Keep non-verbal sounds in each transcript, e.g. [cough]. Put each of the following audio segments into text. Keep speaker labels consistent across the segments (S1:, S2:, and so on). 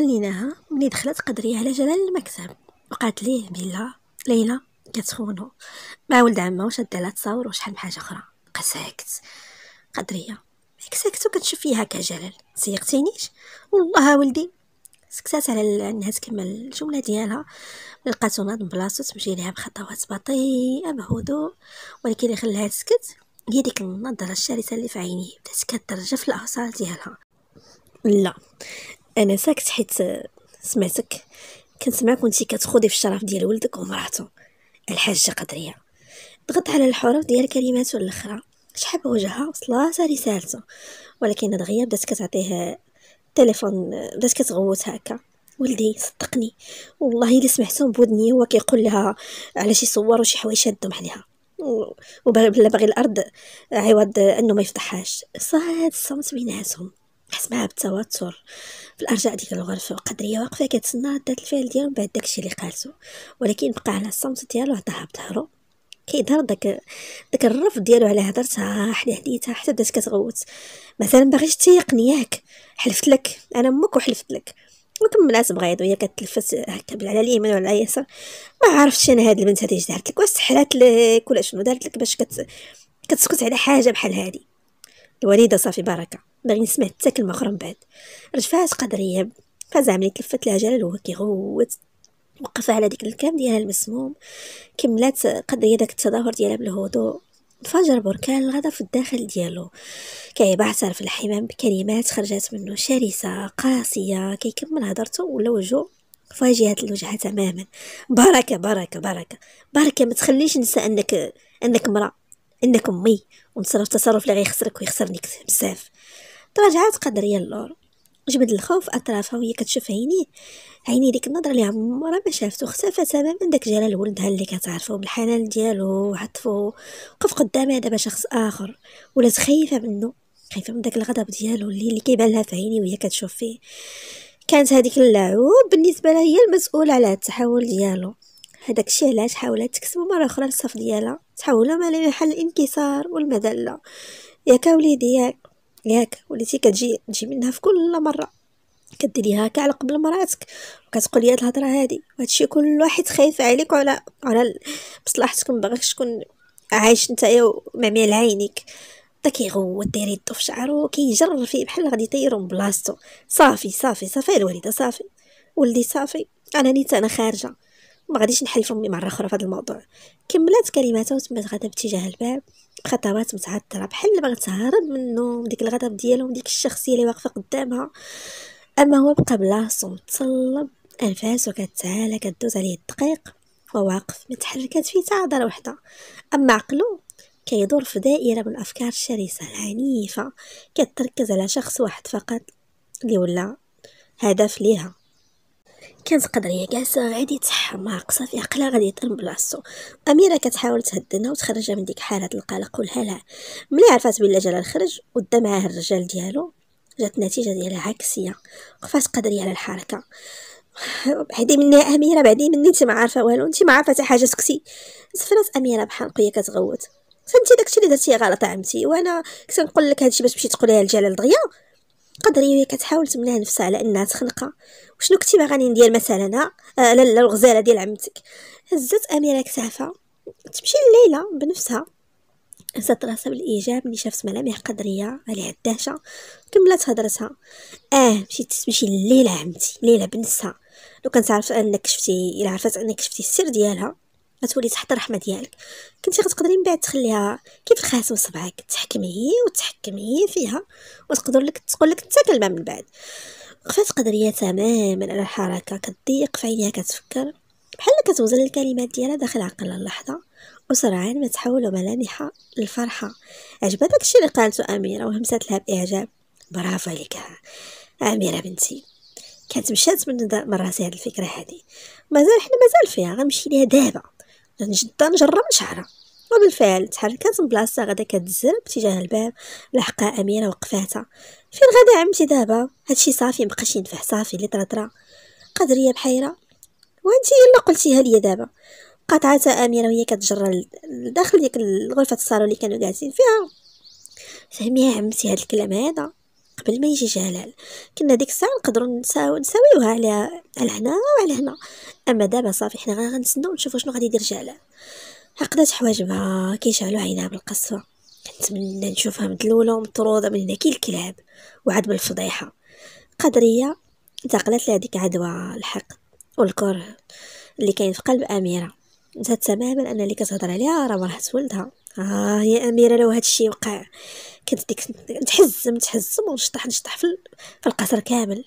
S1: خليناها ملي دخلت قدري على جلال المكتب وقالت ليه بلا ليلى كتخونو مع ولد عمها وشاد على تصاور وشحال من حاجه اخرى بقى ساكت قدريه ياك ساكت وكتشوف فيها كجلال سيقتينيش والله ولدي سكتات على انها تكمل الجمله ديالها لقاتو ناض بلاصتو تمشي ليها بخطوات بطيئه بهدوء ولكن اللي خلاها تسكت هي ديك النظره الشرسه اللي في عينيه بدات كترجف الاعصار ديالها لا انا ساكت حيت سمعتك كنسمعك وانتي كتخوضي في الشرف ديال ولدك ومراته الحاجه قدريه ضغط على الحروف ديال كلماته الاخرى شحال وجهها وصلاتها رسالته ولكن دغيا بدات كتعطيه التليفون بدات كتغوت هكا ولدي صدقني والله الا سمعتهم بودني هو كيقول لها على شي صور وشي حوايج شادو عليها وبلا باغي الارض عوض انه ما يفضحهاش صاد الصمت بيناتهم حس معاه بالتوتر في الارجاء ديك الغرفه هي واقفه كتسنى ردات الفعل ديالو بعد داكشي اللي قالته ولكن بقى على الصمت ديالو عطاها بظهرو كيظهر داك داك الرفض ديالو على هضرتها حنا حديتها حتى بدات كتغوت مثلا باغيش تيقني ياك حلفت لك انا امك وحلفت لك وكملات بغيض وهي كتلفت هكا على اليمين وعلى اليسار ما عرفتش انا هاد البنت هادي اش دارت لك واش سحلات لك ولا شنو دارت لك باش كت... كتسكت على حاجه بحال هادي الوالده صافي بركه باغي نسمع حتى كلمه اخرى من بعد رجفات قدريه رياب فزع ملي لها جلال وهو كيغوت وقف على ديك الكلام ديالها المسموم كملات قدريه داك التظاهر ديالها بالهدوء انفجر بركان الغضب في الداخل ديالو كيبعثر في الحمام بكلمات خرجت منه شرسة قاسية كيكمل هضرته ولا وجهه فاجئت الوجهة تماما بركة بركة بركة بركة ما تخليش نسى انك انك مرا انك امي ونتصرف تصرف اللي غيخسرك ويخسرني بزاف تراجعات قدريه اللور جبد الخوف اطرافها وهي كتشوف عينيه عينيه ديك النظره اللي عمرها ما شافتو اختفى تماما داك جلال ولدها اللي كتعرفو بالحنان ديالو وعطفو وقف قدامها دابا شخص اخر ولات خايفه منه خايفه من داك الغضب ديالو اللي, اللي كيبان لها في عيني وهي كتشوف فيه كانت هذيك اللعوب بالنسبه لها هي المسؤوله على التحول ديالو هذاك الشيء علاش حاولت تكسبه مره اخرى الصف ديالها تحولوا ما محل الانكسار والمذله ياك وليدي ياك ياك وليتي كتجي تجي منها في كل مره كديريها كاع على قبل مراتك وكتقولي هاد الهضره هادي وهادشي كل واحد خايف عليك وعلى على مصلحتكم مباغيكش تكون عايش نتايا معميه عينيك تا كيغوت داير يدو في شعرو كيجر فيه بحال غادي يطيرو من بلاصتو صافي صافي صافي الوالده صافي ولدي صافي انا نيت انا خارجه ما غاديش نحل فمي مره اخرى في هذا الموضوع كملات كلماتها وتمات غدا باتجاه الباب خطوات متعثره بحال اللي باغا تهرب من ديك الغضب من ديك الشخصيه اللي واقفه قدامها اما هو بقى بلاصو تصلب انفاسو كتعالى كدوز عليه الدقيق وواقف متحركات فيه حتى وحده اما عقلو كيدور في دائره من الافكار الشرسه العنيفه كتركز على شخص واحد فقط اللي ولا هدف ليها كانت قدريه جالسه غادي تحرم مع في عقلها غادي يضرب بلاصتو اميره كتحاول تهدنها وتخرجها من ديك حاله القلق والهلع ملي عرفات بلي جلال خرج ودا معاه الرجال ديالو جات النتيجه ديالها عكسيه وقفات قدريه على الحركه بعدي مني اميره بعدي مني انت ما عارفه والو انت ما عارفه حاجه سكتي زفرات اميره بحال قويه كتغوت فهمتي داكشي اللي درتيه غلط عمتي وانا كنقول لك هادشي باش تمشي تقوليها لجلال دغيا قدري وهي كتحاول تمنع نفسها على انها تخنقه وشنو كنتي باغا ندير مثلا ها آه لالا الغزاله ديال عمتك هزت اميره كتعفها تمشي لليلى بنفسها هزت راسها بالايجاب ملي شافت ملامح قدريه على الدهشه كملت هضرتها اه مشيت تمشي لليلى عمتي ليلى بنفسها لو كانت عارفه انك شفتي الا عرفت انك شفتي السر ديالها غتولي تحت الرحمه ديالك كنتي غتقدري من بعد تخليها كيف الخاتم صبعك تحكمي وتحكمي فيها وتقدر لك تقول لك حتى كلمه من بعد وقفات قدريه تماما على الحركه كتضيق في عينيها كتفكر بحال كتوزن الكلمات ديالها داخل عقلها اللحظه وسرعان ما تحول ملامحها للفرحه عجبها داكشي اللي قالته اميره وهمسات لها باعجاب برافو عليك اميره بنتي كانت مشات من مراسي راسي هاد الفكره هادي مازال حنا مازال فيها غنمشي ليها دابا يعني جدا جرم شعره وبالفعل تحركات من بلاصتها غدا كتزرب تجاه الباب لحقها اميره وقفاتها فين غدا عمتي دابا هادشي صافي مبقاش ينفع صافي اللي طرطرا قدريه بحيره وانتي الا قلتيها ليا دابا قطعتها اميره وهي كتجرى لداخل ديك الغرفه الصالون اللي كانوا قاعدين فيها فهمي يا عمتي هاد الكلام هذا قبل ما يجي جلال كنا ديك الساعه نقدروا نساويوها على على هنا وعلى هنا اما دابا صافي حنا غير غنتسناو نشوفو شنو غادي يدير جعلان عقدات حواجبها كيشعلو عينها بالقسوه كنتمنى نشوفها مدلوله ومطروده من هنا كي الكلاب وعاد بالفضيحه قدريه انتقلت لهذيك عدوى الحقد والكره اللي كاين في قلب اميره نسات تماما ان اللي كتهضر عليها راه مرات ولدها اه يا اميره لو الشيء وقع كنت ديك نتحزم نتحزم ونشطح نشطح في القصر كامل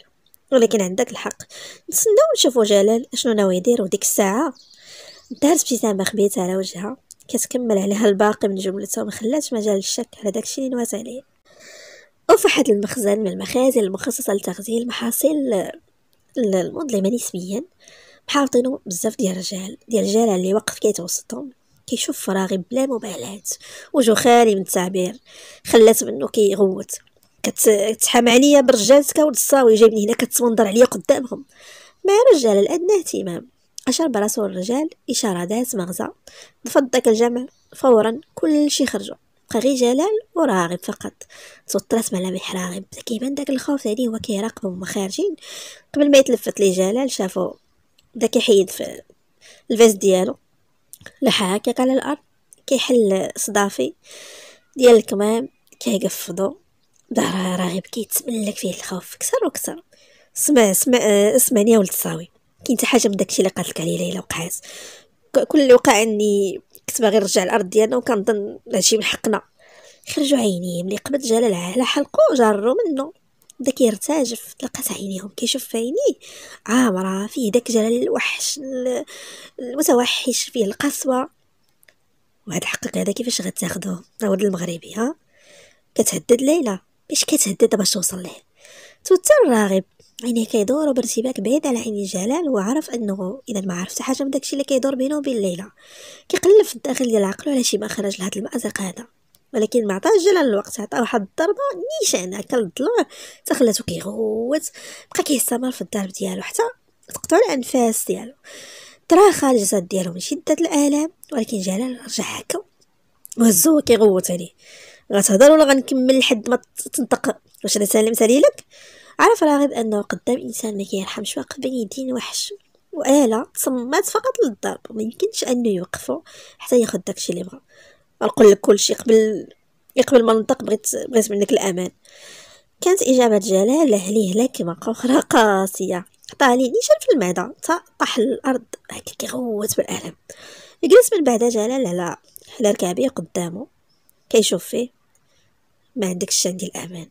S1: ولكن عندك الحق نتسناو نشوفو جلال اشنو ناوي يدير وديك الساعه دارت ابتسامه خبيثه على وجهها كتكمل عليها الباقي من جملتها وما خلاتش مجال للشك على داكشي اللي نوات عليه أفحت المخزن من المخازن المخصصة لتخزين المحاصيل المظلمة نسبيا محاوطينو بزاف ديال الرجال ديال الرجال اللي واقف كيتوسطهم كيشوف فراغي بلا مبالاة وجو خالي من التعبير خلات منو كيغوت كتحام عليا برجالتك ولد الصاوي جايبني هنا كتسوندر عليا قدامهم مع رجال الأدنى اهتمام أشار براسو الرجال إشارة ذات مغزى دفض داك الجمع فورا كلشي خرجوا بقى غير جلال وراغب فقط توترات مع ملامح راغب كيبان داك الخوف عليه هو كيراقب هما خارجين قبل ما يتلفت لي جلال شافو بدا كيحيد في الفاس ديالو لحاها كيقع على الارض كيحل صدافي ديال الكمام كيقفضو راه غير كيتملك فيه الخوف كثر وكثر اسمع اسمع اسمعني يا ولد الصاوي كاين حتى حاجه من داكشي اللي قالت لك عليه ليلى وقعات كل اللي وقع اني كنت باغي نرجع الارض ديالنا وكنظن هادشي من حقنا خرجوا عينيه ملي قبض جلال على حلقو جارو منه بدا كيرتجف تلقات عينيهم كيشوف في عينيه عامرة فيه داك جلال الوحش المتوحش فيه القسوة وهاد حقك هذا كيفاش غتاخدوه ولد المغربي ها كتهدد ليلى باش كتهدد باش توصل ليه توتر راغب عينيه كيدور بارتباك بعيد على عيني جلال وعرف انه اذا ما عرفت حاجه من داكشي اللي كيدور بينه وبين ليلى كيقلب في الداخل ديال عقلو على شي مخرج لهاد المازق هذا ولكن ما عطاش جلال الوقت عطاه واحد الضربه نيشان هكا للضلع حتى خلاته كيغوت بقى كيستمر في الضرب ديالو حتى تقطعو الانفاس ديالو تراخى الجسد ديالو من شده الالم ولكن جلال رجع هكا وهزو كيغوت عليه غتهضر ولا غنكمل لحد ما تنطق واش سالي لك عرف راغب انه قدام انسان ما كيرحمش بين يدين وحش وآلة تصممات فقط للضرب ما يمكنش انه يوقفو حتى ياخذ داكشي اللي بغا نقول لك كلشي قبل قبل ما ننطق بغيت بغيت منك الامان كانت إجابة جلال لهليه لكن أخرى قاسية لي نيشان في المعدة طاح الأرض هكا كيغوت بالألم جلس من بعد جلال على على ركابيه قدامه كيشوف فيه ما عندك الشان ديال الامان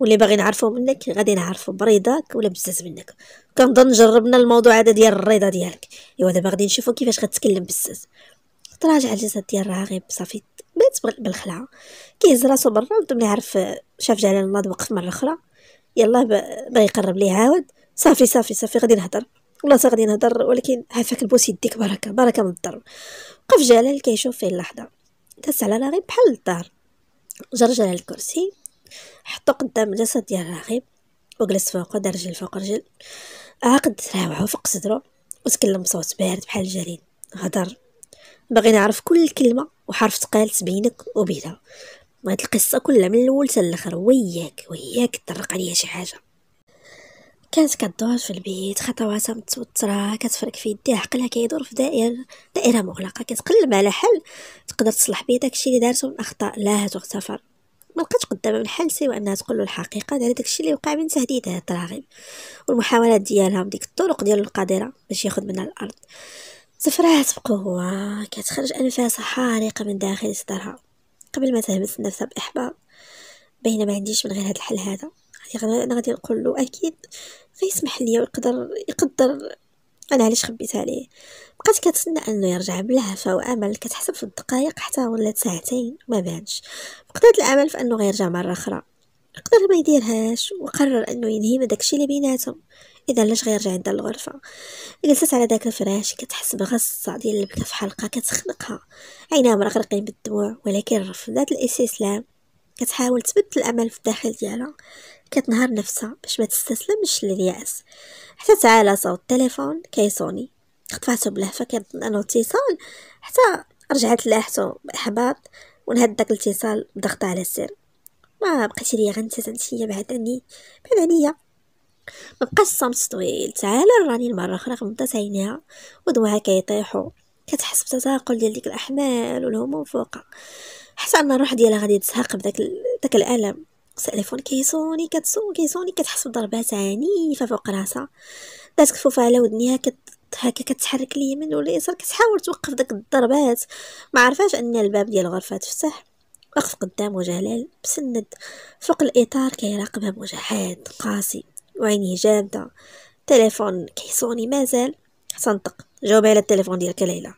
S1: واللي باغي نعرفو منك غادي نعرفو برضاك ولا بزاز منك كنظن جربنا الموضوع هذا ديال الرضا ديالك ايوا دابا غادي نشوفو كيفاش غتكلم بزاز تراجع الجسد ديال راغب صافي بات بالخلعه كيهز راسو برا ملي عرف شاف جلال الناض وقف مره اخرى يلاه باغي يقرب ليه عاود صافي صافي صافي غادي نهضر والله غادي نهضر ولكن عافاك البوس يديك بركه بركه من الضرب وقف جلال كيشوف فيه اللحظه داس على راغب بحال الدار جرجر الكرسي حطو قدام الجسد ديال راغب وجلس فوقو دار رجل فوق رجل عقد آه، راوعه فوق صدرو وتكلم بصوت بارد بحال الجليد هضر باغي نعرف كل كلمة وحرف تقالت بينك وبينها هاد القصة كلها من الأول حتى الآخر وياك وياك طرق عليا شي حاجة كانت كدور في البيت خطواتها متوتره كتفرك في يديها عقلها كيدور في دائره دائره مغلقه كتقلب على حل تقدر تصلح بيه داكشي اللي دارته من اخطاء لا تغتفر ما لقاتش قدامها من حل سوى انها تقول له الحقيقه على داكشي اللي وقع من تهديدها الراغب والمحاولات ديالها وديك الطرق ديال القادره باش ياخذ منها الارض زفرات بقوه كتخرج انفاسها حارقه من داخل صدرها قبل ما تهمس نفسها باحباط بينما عنديش من غير هذا الحل هذا غير انا غادي نقول له اكيد غيسمح ليا ويقدر يقدر انا علاش خبيت عليه بقات كتسنى انه يرجع بلهفه وامل كتحسب في الدقائق حتى ولات ساعتين ما بانش فقدت الامل في انه غيرجع مره اخرى قدر ما يديرهاش وقرر انه ينهي ما داكشي اللي بيناتهم اذا علاش غيرجع عند الغرفه جلست على داك الفراش كتحس بغصة ديال البكا في حلقه كتخنقها عيناها مرقرقين بالدموع ولكن رفضت الاستسلام كتحاول تبدل الامل في الداخل ديالها كتنهار نفسها باش ما تستسلمش لليأس حتى تعالى صوت التليفون كيصوني خطفاتو بلهفة كنظن انه اتصال حتى رجعت لاحتو باحباط ونهد داك الاتصال بضغط على السر ما بقيت ليا انت انتي بعد عني بعد عليا ما بقاش الصمت طويل تعالى راني المره اخرى غمضت عينيها ودموعها كيطيحوا كتحس بتثاقل ديال ديك الاحمال والهموم فوقها حتى ان الروح ديالها غادي تزهق بداك داك الالم سالفون كيصوني كتصون كيصوني كتحس بضربات عنيفه فوق راسها دات كفوفها على ودنيها كت هكا كتحرك اليمين واليسار كتحاول توقف داك الضربات ما عرفاش ان الباب ديال الغرفه تفتح وقف قدام جلال مسند فوق الاطار كيراقبها بوجه حاد قاسي وعينيه جامده تليفون كيصوني مازال حتى جاوب على التليفون ديالك ليلى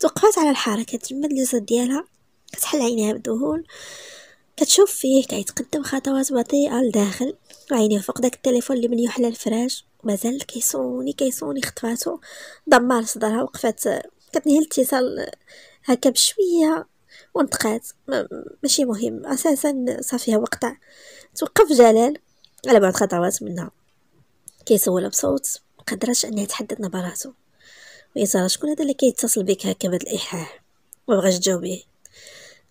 S1: توقفات على الحركه تجمد الجسد ديالها كتحل عينيها بدهون كتشوف فيه كيتقدم خطوات بطيئه لداخل وعينيه فوق داك التليفون اللي من يحلى الفراش ومازال كيصوني كيصوني خطفاتو ضمار صدرها وقفات كتنهي الاتصال هكا بشويه ونطقات ماشي مهم اساسا صافي هو قطع توقف جلال على بعد خطوات منها كيسول بصوت قدرش انها تحدد نبراتو ويا ترى شكون هذا اللي كيتصل بك هكا بهذا الايحاء وبغاش تجاوبيه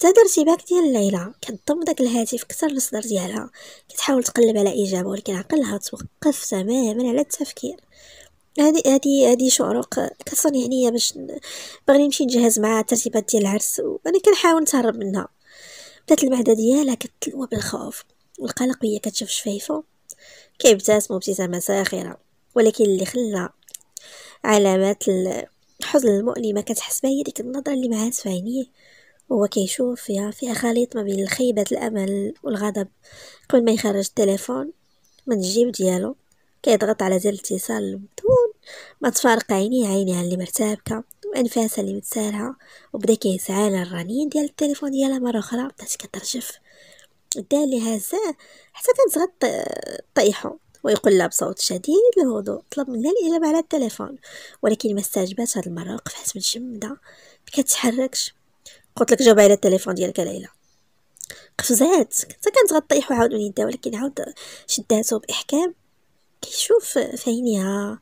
S1: حتى ارتباك ديال الليلة كتضم داك الهاتف كثر الصدر ديالها كتحاول تقلب على اجابه ولكن عقلها توقف تماما على التفكير هادي هادي هادي شعروق كتصنعنيا باش باغي نمشي نجهز مع الترتيبات ديال العرس وانا كنحاول نتهرب منها بدات المعده ديالها كتلوى بالخوف والقلق وهي كتشوف شفايفو كيبتسم ابتسامه ساخره ولكن اللي خلى علامات الحزن المؤلمه كتحس بها هي ديك النظره اللي معات في عينيه هو كيشوف فيها فيها خليط ما بين خيبة الأمل والغضب قبل ما يخرج التليفون من الجيب ديالو كيضغط على زر الاتصال بدون ما تفارق عينيه عينيها اللي مرتبكه وانفاسها اللي متسارعه وبدا كيسعى للرنين ديال التليفون ديالها مره اخرى بدات كترجف دالي هزاه حتى كانت غط آه، طيحو ويقول لها بصوت شديد الهدوء طلب منها الإجابة على التليفون ولكن ما استعجبات هاد المرة وقفات ما مكتحركش قلت لك جاوب على التليفون ديالك ليلى قفزات حتى كانت غطيح وعاود يدها ولكن عاود شداتو باحكام كيشوف في عينيها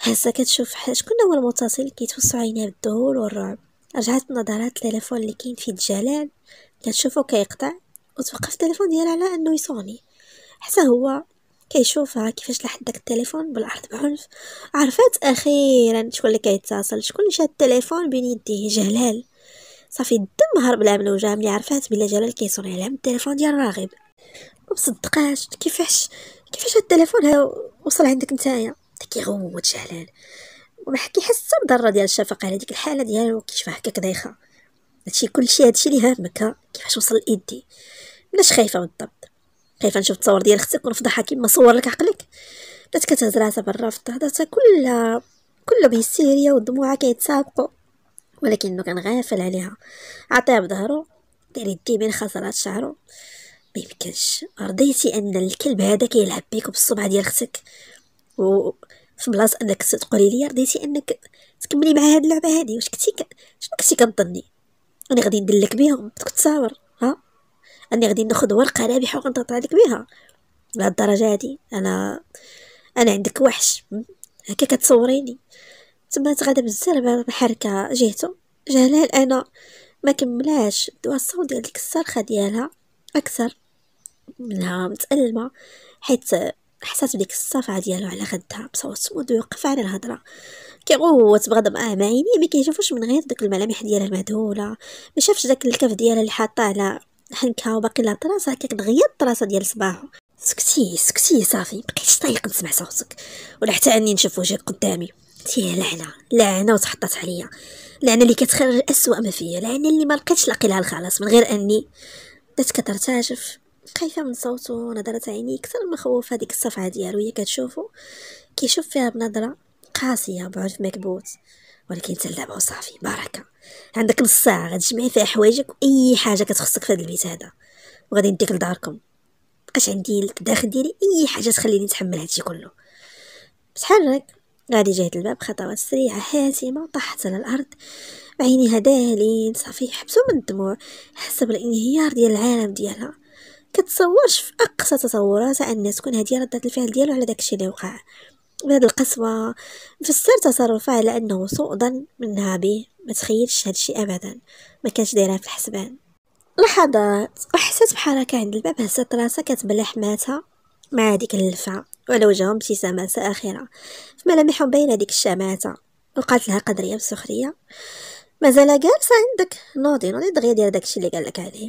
S1: هسه كتشوف شكون هو المتصل كيتوسع عينيها بالذهول والرعب رجعت نظرات التليفون اللي كاين في الجلال كتشوفو كيقطع وتوقف التليفون ديالها على انه يصوني حتى هو كيشوفها كيفاش لحد داك التليفون بالعرض بعنف عرفات اخيرا شكون اللي كيتصل شكون شاد التليفون بين يديه جلال صافي الدم هرب لها من وجهها ملي عرفات بلي جلال كيصوني عليها من التليفون ديال راغب ما مصدقاش كيفاش كيفاش هاد التليفون ها وصل عندك نتايا كيغوت جلال وما كيحس بضره ديال الشفقه على ديك الحاله ديالو كيفاش هكاك دايخه هادشي كلشي هادشي اللي هامك كيفاش وصل لايدي بلاش خايفه بالضبط خايفه نشوف التصاور ديال اختك ونفضحها كيما صور لك عقلك بدات كتهز راسها في هضرتها كلها كله بهستيريا والدموع كيتسابقوا ما كان غافل عليها عطاه بظهرو دار يدي بين خسرات شعرو ميمكنش رضيتي ان الكلب هذا كيلعب بيك بالصبعه ديال اختك و في بلاص انك تقولي لي رضيتي انك تكملي مع هاد اللعبه هادي واش كنتي ك... شنو كنتي كنظني انا غادي ندلك بيهم كنت تصاور ها انا غادي ناخذ ورقه رابحه وغنضغط عليك بيها لهاد الدرجه هادي انا انا عندك وحش هكا كتصوريني تما تغدا بزاف بهاد الحركه جهتو جهلها انا ما كملاش دوا الصوت ديال ديك الصرخه ديالها اكثر منها متالمه حيت حسات بديك الصفعه ديالو على خدها بصوت سمود ويوقف على الهضره كيغوت بغضب معاه مع ما كيشوفوش من غير دوك الملامح ديالها المهدوله ما شافش داك الكف ديالها اللي حاطه على حنكها وباقي لها طراسه دغيا الطراسه ديال صباعو سكتي سكتي صافي مبقيتش طايق نسمع صوتك ولا حتى اني نشوف وجهك قدامي تيه لعنه لعنه وتحطت عليا لعنه اللي كتخرج اسوء ما فيا لعنه اللي ما لقيتش لاقي لها الخلاص من غير اني بدات كترتعجف خايفه من صوته ونظره عينيه اكثر ما خوف هذيك الصفعه ديالو هي كتشوفو كيشوف فيها بنظره قاسيه بعرف مكبوت ولكن حتى لدابا وصافي بركه عندك نص ساعه غتجمعي فيها حوايجك واي حاجه كتخصك في هذا البيت هذا وغادي نديك لداركم مبقاش عندي داخل ديالي اي حاجه تخليني نتحمل هادشي كله بتحرك غادي جهد الباب خطوات سريعة حاسمة طاحت على الأرض عينيها دالين صافي حبسو من الدموع حس بالانهيار ديال العالم ديالها كتصورش في أقصى تصوراتها أن تكون هدية ردة الفعل ديالو على داكشي اللي وقع بهاد القسوة فسر تصرفها على أنه سوء ظن منها به ما تخيلش هادشي أبدا ما كانش دايرها في الحسبان لحظات أحست بحركة عند الباب هزت راسها كتبلح ماتها مع هاديك اللفة وعلى وجههم ابتسامة ساخرة في ملامحهم باينة ديك الشماتة وقالت لها قدرية بسخرية مازال جالسة عندك نوضي نوضي دغيا دير داكشي اللي قالك عليه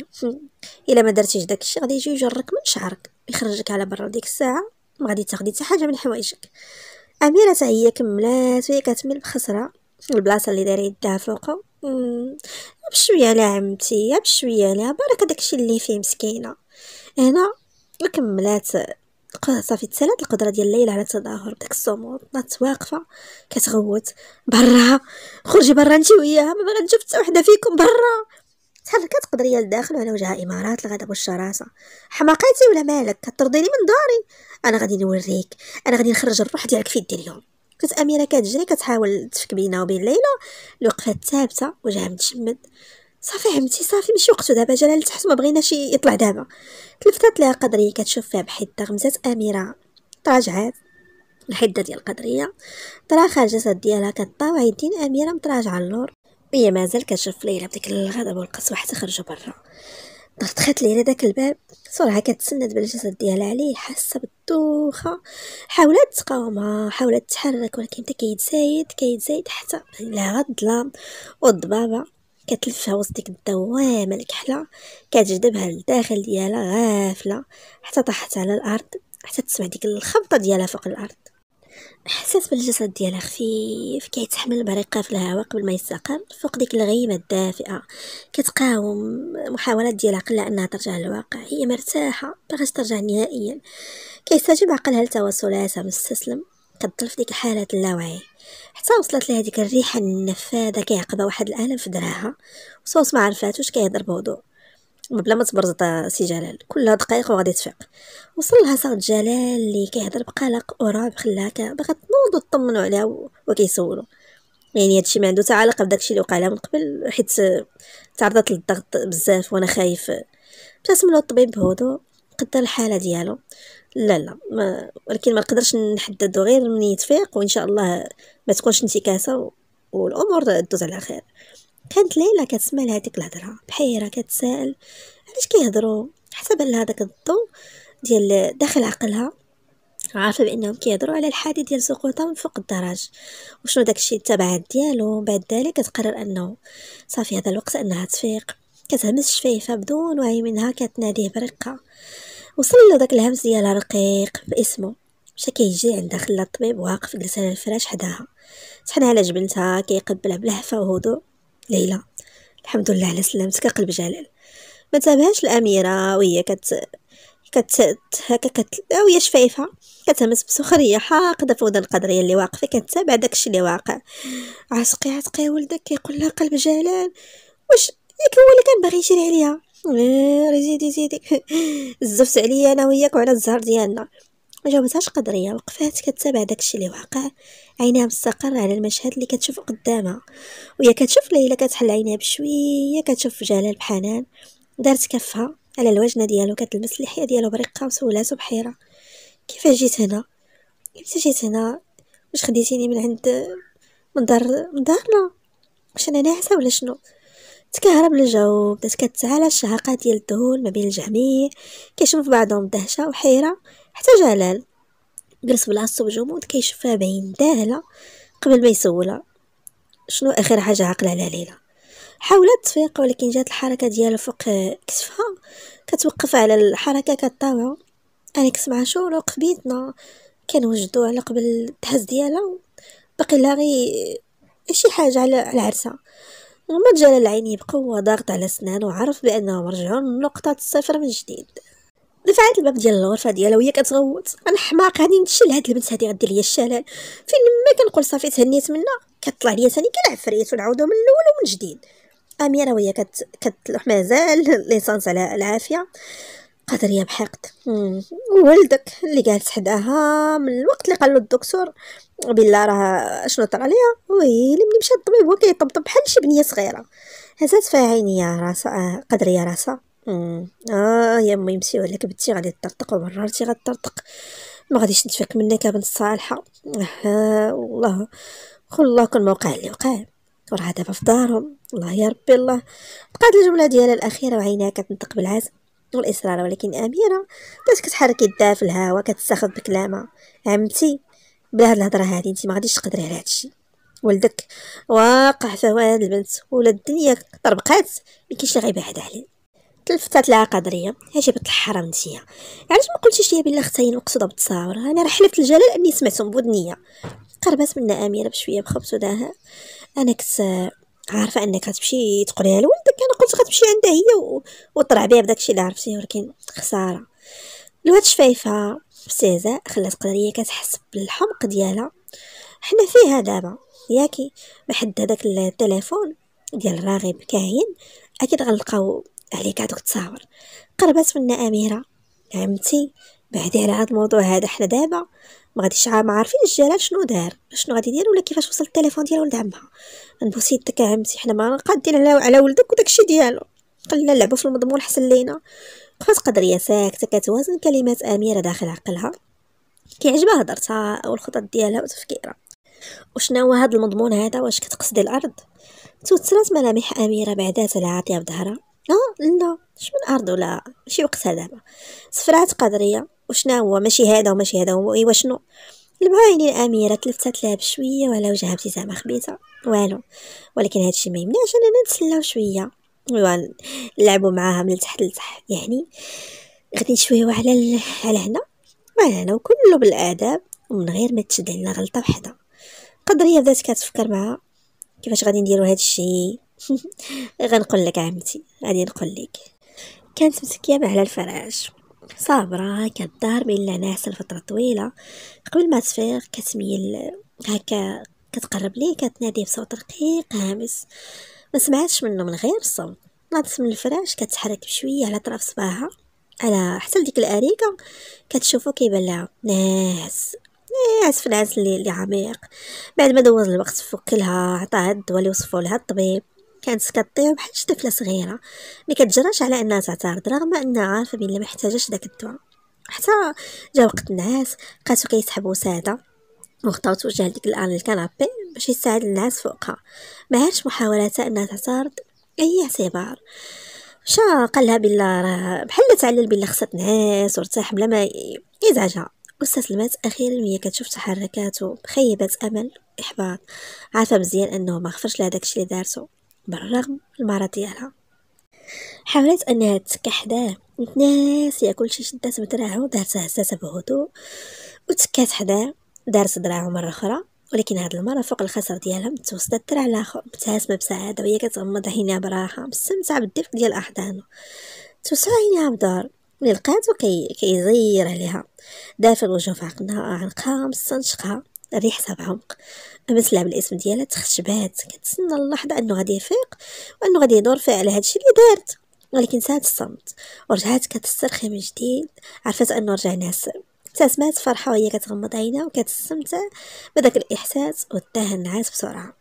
S1: الا ما درتيش داكشي غادي يجي يجرك من شعرك يخرجك على برا ديك الساعة ما غادي تاخدي حتى حاجة من حوايجك أميرة تا هي كملات وهي كتمل بخسرة البلاصة اللي داري يدها فوقه بشوية لا عمتي بشوية لا برك داكشي اللي فيه مسكينة هنا وكملات صافي تسالات القدره ديال ليلى على التظاهر بداك الصمود نات واقفه كتغوت برا خرجي برا انت وياها ما باغا نشوف حتى وحده فيكم برا تحركات قدريه لداخل وعلى وجهها امارات الغضب والشراسه حماقيتي ولا مالك كترضيني من داري انا غادي نوريك انا غادي نخرج الروح ديالك في يدي اليوم كانت اميره كتجري كتحاول تفك بينها وبين ليلى الوقفه ثابته وجهها متشمد صافي عمتي صافي ماشي وقتو دابا جلال تحت ما بغيناش يطلع دابا تلفتات لها قدريه كتشوف فيها بحده غمزات اميره تراجعات الحده ديال القدريه ترى الجسد ديالها كطاوع يدين اميره متراجعه اللور هي مازال كتشوف ليلى بديك الغضب والقسوه حتى خرجوا برا دخلت ليلى داك الباب سرعه كتسند بالجسد ديالها عليه حاسه بالدوخه حاولت تقاومها حاولت تحرك ولكن حتى كيتزايد كيتزايد حتى لها الظلام والضبابه كتلفها وسط ديك الدوامه الكحله كتجذبها لداخل ديالها غافله حتى طاحت على الارض حتى تسمع ديك الخبطه ديالها فوق الارض احساس بالجسد ديالها خفيف كيتحمل بريقة في الهواء قبل ما يستقر فوق ديك الغيمه الدافئه كتقاوم محاولات ديال عقلها انها ترجع للواقع هي مرتاحه باغاش ترجع نهائيا كيستجيب عقلها لتواصلاتها مستسلم كتضل في ديك الحالة اللاوعي حتى وصلت لهذيك الريحة النفاذة كيعقبها واحد الالم في دراها وصوص ما عرفات كيهضر بهدوء بلا ما تبرزط سي جلال كلها دقائق وغادي تفيق وصل لها صوت جلال اللي كيهضر بقلق ورعب خلاها باغا تنوض وتطمنوا عليها وكيسولو يعني هادشي ما عنده حتى علاقه بداكشي اللي وقع لها من قبل حيت تعرضت للضغط بزاف وانا خايف ابتسم له الطبيب بهدوء قدر الحاله ديالو لا لا ما ولكن ما نقدرش نحدد غير من يتفيق وان شاء الله ما تكونش انتكاسه و... والامور تدوز على خير كانت ليلى كتسمع لهاديك الهضره بحيره كتسال علاش كيهضروا لها هذاك الضو ديال داخل عقلها عارفه بانهم كيهضروا على الحادث ديال سقوطها من فوق الدرج وشنو داكشي التبعات ديالو بعد ذلك كتقرر انه صافي هذا الوقت انها تفيق كتهمس شفايفها بدون وعي منها كتناديه برقه وصل له داك الهمس ديالها رقيق باسمه مشى كيجي عندها خلا الطبيب واقف جلس على الفراش حداها شحال على جبنتها كيقبلها بلهفه وهدوء ليلى الحمد لله على سلامتك قلب جلال ما تابهاش الاميره وهي كت كت هكا كت وهي شفايفها كتهمس بسخريه حاقده في ودن القدريه اللي واقفه كتابع داكشي اللي واقع عسقي عتقي ولدك كيقول لها قلب جلال واش ياك هو اللي كان باغي يجري عليها غير زيدي زيدي [laughs] زفت عليا انا وياك وعلى الزهر ديالنا ما جاوبتهاش قدريه وقفات كتابع داكشي اللي واقع عينها مستقره على المشهد اللي كتشوف قدامها وهي كتشوف ليلى كتحل عينها بشويه كتشوف جلال بحنان دارت كفها على الوجنه ديالو كتلمس اللحيه ديالو برقه وسولاتو بحيره كيفاش جيت هنا كيفاش جيت هنا واش خديتيني من عند من دار من دارنا واش انا ناعسه ولا شنو تكهرب الجو بدات كتعالى الشهقة ديال الدهون ما بين الجميع كيشوف بعضهم دهشة وحيرة حتى جلال جلس بلاصتو بجمود كيشوفها بعين داهلة قبل ما يسولها شنو اخر حاجة عقل على ليلى حاولت تفيق ولكن جات الحركة ديالها فوق كتفها كتوقف على الحركة كطاوع انا كسمع شروق بيتنا كنوجدو على قبل الدهز ديالها باقي لا غير شي حاجة على العرسة غمض جلال عينيه بقوة ضاغط على سنان وعرف بأنهم رجعوا لنقطة الصفر من جديد دفعت الباب ديال الغرفه ديالها وهي كتغوت انا حماق غادي نتشل هاد البنت هادي غدير ليا الشلال فين ما كنقول صافي تهنيت منا كطلع ليا ثاني كالعفريت ونعاودو من الاول ومن جديد اميره وهي كتلوح مازال ليسانس على العافيه يا بحقت ولدك اللي جالس حداها من الوقت اللي قالو الدكتور بلا راه شنو طرا ليها ويلي ملي مشى الطبيب هو كيطبطب بحال شي بنيه صغيره هزات فيها عينيا راسها يا راسها آه،, اه يا امي يمسيو عليك بنتي غادي تطرطق ومررتي غتطرطق ما غاديش نتفك منك يا بنت الصالحه آه والله والله كل ما وقع اللي وقع وراه دابا في دارهم الله يا ربي الله بقات الجمله ديالها الاخيره وعينها كتنطق بالعزم الضغط الاصرار ولكن أميرة بقات كتحرك يدها في الهواء كتستخف بكلامها عمتي بلا هاد الهضرة هادي انت ما غاديش تقدري على هادشي ولدك واقع فواد البنت ولا الدنيا طربقات ما كاينش اللي غيبعد عليه تلفتات لها قضريه بنت الحرام نتيا علاش ما قلتيش ليا بالله اختي المقصوده بالتصاور انا راه حلفت الجلال اني سمعتهم بودنيا قربت منا اميره بشويه بخبط وداها انا كنت عارفه انك غتمشي تقوليها لولدك انا قلت غتمشي عندها هي و... وطلع بها بداكشي اللي عرفتي ولكن خساره الواد شفايفها بسعزاء خلات قريه كتحس بالحمق ديالها حنا فيها دابا ياكي ما هذاك التليفون ديال راغب كاهين اكيد غنلقاو عليك هذوك التصاور قربت منا اميره عمتي بعدي على هذا الموضوع هذا حنا دابا ما غاديش ما عارفين الجلال شنو دار شنو غادي يدير ولا كيفاش وصل التليفون ديالها لعمها نبوسي يدك عمتي حنا ما قادين على على ولدك وداكشي ديالو قلنا نلعبو في المضمون حسن لينا بقات قدريا ساكته كتوازن كلمات اميره داخل عقلها كيعجبها هضرتها والخطط ديالها وتفكيرها وشنو هذا المضمون هذا واش كتقصدي الارض توترات ملامح اميره بعدات على عاطيه بظهرها لا آه، لا شمن ارض ولا ماشي وقتها دابا صفرات قدريه وشنا هو ماشي هذا وماشي هذا هو ايوا شنو المعاينة الأميرة تلفتات لها بشوية وعلى وجهها ابتسامة خبيثة والو ولكن هادشي ما يمنعش أننا نتسلاو شوية ايوا نلعبوا معاها من تحت لتحت يعني غادي نشويو على ال... على هنا وعلى هنا وكله بالآداب ومن غير ما تشد علينا غلطة وحدة قدر هي بدات كتفكر معاها كيفاش غادي نديرو هادشي [laughs] غنقول لك عمتي غادي نقول لك كانت مسكيه على الفراش صابرة كدار بين ناس لفترة طويلة قبل ما تفيق كتميل هكا كتقرب ليه كتنادي بصوت رقيق هامس ما سمعتش منه من غير الصوت ناضت من الفراش كتحرك بشوية على طرف صباها على حتى ديك الأريكة كتشوفو كيبان لها ناس ناس في ناس اللي عميق بعد ما دوز الوقت فكلها عطاها الدواء اللي وصفو لها الطبيب كانت كطير بحال شي طفله صغيره ما كتجراش على انها تعترض رغم انها عارفه بلي ما احتاجاش داك الدواء حتى جا وقت النعاس لقاتو كيسحب وساده وخطاو توجه لديك الان الكنابي باش يساعد الناس فوقها ما هاش محاولاتها انها تعترض اي اعتبار شا قالها بلا راه بحال تعلل بلا خصها تنعس وارتاح بلا ما يزعجها واستسلمت اخيرا وهي كتشوف تحركاته بخيبه امل احباط عارفه مزيان انه ما غفرش لها داكشي اللي دارته بالرغم المرض ديالها حاولت انها تسكى حداه متناسيه كلشي شدات بدراعو دارت هزاتها بهدوء وتكات حداه دارت دراعو مره اخرى ولكن هاد المره فوق الخصر ديالها متوسطه الدرع الاخر مبتسمه بسعاده وهي كتغمض عينيها براحه مستمتعه بالدفء ديال احضانه توسع عينيها بدار اللي لقاتو كيزير كي عليها دافن الوجوه في عقنها عنقها مستنشقها الريحسها بعمق أما سلع بالاسم ديالها تخشبات كتسنى اللحظة أنه غادي يفيق وأنه غادي يدور فيها على هادشي اللي دارت ولكن سات الصمت ورجعات كتسترخي من جديد عرفت أنه رجع ناس تسمعت فرحة وهي كتغمض عينها وكتستمتع بداك الإحساس والدهن النعاس بسرعة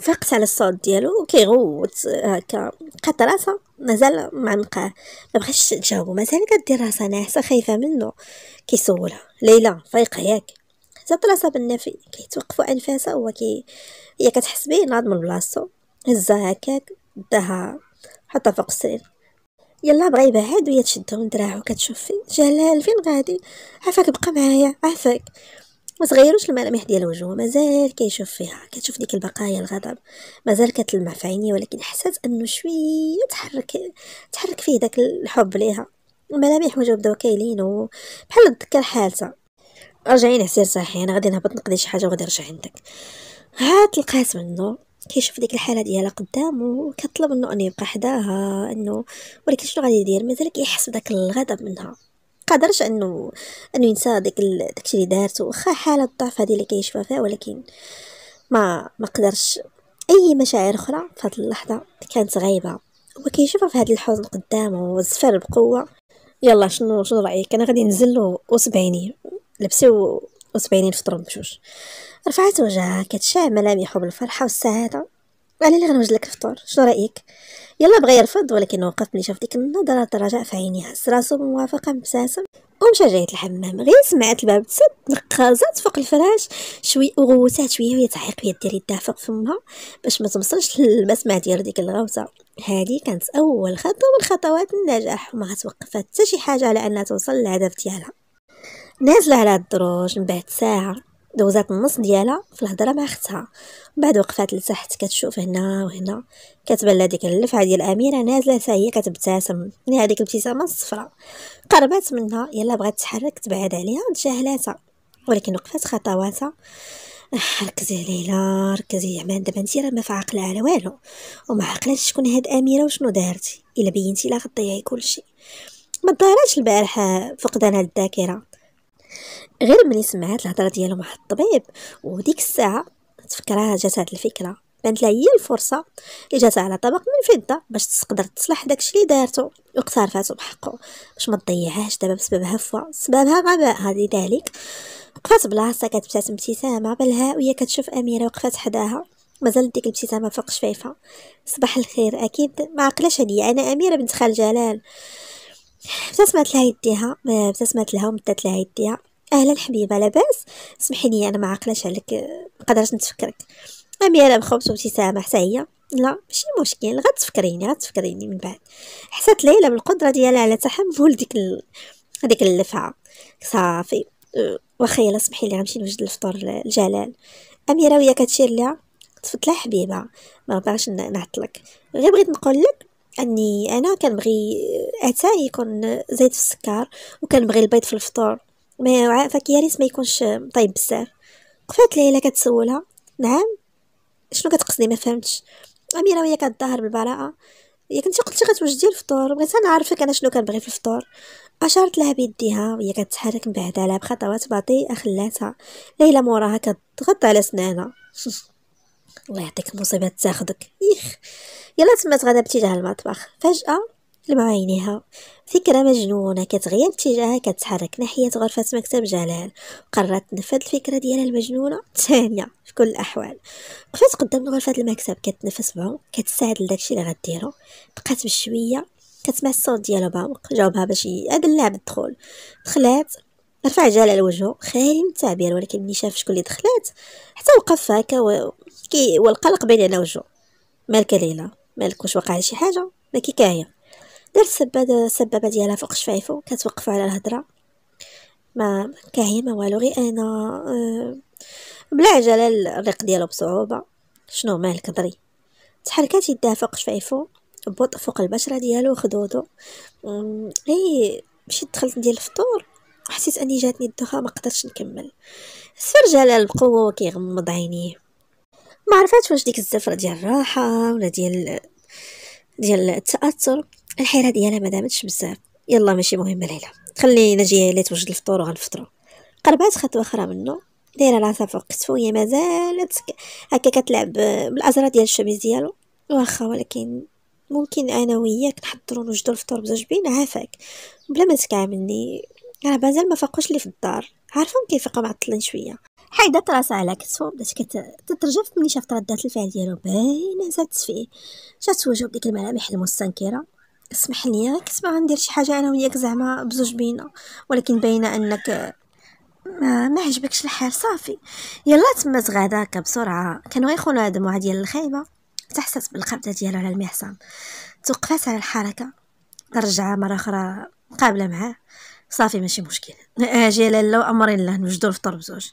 S1: فقت على الصوت ديالو وكيغوت هكا قد راسها مازال معنقاه ما بغاش تجاوبو مازال كدير راسها ناعسه خايفه منه كيسولها ليلى فايقه ياك حتى براسها بالنفي كيتوقفوا على الفاسه هو كي هي كتحس بيه ناض من بلاصتو هزها هكاك داها حطها فوق السرير يلا بغا يبعد وهي تشدو من دراعو كتشوف فين جلال فين غادي عافاك بقى معايا عافاك ما تغيروش الملامح ديال وجهه مازال كيشوف فيها كتشوف ديك البقايا الغضب مازال كتلمع في عينيه ولكن حسات انه شويه تحرك تحرك فيه داك الحب ليها الملامح وجهه بداو كيلينو بحال تذكر حالته رجعينا سير صحي انا غادي نهبط نقضي شي حاجه وغادي نرجع عندك عاد القاسم منو كيشوف ديك الحاله ديالها قدامو وكطلب منه ان يبقى حداها انه ولكن شنو غادي يدير مازال كيحس بداك الغضب منها قادرش انه انه ينسى داك داكشي اللي دارت واخا حاله الضعف هذه اللي كيشوفها فيها ولكن ما ما قدرش اي مشاعر اخرى في هذه اللحظه كانت غايبه هو كيشوفها في هذا الحزن قدامه وزفر بقوه يلا شنو شنو رايك انا غادي نزل له لبسوا في طرم بجوج رفعت وجهها كتشع ملامحه بالفرحة والسعادة أنا اللي غنوجد لك الفطور شنو رأيك يلا بغى يرفض ولكن وقف ملي شاف ديك النظرة الرجاء في عينيها هز راسو بموافقة مبتسم ومشى جايت الحمام غير سمعت الباب تسد نقازات فوق الفراش شوي وغوتات شويه وهي تعيق بيا دير يدها فوق فمها باش ما توصلش للمسمع ديال ديك الغوته هذه كانت اول خطوه من خطوات النجاح وما غتوقف حتى شي حاجه على انها توصل للهدف ديالها نازله على الدروج من بعد ساعه دوزات النص ديالها في الهضره مع اختها من بعد وقفات لتحت كتشوف هنا وهنا كتبان لها ديك اللفعه ديال اميره نازله حتى هي كتبتسم يعني هذيك الابتسامه الصفراء قربات منها يلا بغات تحرك تبعد عليها تجاهلاتها ولكن وقفات خطواتها ركزي ليلى ركزي زعما يعني دابا انت راه ما في على والو وما عقلاتش شكون هاد اميره وشنو دارتي الا بينتي لا غطيها كلشي ما ظهراتش البارحه فقدان الذاكره غير ملي سمعات الهضره ديالو مع الطبيب وديك الساعه تفكرها جات هاد الفكره بانت لها هي الفرصه اللي جات على طبق من فضه باش تقدر تصلح داكشي اللي دارتو واقترفاتو بحقه باش ما تضيعهاش دابا بسبب هفوه سببها غباء هذه ذلك وقفات بلاصتها كتبتسم ابتسامه بلها وهي كتشوف اميره وقفات حداها مازال ديك الابتسامه فوق شفايفها صباح الخير اكيد ما عقلاش عليا انا اميره بنت خال جلال ابتسمت لها يديها ابتسمت لها ومدت لها يديها اهلا حبيبه لاباس سمحي لي انا ما عقلاش عليك مقدرش نتفكرك اميره مخبص وابتسامه حتى هي لا ماشي مشكل غتفكريني غتفكريني من بعد حسات ليلى بالقدره ديالها على تحمل ديك ال... هذيك اللفعه صافي واخا يلا سمحي لي غنمشي نوجد الفطور لجلال اميره ويا كتشير لها تفضل حبيبه ما بغاش نعطلك غير بغيت نقول لك اني انا كنبغي اتاي يكون زيت في السكر وكنبغي البيض في الفطور ما يا ريت ما يكونش طيب بزاف قفات ليلى كتسولها نعم شنو كتقصدي ما فهمتش اميره وهي كتظهر بالبراءه يا كنتي قلتي غتوجدي الفطور بغيت نعرفك انا شنو كنبغي في الفطور اشارت لها بيديها وهي كتحرك من بعد على بخطوات بطيئه خلاتها ليلى موراها كتضغط على سنانها [laughs] الله يعطيك المصيبه تاخدك يخ يلا تما تغدا باتجاه المطبخ فجاه عينيها فكرة مجنونة كتغير اتجاهها كتحرك ناحية غرفة مكتب جلال قررت تنفذ الفكرة ديالها المجنونة ثانية في كل الأحوال قفات قدام غرفة المكتب كتنفس بعمق كتساعد لداكشي اللي غديرو بقات بشوية كتسمع الصوت ديالها بعمق جاوبها باش يدلع بالدخول دخلات رفع جلال وجهه خالي من التعبير ولكن ملي شاف شكون اللي دخلات حتى وقف هكا و... كي والقلق بين على وجهه مالك ليلى مالك واش وقع شي حاجه ما كي كاين دار السبابه السبابه ديالها فوق شفايفو كتوقفو على الهضره ما كاهي ما والو غير انا آه، بلا عجله الريق ديالو بصعوبه شنو مالك هضري تحركات يدها فوق شفايفو بوط فوق البشره ديالو خدودو أمم، اي مشيت دخلت ندير الفطور حسيت اني جاتني الدوخه ما قدرتش نكمل سفر جلال بقوه وكيغمض عينيه ما عرفات واش ديك الزفره ديال الراحه ولا ديال ديال التاثر الحيرة ديالها ما دامتش بزاف يلا ماشي مهمه ليلى خلينا نجي اللي توجد الفطور وغنفطرو قربات خطوه اخرى منه دايره راسها فوق كتفو هي مازالت هكا كتلعب بالازرار ديال الشميز ديالو واخا ولكن ممكن انا وياك نحضروا نوجدوا الفطور بزوج بين عافاك بلا ما تكعملني راه مازال ما فاقوش لي في الدار عارفهم كيفيقوا معطلين شويه حيدات راسها على كتفو بدات كتترجف ملي شافت ردات الفعل ديالو باينه زادت فيه جات وجهو بديك الملامح المستنكره اسمح لي انا كنت باغا ندير شي حاجه انا وياك زعما بزوج بينا ولكن باينه انك ما, ما عجبكش الحال صافي يلا تما هكا بسرعه كان غيخون هاد دموع ديال الخايبه تحسس بالقبضه ديالو على المحسن توقفات على الحركه رجع مره اخرى مقابله معاه صافي ماشي مشكل [laughs] اجي آه، لالا وامر الله نوجدو الفطور بزوج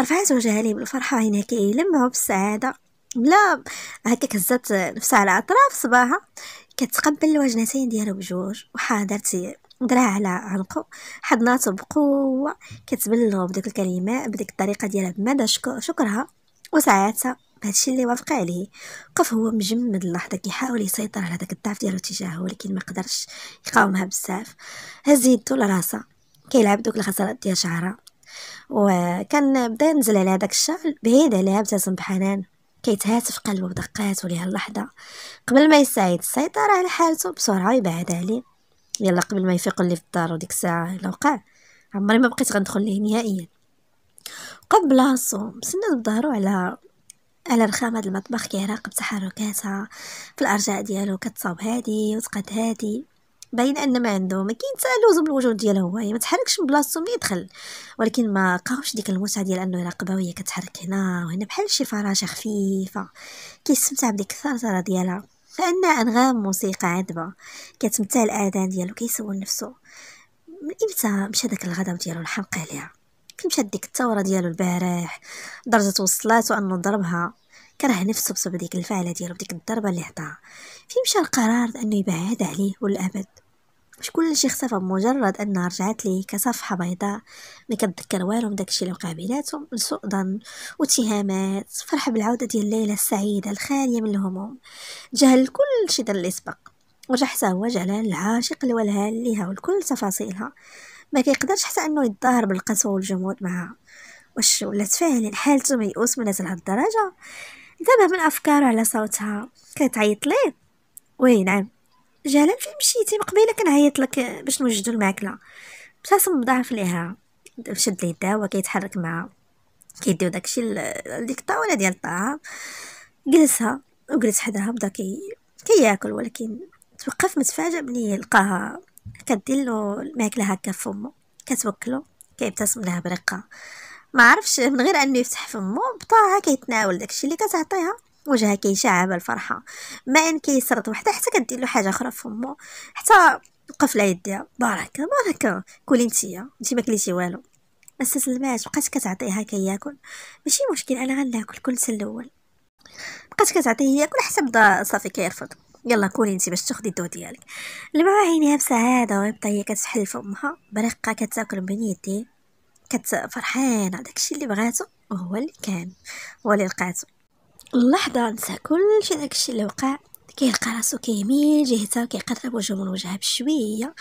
S1: رفعت وجهها ليه بالفرحه هنا كيلمعو بالسعاده لا هكاك هزات نفسها على اطراف صباها كتقبل الوجنتين ديالو بجوج وحاضرت درا على عنقو حضناتو بقوه كتبلغو بدوك الكلمات بديك الطريقه ديالها بمدى شكرها وساعتها بهادشي اللي وافق عليه وقف هو مجمد اللحظه كيحاول يسيطر على داك الضعف ديالو تجاهه ولكن ما قدرش يقاومها بزاف هز يدو لراسها كيلعب دوك الخسارات ديال شعرها وكان بدا ينزل على داك الشغل بعيد عليها ابتسم بحنان كيتهاتف قلبه بدقات ليها اللحظه قبل ما يستعيد السيطره على حالته بسرعه ويبعد عليه يلا قبل ما يفيق لي في الدار وديك الساعه الا وقع عمري ما بقيت غندخل ليه نهائيا قبل بلاصو مسند بظهرو على على رخام هاد المطبخ كيراقب تحركاتها في الارجاء ديالو كتصاوب هادي وتقاد هادي باين ان ما عندهم اكيد لوز زوم الوجود ديالها هو يعني ما تحركش من بلاصتو اللي يدخل ولكن ما لقاوش ديك المتعه ديال انه يراقبها وهي كتحرك هنا وهنا بحال شي فراشه خفيفه كيستمتع بديك الثرثره ديالها كانها انغام موسيقى عذبه كتمتع الاذان ديالو كيسول نفسه من امتى مشى داك الغضب ديالو الحمق عليها كي مشات ديك الثوره ديالو البارح درجه وصلاتو انه ضربها كره نفسه بسبب ديك الفعله ديالو بديك الضربه اللي عطاها فين مشى القرار أنه يبعد عليه والأبد مش كل شي اختفى بمجرد انها رجعت ليه كصفحه بيضاء ما كتذكر والو من داكشي اللي وقع بيناتهم لسوء ظن واتهامات فرحه بالعوده ديال ليلى السعيده الخاليه من الهموم جهل كل شي ديال اللي سبق ورجع حتى هو جلال العاشق الولهان ليها ولكل تفاصيلها ما كيقدرش حتى انه يتظاهر بالقسوه والجمود معها واش ولات فعلا حالته ميؤوس من هاد الدرجه انتبه من افكاره على صوتها كتعيط ليه وي نعم جلال فين مشيتي قبيله كنعيط لك باش نوجدوا الماكله ابتسم بضعف ليها شد ليه الدواء كيتحرك معها كيديو داكشي لديك الطاوله ديال الطعام جلسها وجلس حداها بدا كي كياكل ولكن توقف متفاجئ ملي لقاها كدير له الماكله هكا فمو كتوكلو كيبتسم لها برقه ما عرفش من غير انه يفتح فمو بطاها كيتناول داكشي اللي كتعطيها وجهها كيشعب الفرحه ما ان كيسرد وحده حتى كدير له حاجه اخرى فمو حتى وقف يديها بارك بارك كولي نتيا نتي ما كليتي والو ما استسلماش بقات كتعطيها كياكل ماشي مشكل انا غناكل كل الاول بقات كتعطيه ياكل حتى بدا صافي كيرفض يلا كولي انت باش تاخدي الدو ديالك لمع عينيها بسعاده ويبدا هي كتحل فمها برقه كتاكل من يديه كت فرحانه داكشي اللي بغاتو وهو اللي كان هو اللي لقاتو اللحظه نسى كلشي داكشي اللي وقع كيلقى راسو كيميل جهتها وكيقرب وجهه من وجهها بشويه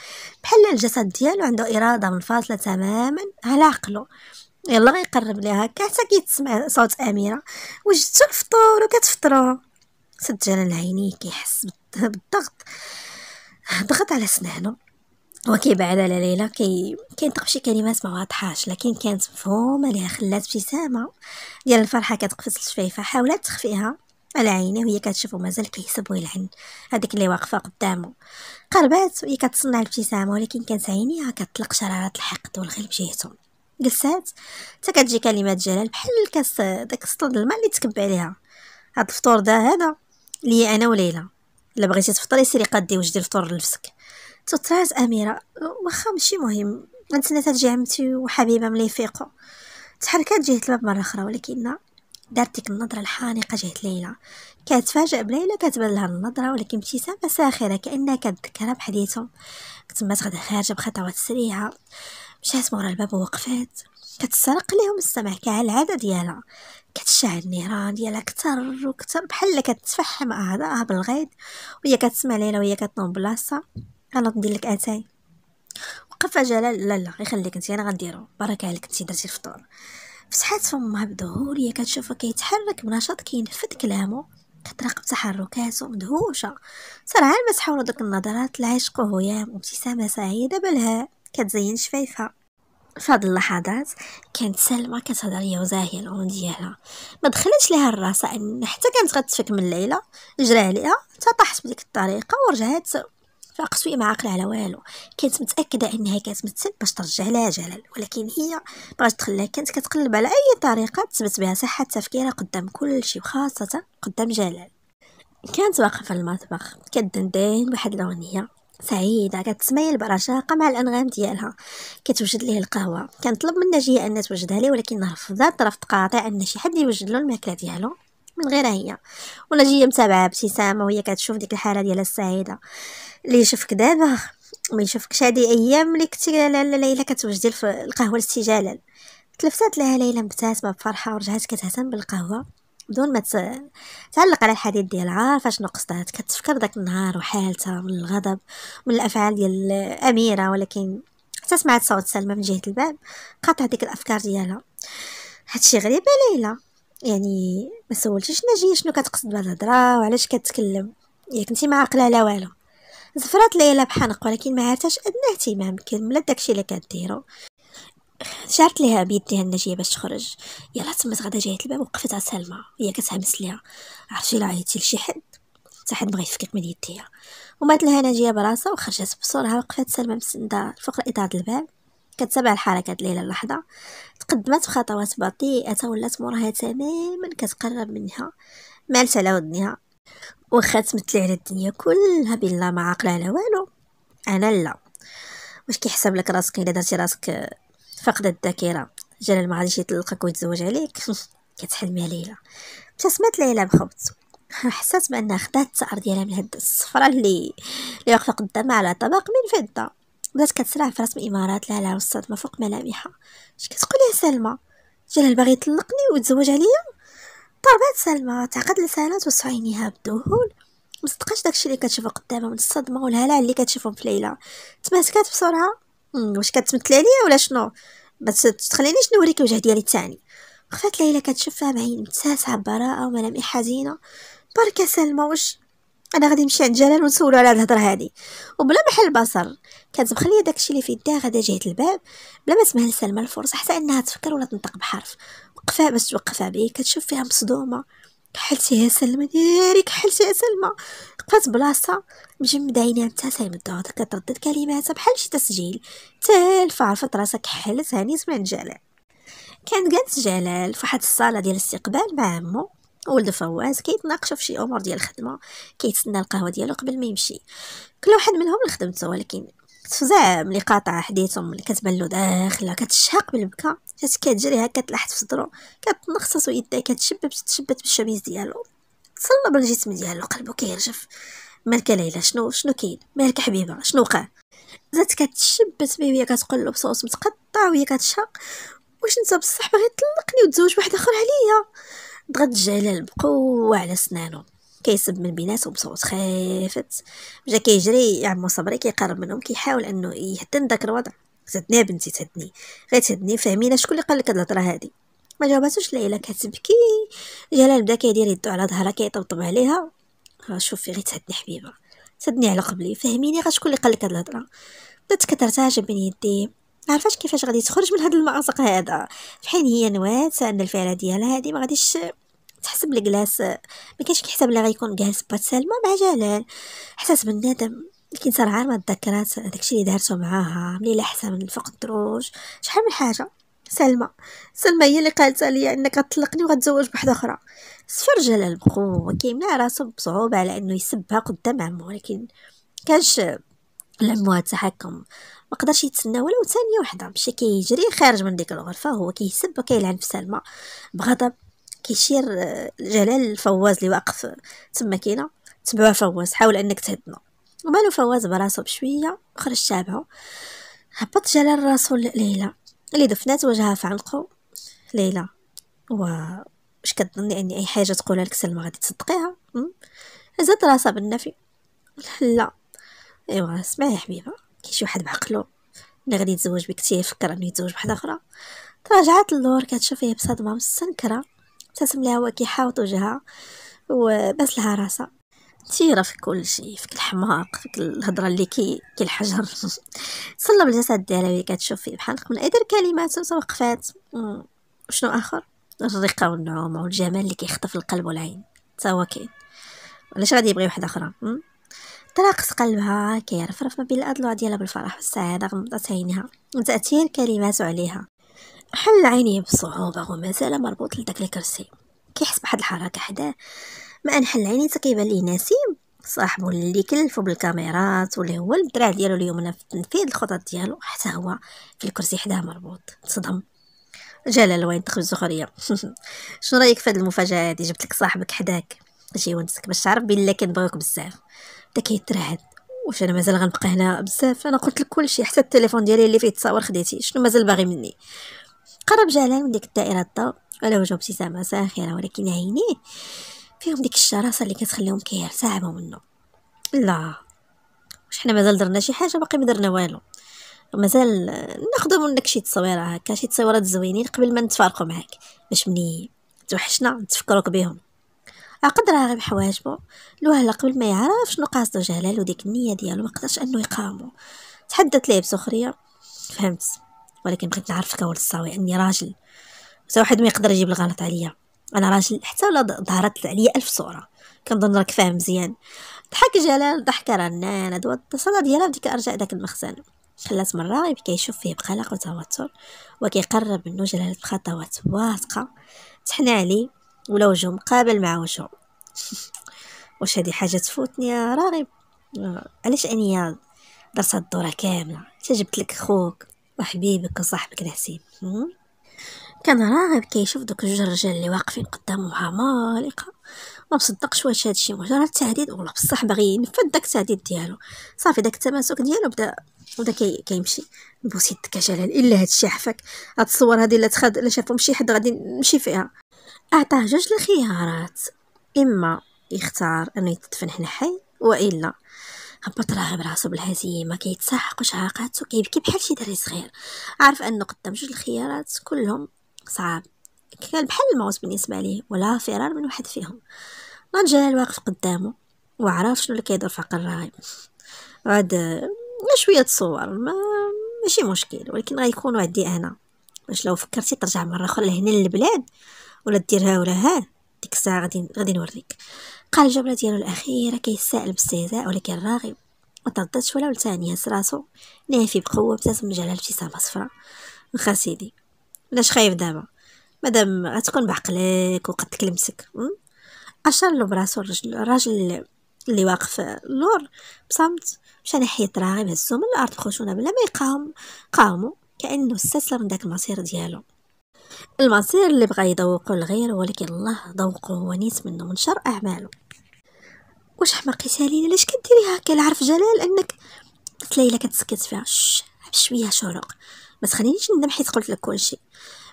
S1: بحال الجسد ديالو عنده اراده منفصله تماما على عقله يلا غيقرب ليها هكا حتى كيتسمع صوت اميره وجدتو الفطور وكتفطروا سجل العينيه كيحس بالضغط ضغط على سنانه وكيبعد على ليلى كي كينطق شي كلمات ما واضحاش لكن كانت مفهومه ليها خلات ابتسامه ديال الفرحه كتقفز لشفايفها حاولات تخفيها على عينيه وهي كتشوفو مازال كيحسب ويلعن هذيك اللي واقفه قدامه قربات وهي كتصنع الابتسامه ولكن كانت عينيها كتطلق شراره الحقد والغل بجهتهم جلسات حتى كتجي كلمات جلال بحال الكاس داك السطل الماء اللي تكب عليها هاد الفطور ده هذا ليا انا وليلى الا بغيتي تفطري سيري قدي وجدي الفطور لنفسك توترات أميرة واخا ماشي مهم غنتسنى تجي عمتي وحبيبة ملي يفيقو تحركات جهة الباب مرة أخرى ولكن دارت ديك النظرة الحانقة جهة ليلى كتفاجأ بليلى كتبان لها النظرة ولكن ابتسامة ساخرة كأنها كتذكرها بحديثهم تمات غدا خارجة بخطوات سريعة مشات مورا الباب ووقفات كتسرق ليهم السمع كالعادة ديالها كتشعل النيران ديالها كتر وكتر بحال كتفحم أعضاءها بالغيض وهي كتسمع ليلى وهي كتنوم بلاصة يلا ندير لك اتاي وقف جلال لا لا يخليك انت انا غنديرو بارك عليك انت درتي الفطور فتحات فمها بدهوريه كتشوفه كيتحرك بنشاط كينفذ كلامه كتراقب تحركاته مدهوشه سرعان ما تحاولوا دوك النظرات لعشق وهيام وابتسامه سعيده بلها كتزين شفايفها فهاد اللحظات كانت سلمى كتهضر ليا وزاهيه الام ديالها ما دخلتش ليها الراس ان حتى كانت غتفك من ليلى جرى عليها حتى طاحت بديك الطريقه ورجعات فقسوي ما عقل على والو كانت متاكده انها كانت باش ترجع لها جلال ولكن هي بغات تخليها كانت كتقلب على اي طريقه تثبت بها صحه تفكيرها قدام كل شيء وخاصه قدام جلال كانت واقفه في المطبخ كدندن بواحد الاغنيه سعيدة كتسمايل برشاقة مع الأنغام ديالها كتوجد ليه القهوة كنطلب من نجية أن توجدها ليه ولكن رفضت رفض قاطع أن شي حد يوجد له الماكلة ديالو من غيرها هي ولا جايه متابعه ابتسامه وهي كتشوف ديك الحاله ديال السعيده اللي يشوفك دابا ما يشوفكش هذه ايام اللي كنتي ليلى كتوجدي القهوه لاستجلال تلفتات لها ليلى مبتسمه بفرحه ورجعت كتهتم بالقهوه بدون ما تعلق على الحديث ديالها عارفه شنو قصدات كتفكر داك النهار وحالتها من الغضب من الافعال ديال اميره ولكن حتى سمعت صوت سلمى من جهه الباب قاطع ديك الافكار ديالها هادشي غريب ليلى يعني ما سولتيش ناجيه شنو كتقصد بهاد الهضره وعلاش كتكلم ياك يعني كنتي ما عقله لا والو زفرات ليلى بحنق ولكن ما عرفتش ادنى اهتمام كملت داكشي اللي كديرو شارت ليها بيديها النجيه باش تخرج يلا تمت غدا جايه الباب وقفت على سلمى هي كتهمس ليها عرفتي راه عيطتي لشي حد حتى حد بغى يفكك من يديها ومات لها نجيه براسها وخرجت بسرعه وقفت سلمى مسنده فوق اطار الباب كتتبع الحركه ليلى اللحظه تقدمات بخطوات بطيئة ولات موراها تماما كتقرب منها مالت على ودنها واخا تمثلي على الدنيا كلها بلا ما عاقله على والو انا لا واش كيحسب لك راسك الا درتي راسك فقد الذاكره جلال ما غاديش يطلقك ويتزوج عليك [laughs] كتحلمي ليلى متى سمات ليلى بخبط حسات بانها خدات الثار ديالها من هاد الصفره اللي اللي واقفه قدامها على طبق من فضه بدات كتسرع في رسم امارات لها لها والصدمه فوق ملامحها اش كتقول يا سلمى جلال باغي يطلقني ويتزوج عليا طربات سلمى تعقد لسانات وصعينيها عينيها مصدقاش داكشي اللي كتشوفو قدامها من الصدمه والهلع اللي كتشوفهم في ليلى تماسكات بسرعه واش كتمثل عليا ولا شنو ما تخلينيش نوريك الوجه ديالي الثاني خفات ليلى كتشوفها بعين متساسعه ببراءه وملامح حزينه بركه سلمى واش انا غادي نمشي عند جلال ونسولو على هاد الهضره هادي وبلا حل البصر كانت مخليه داكشي اللي في يدها غدا جهه الباب بلا ما تسمح لسلمى الفرصه حتى انها تفكر ولا تنطق بحرف وقفا باش توقفها به كتشوف فيها مصدومه كحلتي يا سلمى ديري كحلتي يا سلمى قفات بلاصه مجمد عينيها مبتسم الضغط كتردد كلماتها بحال شي تسجيل تالفه عرفت راسها كحلت هاني سمعت جلال كانت جالس جلال فواحد الصاله ديال الاستقبال مع عمو ولد فواز كيتناقشوا في شي امور ديال الخدمه كيتسنى القهوه ديالو قبل ما يمشي كل واحد منهم لخدمته ولكن تفزع ملي قاطع حديثهم اللي كتبان له داخله كتشهق بالبكا حيت كتجري هكا تلاحت في صدرو كتنخصص يديه كتشبب تشبت بالشميز ديالو تصلب الجسم ديالو قلبو كيرجف مالك ليلى شنو شنو كاين مالك حبيبه شنو وقع زادت كتشبت بيه وهي كتقول له بصوت متقطع وهي كتشهق واش انت بصح باغي تطلقني وتزوج واحد اخر عليا ضغط الجلال بقوة على سنانو كيسب من بيناتهم بصوت خافت بجا كيجري يعمو صبري كيقرب منهم كيحاول انه يهدن داك الوضع تهدني بنتي تهدني غير تهدني فهمينا شكون اللي قال لك الهضره هادي ما جاوباتوش ليلى كتبكي جلال بدا كيدير يدو على ظهرها كيطبطب عليها شوفي غير تهدني حبيبه تهدني على قبلي فهميني غير شكون اللي قال لك هاد الهضره بدات كترتعش بين يديه ما عرفاش كيفاش غادي تخرج من هذا المأزق هذا حين هي نوات ان الفعله ديالها هذه ما غاديش تحسب الكلاس ما كانش كيحسب لي غيكون جالس بات سلمى مع جلال حساس بالندم لكن سرعان ما تذكرات داكشي اللي دارتو معاها ملي لحسها من فوق الدروج شحال من حاجه سلمى سلمى هي اللي قالت لي انك غتطلقني وغتزوج بواحده اخرى صفر جلال بقوه كيمنع راسو بصعوبه على انه يسبها قدام عمو ولكن كانش العمو تحكم ما قدرش يتسنى ولو ثانيه وحده مشى كيجري خارج من ديك الغرفه هو كيسب وكيلعن في سلمى بغضب كيشير آه، جلال الفواز اللي واقف تما كاينه تبعوا فواز حاول انك تهدنا ومالو فواز براسو بشويه خرج تابعو هبط جلال راسو ليلى اللي دفنات وجهها في عنقو ليلى و واش كتظني اني اي حاجه تقولها لك سلمى غادي تصدقيها زاد راسها بالنفي لا ايوا اسمع يا حبيبه كي شي واحد بعقلو ملي غادي يتزوج بك تيفكر انه يتزوج بحدا اخرى تراجعات للور كتشوف بصدمه مستنكره ابتسم لها هو كيحاوط وجهها وبس لها راسها تيرة في كل شيء فيك الحماق فيك الهضره اللي كي كي الحجر [laughs] صلب الجسد ديالها وهي كتشوف فيه بحال من ايدر كلمات وقفات وشنو اخر الرقه والنعومه والجمال اللي كيخطف القلب والعين تا هو كاين علاش غادي يبغي واحده اخرى طرقت قلبها كيرفرف ما بين الاضلاع ديالها بالفرح والسعادة غمضت عينها وتأثير كلماته عليها حل عينيه بصعوبة ومازال مربوط لداك الكرسي كيحس بواحد الحركة حداه ما أنحل عيني تقيبان لي نسيم صاحبو اللي كلفو بالكاميرات واللي هو الدراع ديالو اليوم في تنفيذ الخطط ديالو حتى هو في الكرسي حداه مربوط صدم جلال وين تخرج زخرية [laughs] شنو رايك في هاد المفاجاه هادي جبت لك صاحبك حداك جي ونسك باش تعرف بلي كنبغيوك بزاف حتى كيترهد واش انا مازال غنبقى هنا بزاف انا قلت لك كلشي حتى التليفون ديالي اللي فيه التصاور خديتي شنو مازال باغي مني قرب جلال من ديك الدائره الضوء على وجه ابتسامه ساخره ولكن عينيه فيهم ديك الشراسه اللي كتخليهم كيرتعبوا منه لا واش حنا مازال درنا شي حاجه باقي ما درنا والو مازال ناخذ منك شي تصويره هكا شي تصويرات زوينين قبل ما نتفارقوا معاك باش مني توحشنا نتفكروك بهم عقد راغب حواجبو الوهله قبل ما يعرف شنو قاصدو جلال وديك النيه ديالو ما انه يقاومو تحدث ليه بسخريه فهمت ولكن بغيت نعرفك اول الصاوي اني راجل حتى واحد ما يقدر يجيب الغلط عليا انا راجل حتى ولا ظهرت عليا الف صوره كنظن راك فاهم مزيان ضحك جلال ضحكه رنانه دوت الصلاه ديالها بديك ارجع داك المخزن خلات من راغب كيشوف فيه بقلق وتوتر وكيقرب منه جلال بخطوات واثقة تحنى عليه ولا وجهه مقابل مع وجهه [laughs] واش هذه حاجه تفوتني يا راغب علاش انيا درت هاد الدوره كامله جبت لك خوك وحبيبك وصاحبك الحسين كان راغب كيشوف دوك جوج رجال اللي واقفين قدامه عمالقه ما مصدقش واش هادشي مجرد تهديد ولا بصح باغي ينفذ داك التهديد ديالو صافي داك التماسك ديالو بدا بدا كي كيمشي بوسي يدك جلال الا هادشي حفاك هاد الصور هادي الا تخاد الا شافهم شي حد غادي نمشي فيها أعطاه جوج الخيارات إما يختار أنه يتدفن هنا حي وإلا هبط راه براسو بالهزيمة كيتسحقش عاقاتو كيبكي بحال شي دري صغير عارف أنه قدام جوج الخيارات كلهم صعاب كان بحال الموت بالنسبة ليه ولا فرار من واحد فيهم نجال واقف قدامه وعرف شنو اللي كيدور في عقل الراهب غاد شوية صور ما ماشي مشكل ولكن غيكون عندي أنا باش لو فكرتي ترجع مره اخرى لهنا للبلاد ولا ديرها ولا ها ديك الساعه غادي غادي نوريك قال الجمله ديالو الاخيره كيسائل باستهزاء ولكن راغب ما ترددش ولا هز راسو نافي بقوه ابتسم جعل الابتسامه صفرا واخا سيدي علاش خايف دابا مادام غتكون بعقلك وقد كلمتك اشار له براسو الراجل اللي واقف اللور بصمت مشى ناحيه راغب هزو من الارض خشونه بلا ما يقاوم قاومو كأنه استسلم من داك المصير ديالو المصير اللي بغى يذوقو الغير ولكن الله ذوقه ونيس منه من شر أعماله واش حماقي سالينا علاش كديري هكا عرف جلال انك قلت ليلى كتسكت فيها شش بشويه شروق ما تخلينيش ندم حيت قلت لك كلشي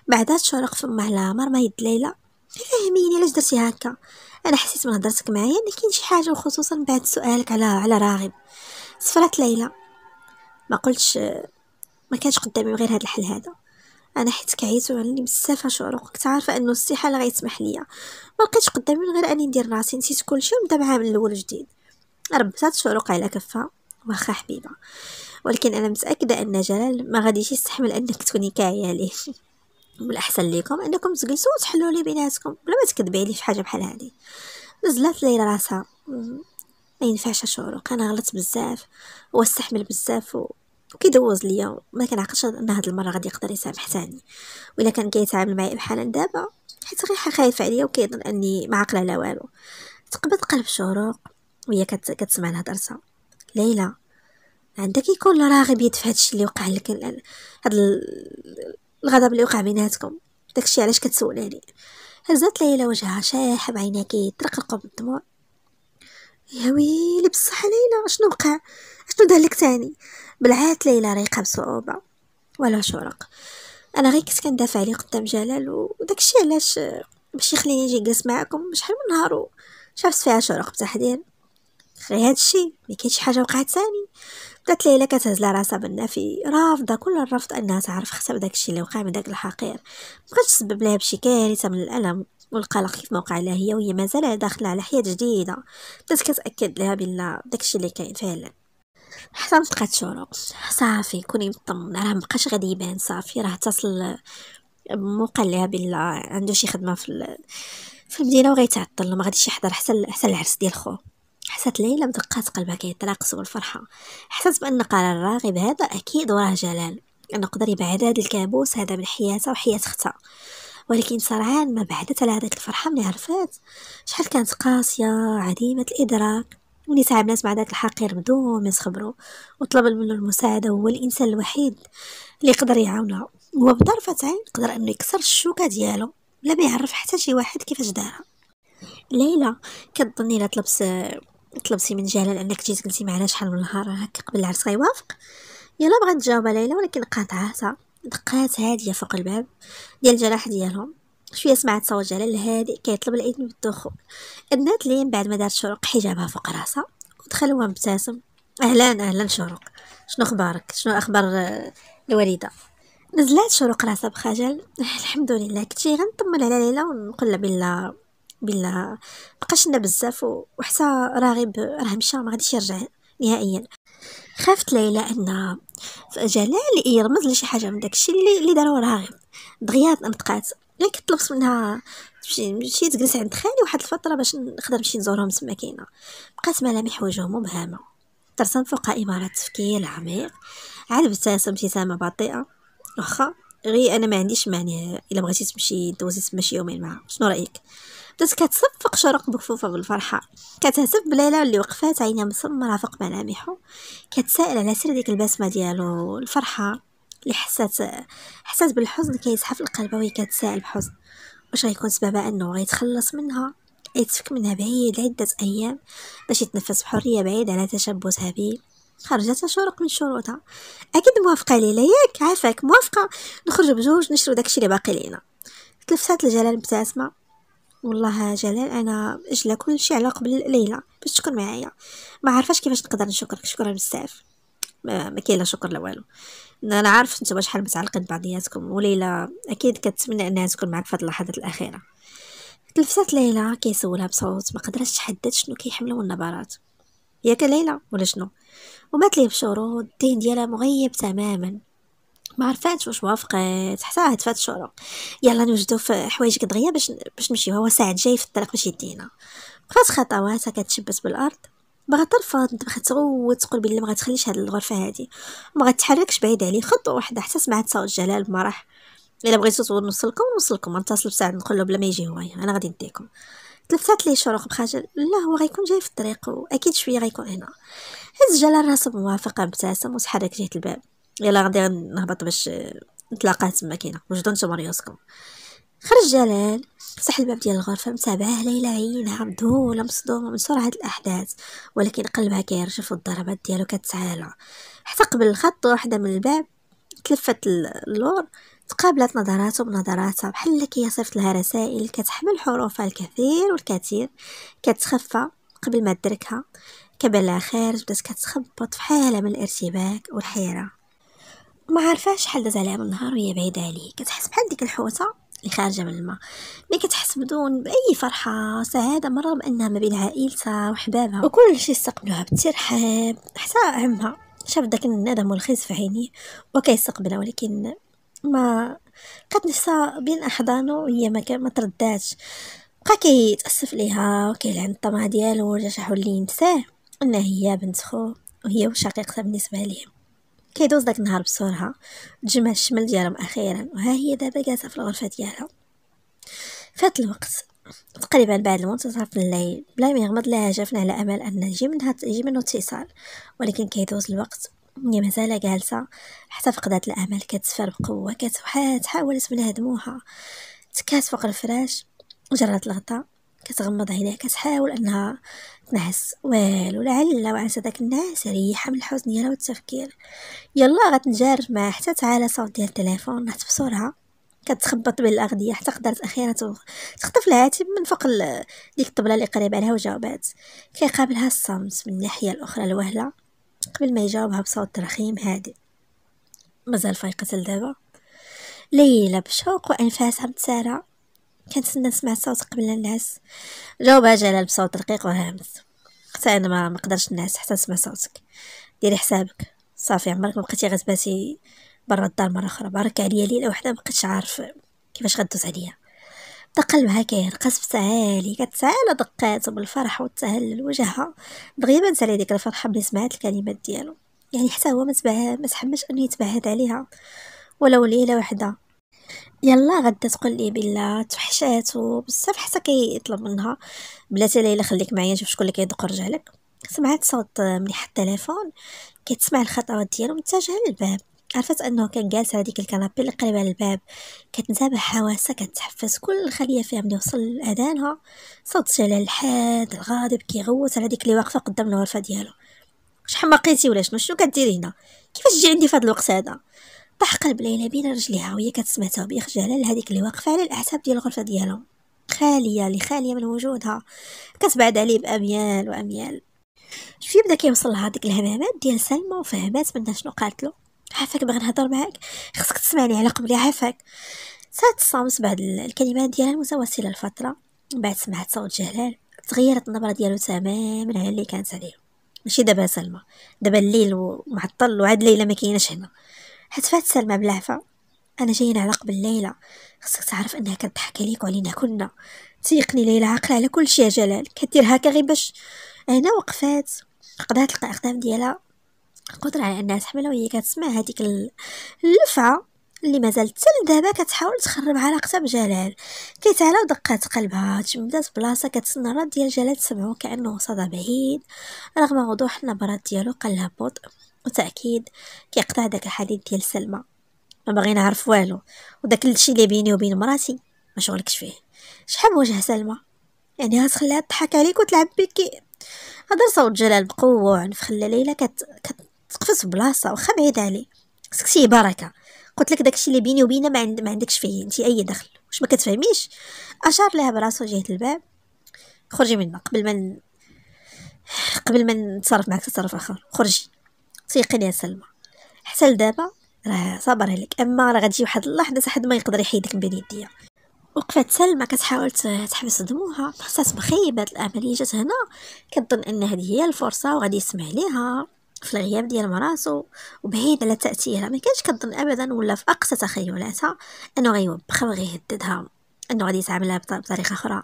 S1: بعدا شروق فما على مر ما يد ليلى فهميني علاش درتي هكا انا حسيت من هضرتك معايا ان كاين شي حاجه وخصوصا بعد سؤالك على على راغب صفرات ليلى ما قلتش ما كانش قدامي غير هذا الحل هذا انا حيت كعيت وعندي بزاف شروق كنت عارفه انه استحاله غيسمح ليا ما لقيتش قدامي غير اني ندير راسي نسيت كلشي ونبدا معاه من الاول جديد ربطات شروق على كفها واخا حبيبه ولكن انا متاكده ان جلال ما غاديش يستحمل انك تكوني كاعيه ليه [laughs] من الاحسن ليكم انكم تجلسوا وتحلوا لي بيناتكم بلا ما تكذبي لي في حاجه بحال هذه نزلات لي راسها ما ينفعش شعورك انا غلطت بزاف واستحمل بزاف وكيدوز ليا ما كنعقلش ان هاد المره غادي يقدر يسامح ثاني ولا كان كيتعامل معايا بحال دابا حيت غير خايف عليا وكيظن اني ما عاقله على والو تقبض قلب شروق وهي كت... كتسمع درسة ليلى عندك يكون راغب يدفع هادشي اللي وقع لك هاد الغضب اللي وقع بيناتكم داكشي علاش كتسولاني هزات ليلى وجهها شاحب عينها كيترقرقوا بالدموع يا ويلي بصح ليلى شنو وقع شنو دار لك تاني بلعات ليلى ريقة بصعوبة ولا شرق انا غير كنت كندافع عليه قدام جلال وداكشي علاش باش يخليني نجي نجلس معاكم شحال من نهار شافت فيها شرق بتحديد غير هادشي ما كاينش حاجه وقعت ثاني بدات ليلى لها راسها بالنافي رافضه كل الرفض انها تعرف خصها بداكشي اللي وقع من داك الحقير مابقاش تسبب لها بشي كارثه من الالم والقلق كيف موقع وقع لها هي وهي مازال داخله على حياه جديده بدات كتاكد لها بلا داكشي اللي كاين فعلا حتى نطقات شروق صافي كوني مطمنه راه مبقاش غادي يبان صافي راه اتصل مقلها بلا عنده شي خدمه في في المدينه وغيتعطل ما غاديش يحضر حتى حتى العرس ديال خو حسات ليلى بدقات قلبها كيتراقص بالفرحه حسات بان قرار راغب هذا اكيد وراه جلال انه قدر يبعد هذا الكابوس هذا من حياتها وحياه اختها ولكن سرعان ما بعدت على هذيك الفرحه ملي عرفات شحال كانت قاسيه عديمه الادراك ولي صعب نسمع داك الحقير بدون ما يخبرو وطلب منه المساعدة هو الإنسان الوحيد اللي يقدر يعاونها هو بطرفة عين قدر أنه يكسر الشوكة ديالو بلا ما يعرف حتى شي واحد كيفاش دارها ليلى كتظن الا طلبت طلبتي من جلال انك جيت قلتي معنا شحال من نهار هكا قبل العرس غيوافق يلا بغات تجاوب ليلى ولكن قاطعاتها دقات هاديه فوق الباب ديال الجراح ديالهم شويه سمعت صوت جلال هادئ كيطلب العيد من الدخول ادنات ليه بعد ما دارت شروق حجابها فوق راسها ودخل هو مبتسم اهلا اهلا شروق شنو اخبارك شنو اخبار آه، الوالده نزلات شروق راسها بخجل أه، الحمد لله كنتي غنطمن على ليلى ونقول لها بالله بالله بقاش لنا بزاف وحتى راغب راه مشى ما غاديش يرجع نهائيا خافت ليلى ان جلال يرمز لشي حاجه من داكشي اللي اللي راغب دغيا نطقات انا كنت لبس منها مشيت تجلس عند خالي واحد الفتره باش نقدر نمشي نزورهم تما كاينه بقات ملامح وجههم مبهمه ترسم فوق إمارة تفكير عميق عاد ابتسم ابتسامة بطيئة واخا غير انا ما عنديش مانع الا بغيتي تمشي دوزي تما شي يومين معاها شنو رايك بدات كتصفق شروق مكفوفه بالفرحه كتهتف بليلى اللي وقفات عينها مسمره فوق ملامحه كتسائل على سر ديك البسمه ديالو الفرحه اللي حسات حسات بالحزن كيزحف القلب وهي كتسائل بحزن واش غيكون سببها انه غيتخلص منها يتفك منها بعيد عدة أيام باش يتنفس بحرية بعيد على تشبثها به خرجت شروق من شروطها أكيد موافقة ليلى ياك عافاك موافقة نخرج بجوج نشرو داكشي اللي باقي لينا تلفسات لجلال مبتسمة والله جلال انا اجلى كل شيء على قبل ليلى باش تكون معايا ما عارفاش كيفاش نقدر نشكرك شكرا بزاف ما كاين لا شكر لا والو انا عارف نتوما شحال متعلقين بعضياتكم وليلى اكيد كتمنى انها تكون معك في اللحظات الاخيره تلفات ليلى كيسولها بصوت ما قدرتش تحدد شنو كيحملو النبرات ياك ليلى ولا شنو ومات ليه بشروط الدين ديالها مغيب تماما ما عرفاتش واش وافقت حتى هتفات الشروق يلا نوجدو في حوايج دغيا باش باش نمشيو هو ساعد جاي في الطريق باش يدينا بقات خطواتها كتشبت بالارض باغا ترفض باغا تغوت تقول بلي ما غتخليش هاد الغرفه هادي ما غتحركش بعيد عليه خطوه واحده حتى سمعت صوت جلال راح الا بغيتو نوصلكم نوصلكم نتصل بسعد نقول له بلا ما يجي هويا انا غادي نديكم تلفات ليه شروق بخجل لا هو غيكون جاي في الطريق واكيد شويه غيكون هنا هز جلال راسو بموافقه ابتسم وتحرك جهه الباب يلا غادي نهبط باش نتلاقاه تما كاينه وجدوا نتوما ريوسكم خرج جلال فتح الباب ديال الغرفة متابعه ليلى عينها مذهولة مصدومة من سرعة الأحداث ولكن قلبها كيرجف والضربات ديالو كتعالى حتى قبل الخط وحدة من الباب تلفت اللور تقابلت نظراته بنظراتها بحال اللي كيصيفط لها رسائل كتحمل حروفها الكثير والكثير كتخفى قبل ما تدركها كبان خارج بدات كتخبط في حالة من الارتباك والحيرة ما عارفاش شحال داز عليها من النهار وهي بعيدة عليه كتحس بحال ديك الحوته اللي خارجه من الماء مي كتحس بدون باي فرحه سعاده مره بانها ما بين عائلتها وحبابها وكل شيء استقبلوها بالترحاب حتى عمها شاف داك الندم والخز في عينيه وكيستقبلها ولكن ما قد نفسها بين احضانه وهي ما ما ترداتش بقى كيتاسف ليها وكيلعن الطمع ديالو ورجع شحال لي نساه انها هي بنت خوه وهي وشقيقتها بالنسبه ليه كيدوز داك النهار بسرعه تجمع الشمل ديالهم اخيرا وها هي دابا جالسه في الغرفه ديالها فات الوقت تقريبا بعد المنتصف الليل بلا ما يغمض لها جفن على امل ان يجي منها يجي منه اتصال ولكن كيدوز الوقت هي مازال جالسه حتى فقدت الامل كتسفر بقوه كتحاول تملا دموعها تكاس فوق الفراش وجرات الغطاء كتغمض عينيها كتحاول انها تنعس والو لعل وعسى داك النعاس ريحه من الحزن ديالها والتفكير يلا غتنجرب معاه حتى تعالى صوت ديال التليفون نحت بسرعه كتخبط بالاغذيه حتى قدرت اخيرا تخطف الهاتف من فوق ديك الطبله اللي قريب عليها وجاوبات كيقابلها الصمت من الناحيه الاخرى الوهله قبل ما يجاوبها بصوت رخيم هادئ مازال فايقه لدابا ليلى بشوق وانفاسها متسارعه كنتسنى نسمع الصوت قبل الناس جاوبها جلال بصوت رقيق وهامس حتى انا ما مقدرش الناس حتى نسمع صوتك ديري حسابك صافي عمرك ما بقيتي غتباتي برا الدار مره اخرى بارك عليا ليله وحده ما بقيتش عارف كيفاش غدوز عليا دق قلبها كيرقص بسعالي كتسالى دقات بالفرح والتهلل وجهها دغيا بانت عليها ديك الفرحه ملي سمعت الكلمات ديالو يعني حتى هو ما تبعها ما تحملش انه يتبعد عليها ولو ليله وحده يلا غدا تقول لي بلا توحشات وبزاف حتى كيطلب منها بلاتي ليلى خليك معايا نشوف شكون اللي كيدق لك سمعت صوت مليح التليفون كتسمع الخطوات ديالو متجهه للباب عرفت انه كان جالس على ديك الكنابي اللي قريبه للباب كتنتابع حواسها كتحفز كل خليه فيها ملي وصل لاذانها صوت جلال الحاد الغاضب كيغوت على ديك اللي واقفه قدام الغرفه ديالو شحال ما قيتي ولا شنو شنو كديري هنا كيفاش تجي عندي في هذا الوقت هذا طاح قلب ليلى بين رجليها وهي كتسمع توبيخ جلال لهذيك اللي واقفه على الاعتاب ديال الغرفه ديالهم خاليه اللي خاليه من وجودها كتبعد عليه باميال واميال شويه بدا كيوصلها ديك الهمامات ديال سلمى وفهمات منها شنو قالت له عافاك باغي نهضر معاك خصك تسمعني على قبلي عافاك سات صامت بعد الكلمات ديالها المتواصله لفتره من بعد سمعت صوت جلال تغيرت النبره ديالو تماما على اللي كانت عليه ماشي دابا سلمى دابا الليل ومعطل وعاد ليلى ما كايناش هنا حيت فات سلمى بلافة انا جاي نعلق بالليلة خصك تعرف انها كضحك عليك وعلينا كلنا تيقني ليلى عاقلة على كل شيء جلال كدير هكا غير باش هنا وقفات قدرت تلقى اقدام ديالها قدرة على انها تحملها وهي كتسمع هذيك اللفعة اللي مازال حتى لدابا كتحاول تخرب علاقتها بجلال كيتعلى ودقات قلبها تجمدات بلاصه كتسنى الرد ديال جلال تسمعو كانه صدى بعيد رغم وضوح النبرات ديالو قلها ببطء وتأكيد كيقطع داك الحديد ديال سلمى ما باغي نعرف والو وداك الشيء اللي بيني وبين مراتي ما شغلكش فيه شحال وجه سلمى يعني غتخليها تضحك عليك وتلعب بك هضر صوت جلال بقوه وعنف خلى ليلى كت... كتقفز بلاصه واخا بعيد عليه سكتي بركه قلت لك داكشي اللي بيني وبينه ما, عند... ما عندكش فيه انت اي دخل واش ما كتفهميش اشار لها براسو جهه الباب خرجي من قبل ما قبل ما نتصرف معك تصرف اخر خرجي تيقن يا سلمى حتى لدابا راه صبر عليك اما راه غتجي واحد اللحظه حد ما يقدر يحيدك من بين يديا وقفات سلمى كتحاول تحبس دموعها حسات بخيبة هاد الامل جات هنا كتظن ان هذه هي الفرصه وغادي يسمع ليها في الغياب ديال مراسو وبعيد على تاثيرها ما كانش كتظن ابدا ولا في اقصى تخيلاتها انه غيوبخها وغيهددها انه غادي يتعاملها بطريقه اخرى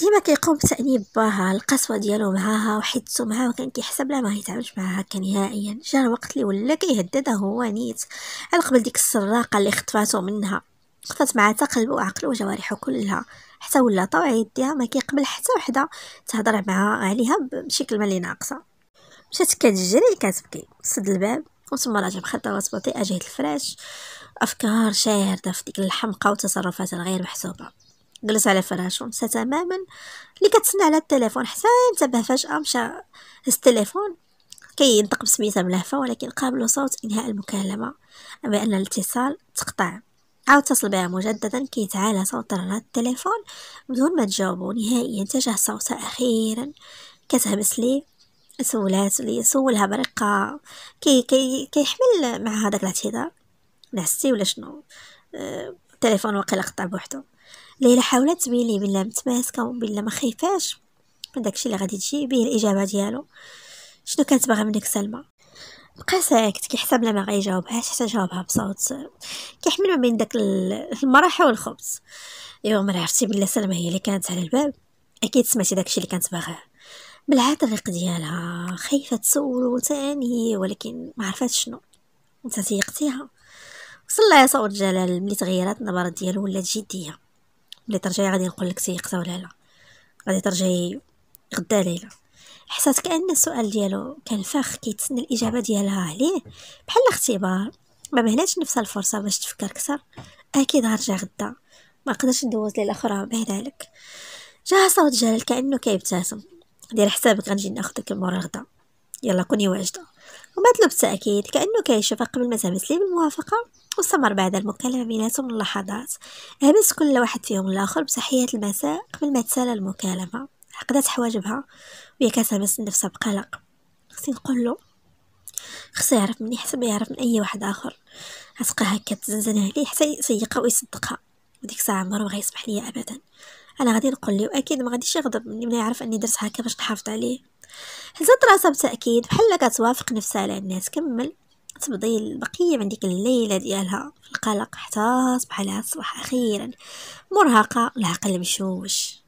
S1: ديما كيقوم بتأنيب باها القسوة ديالو معاها وحيدتو معاها وكان كيحسب لا ما يتعاملش معاها هكا نهائيا جا الوقت اللي ولا كيهددها هو نيت على قبل ديك السراقة اللي خطفاتو منها خطفات معاه حتى قلبو وعقلو وجوارحو كلها حتى ولا طوع يديها ما كيقبل حتى وحده تهضر معاها عليها بشي كلمه اللي ناقصه مشات كتجري كتبكي سد الباب وتما راجع بخطوات بطيئه جهه الفراش افكار شاردة في ديك الحمقى وتصرفات الغير محسوبه جلس على فراشه ونسى تماما اللي كتسنى على التليفون حتى انتبه فجاه مشى هز التليفون كينطق كي بسميتها ملهفه ولكن قابلو صوت انهاء المكالمه اما ان الاتصال تقطع عاود اتصل بها مجددا كيتعالى صوت رنات التليفون بدون ما تجاوبو نهائيا اتجه صوتها اخيرا كتهبس ليه سولات لي سولها برقة كي كي كيحمل مع هذاك الاعتذار نعستي ولا شنو أه، التليفون واقيلا قطع بوحدو ليلى حاولت تبين ليه بلا متماسكه وبلا ما خايفاش من داكشي اللي غادي تجي به الاجابه ديالو شنو كانت باغا منك سلمى بقى ساكت كيحسب لا ما غيجاوبهاش حتى جاوبها بصوت كيحمل ما بين داك المرحه والخبز يوم ما عرفتي بلا سلمى هي اللي كانت على الباب اكيد سمعتي داكشي اللي كانت باغاه بالعطريق ديالها خايفه تسولو تاني ولكن ما عرفات شنو انت تيقتيها وصل لها صوت جلال ملي تغيرات النبره ديالو ولات جديه ملي ترجعي غادي نقول لك سيقتا ولا لا غادي ترجعي غدا ليله حسات كان السؤال ديالو كان فاخ كيتسنى الاجابه ديالها عليه بحال اختبار ما مهناش نفس الفرصه باش تفكر كثر اكيد غنرجع غدا ما قدرش ندوز ليله اخرى بعد لك جاها صوت جلال كانه كيبتسم دير حسابك غنجي ناخذك المره غدا يلا كوني واجدة وبعد لبس أكيد كأنه كيشوفها قبل ما تهبس ليه بالموافقة واستمر بعد المكالمة بيناتهم اللحظات هبس كل واحد فيهم الآخر بصحية المساء قبل ما تسال المكالمة عقدت حواجبها وهي كتهمس نفسها بقلق خصني نقول له خصو يعرف مني حسب ما يعرف من أي واحد آخر غتبقى هكا تزنزن عليه حتى يسيقها ويصدقها وديك ساعة عمرو ما يسمح ليا أبدا أنا غادي نقول لي وأكيد ما غاديش يغضب مني ملي يعرف أني درت هكا باش نحافظ عليه حلت راسها بالتأكيد بحال كتوافق نفسها على الناس كمل تبضي البقية من ديك الليلة ديالها في القلق حتى صبح لها الصباح أخيرا مرهقة العقل مشوش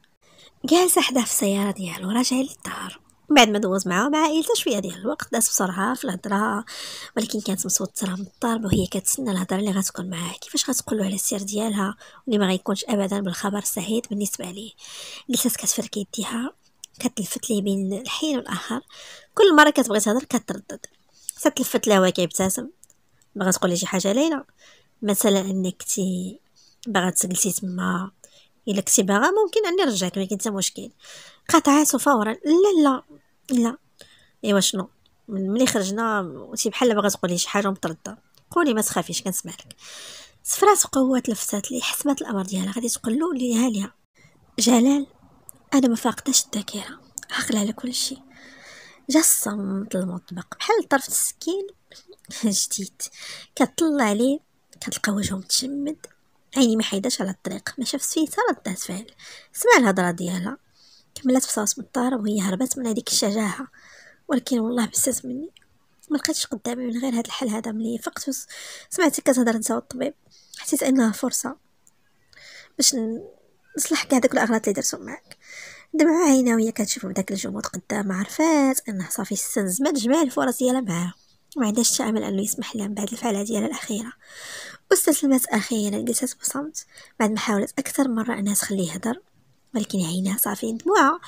S1: جالسة حدا في السيارة ديالو راجع للدار بعد ما دوز معاه مع عائلته شويه ديال الوقت داس بسرعه في الهضره ولكن كانت متوتره من الضرب وهي كتسنى الهضره اللي غتكون معاه كيفاش غتقول له على السر ديالها واللي ما غيكونش ابدا بالخبر السعيد بالنسبه ليه جلست كتفرك يديها كتلفت ليه بين الحين والاخر كل مره كتبغي تهضر كتردد تتلفت ليه وهي كيبتسم باغا تقولي شي حاجه ليلى مثلا انك تي باغا تجلسي تما الا كنتي باغا ممكن اني نرجعك ما كاين حتى مشكل قطعته فورا لا لا لا ايوا شنو ملي خرجنا وانتي بحال باغا تقولي شي حاجه ومتردده قولي ما تخافيش لك سفرات قوة لفتات لي حسبات الامر ديالها غادي تقول له ليها ليها جلال أنا ما فاقدش الذاكرة عاقلة على كل شيء جا الصمت المطبق بحال طرف السكين [laughs] جديد كطل عليه كتلقى وجهه متشمد عيني ما حيداش على الطريق ما شافش فيه حتى رد فعل سمع الهضره ديالها كملت في صوت من الدار وهي هربت من هذيك الشجاعه ولكن والله بسات مني ما لقيتش قدامي من غير هذا الحل هذا ملي فقت سمعت كتهضر نتا الطبيب حسيت انها فرصه باش ن... نصلح كاع داك الاغلاط اللي درتو معاك دمع عينا وهي كتشوف داك الجمود قدامها عرفات انه صافي استنزمت جميع الفرص ديالها معاه ما عندهاش حتى امل انه يسمح لها من بعد الفعله ديالها الاخيره واستسلمت اخيرا جلست بصمت بعد ما حاولت اكثر مره انها تخليه يهضر ولكن عينها صافي دموعها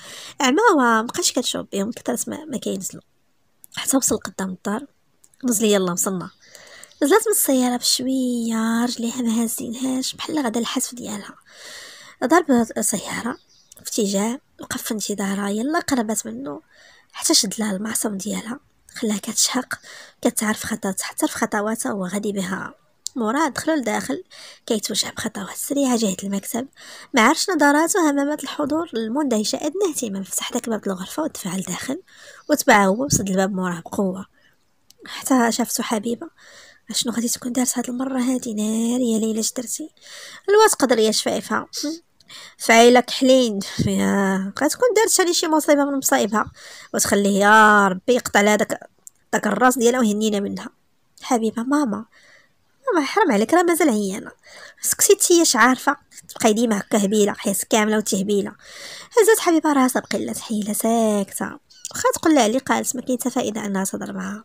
S1: عماوه ومبقاش كتشوف بهم كثرت ما, ما كينزلوا حتى وصل قدام الدار نزل يلا وصلنا نزلت من السياره بشويه رجليها ما هازينهاش بحال غدا الحسف ديالها ضرب سيارة في اتجاه وقف في انتظارها يلا قربت منه حتى شد لها المعصم ديالها خلاها كتشهق كتعرف خطوات حتى في خطواتها هو غادي بها مورا دخلوا لداخل كيتوجع بخطوات سريعه جهه المكتب ما عرفش نظراته همامات الحضور المندهشه ادنى اهتمام فتح داك باب الغرفه ودفع لداخل وتبعه هو وسد الباب موراه بقوه حتى شافته حبيبه شنو غادي تكون دارت هاد المره هادي ناريه ليله درتي الواد قدر يشفى فيها فعيلك حلين غتكون دارت شي شي مصيبه من مصايبها وتخليه يا ربي يقطع لها داك داك الراس ديالها ويهنينا منها حبيبه ماما ماما حرام عليك راه مازال عيانه سكتيتي هي عارفه تبقاي ديما هكا هبيله حياتك كامله وتهبيله هبيله هزات حبيبه راسها بقله حيله ساكته واخا تقول لها اللي قالت ما كاين حتى فائده انها تهضر معها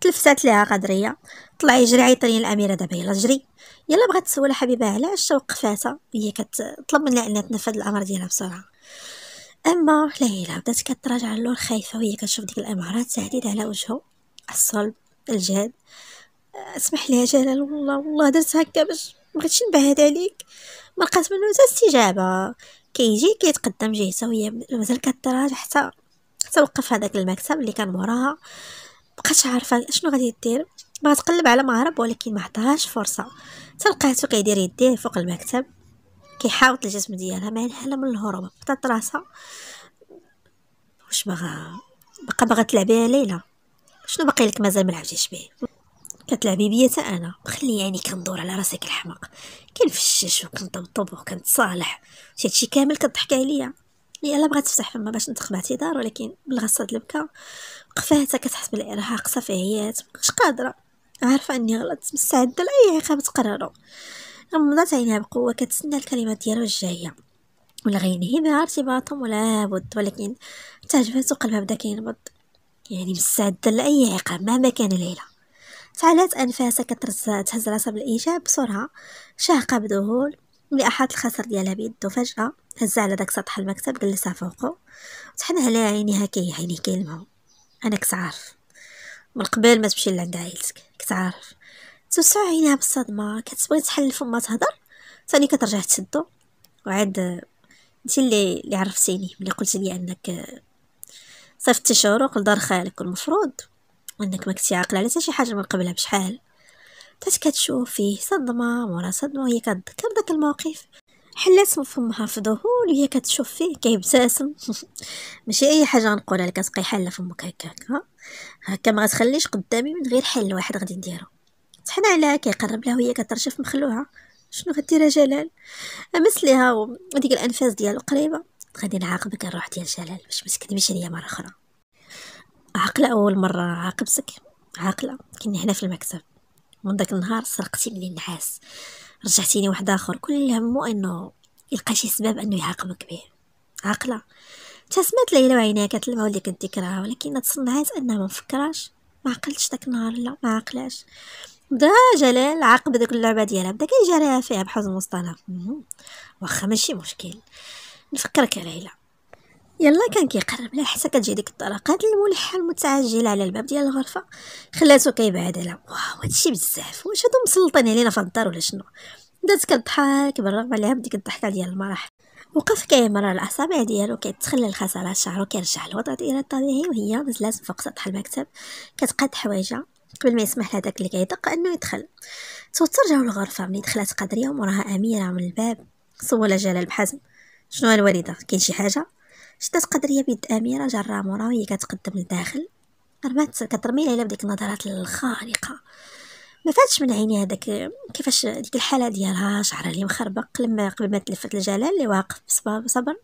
S1: تلفتات لها قدريه طلعي جري عيطي للاميره دابا يلا جري يلا بغات تسول حبيبها علاش وقفاتها هي كتطلب منها انها تنفذ الامر ديالها بسرعه اما ليلى بدات كتراجع اللور خايفه وهي كتشوف ديك الامارات تهديد على وجهه الصلب الجاد اسمح لي يا جلال والله والله درت هكا باش مبغيتش نبعد عليك ما لقات تا حتى استجابه كيجي كيتقدم جهته وهي مازال كتراجع حتى حتى وقف هذاك المكتب اللي كان موراها مبقاتش عارفه شنو غادي دير بغات تقلب على مهرب ولكن ما عطاهاش فرصه تلقاته كيدير يديه فوق المكتب كيحاوط الجسم ديالها مع الحالة من الهروب حطات راسها واش باغا بقى باغا تلعبيها ليلى شنو باقي لك مازال ما لعبتيش به كتلعبي بيا انا خلي يعني كندور على راسك الحمق كنفشش وكنطبطب وكنتصالح هادشي كامل كضحك عليا هي لا بغات تفتح فما باش ندخل باعتذار ولكن بالغصه د البكا قفاتها كتحس بالارهاق صافي هي مش قادره عارفه اني غلطت مستعده لاي عقاب تقرره غمضت عينيها بقوه كتسنى الكلمه ديالو الجايه ولا غينهي بها ارتباطهم ولا بد ولكن تعجبت وقلبها بدا كينبض يعني مستعده لاي عقاب مهما كان ليلى تعالت انفاسها تهز راسها بالايجاب بسرعه شاهقه بذهول ملي احاط الخسر ديالها بيدو فجاه هزها على داك سطح المكتب جلسها فوقه وتحن عليها عينيها كي عينيه كيلمعو انا كنت عارف من قبل ما تمشي لعند عائلتك كتعرف توسع عينيها بالصدمه كتبغي تحل فما تهضر ثاني كترجع تسدو وعاد انت اللي اللي عرفتيني ملي قلت لي انك صيفطتي شروق لدار خالك والمفروض انك ما كنتي عاقله على حتى شي حاجه من قبلها بشحال بدات كتشوف فيه صدمه مورا صدمه وهي كتذكر داك الموقف حلات فمها في ظهور وهي كتشوف فيه كيبتسم [laughs] ماشي اي حاجه غنقولها لك كتبقى حاله فمك هكاك هكا ما تخليش قدامي من غير حل واحد غادي نديرو تحنا عليها كيقرب لها وهي كترشف مخلوعه شنو غدير جلال امس ليها وديك الانفاس ديالو قريبه غادي نعاقبك الروح ديال جلال باش ما تكذبيش عليا مره اخرى عاقله اول مره عاقبتك عاقله كنا هنا في المكتب من داك النهار سرقتي من النعاس رجعتيني واحد اخر كل همو انه يلقى شي سبب انه يعاقبك به عاقله تسمات ليلى وعينيها كتلمعوا اللي كنت ولكن تصنعات انها ما مفكراش ما عقلتش داك النهار لا ما عقلاش بدا جلال عاقب ديك اللعبه ديالها بدا كيجريها فيها بحوز المصطلح واخا ماشي مشكل نفكرك يا ليلى يلا كان كيقرب لها حتى كتجي ديك الطلقات الملحه المتعجله على الباب ديال الغرفه خلاتو كيبعد عليها واو هادشي بزاف واش هادو مسلطين علينا في الدار ولا شنو بدات كضحك بالرغم عليها بديك الضحكه ديال المرح وقف كيمرر الاصابع ديالو كيتخلل خساره شعرو كيرجع للوضع ديالو الطبيعي وهي نزلات فوق سطح المكتب كتقاد حوايجها قبل ما يسمح لها داك اللي كيدق انه يدخل توتر جاو الغرفه ملي دخلت قدريه وراها اميره من الباب سول جلال بحزم شنو الوالده كاين شي حاجه شدات قدريه بيد اميره جرى مورا وهي كتقدم لداخل رمات كترمي ليلى بديك النظرات الخارقه ما فاتش من عيني هذاك كيفاش ديك الحاله ديالها شعرها اللي مخربق لما قبل ما تلفت الجلال اللي واقف بصبر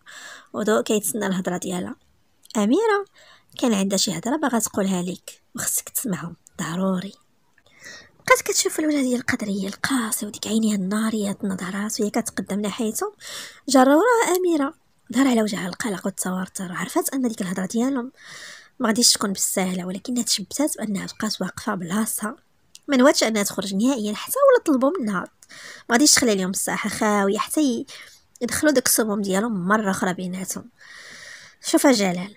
S1: وضوء كيتسنى الهضره ديالها اميره كان عندها شي هضره باغا تقولها ليك وخصك تسمعهم ضروري بقات كتشوف الوجه ديال القدريه القاسي وديك عينيها الناريه النظرات وهي كتقدم ناحيتهم وراها اميره ظهر على وجهها القلق والتوتر عرفات ان ديك الهضره ديالهم ما غاديش تكون بالساهله ولكنها تشبثات بانها بقات واقفه بلاصتها ما نواتش انها تخرج نهائيا حتى ولا طلبوا منها ما غاديش تخلي لهم الساحه خاويه حتى يدخلوا داك السموم ديالهم مره اخرى بيناتهم شوفها جلال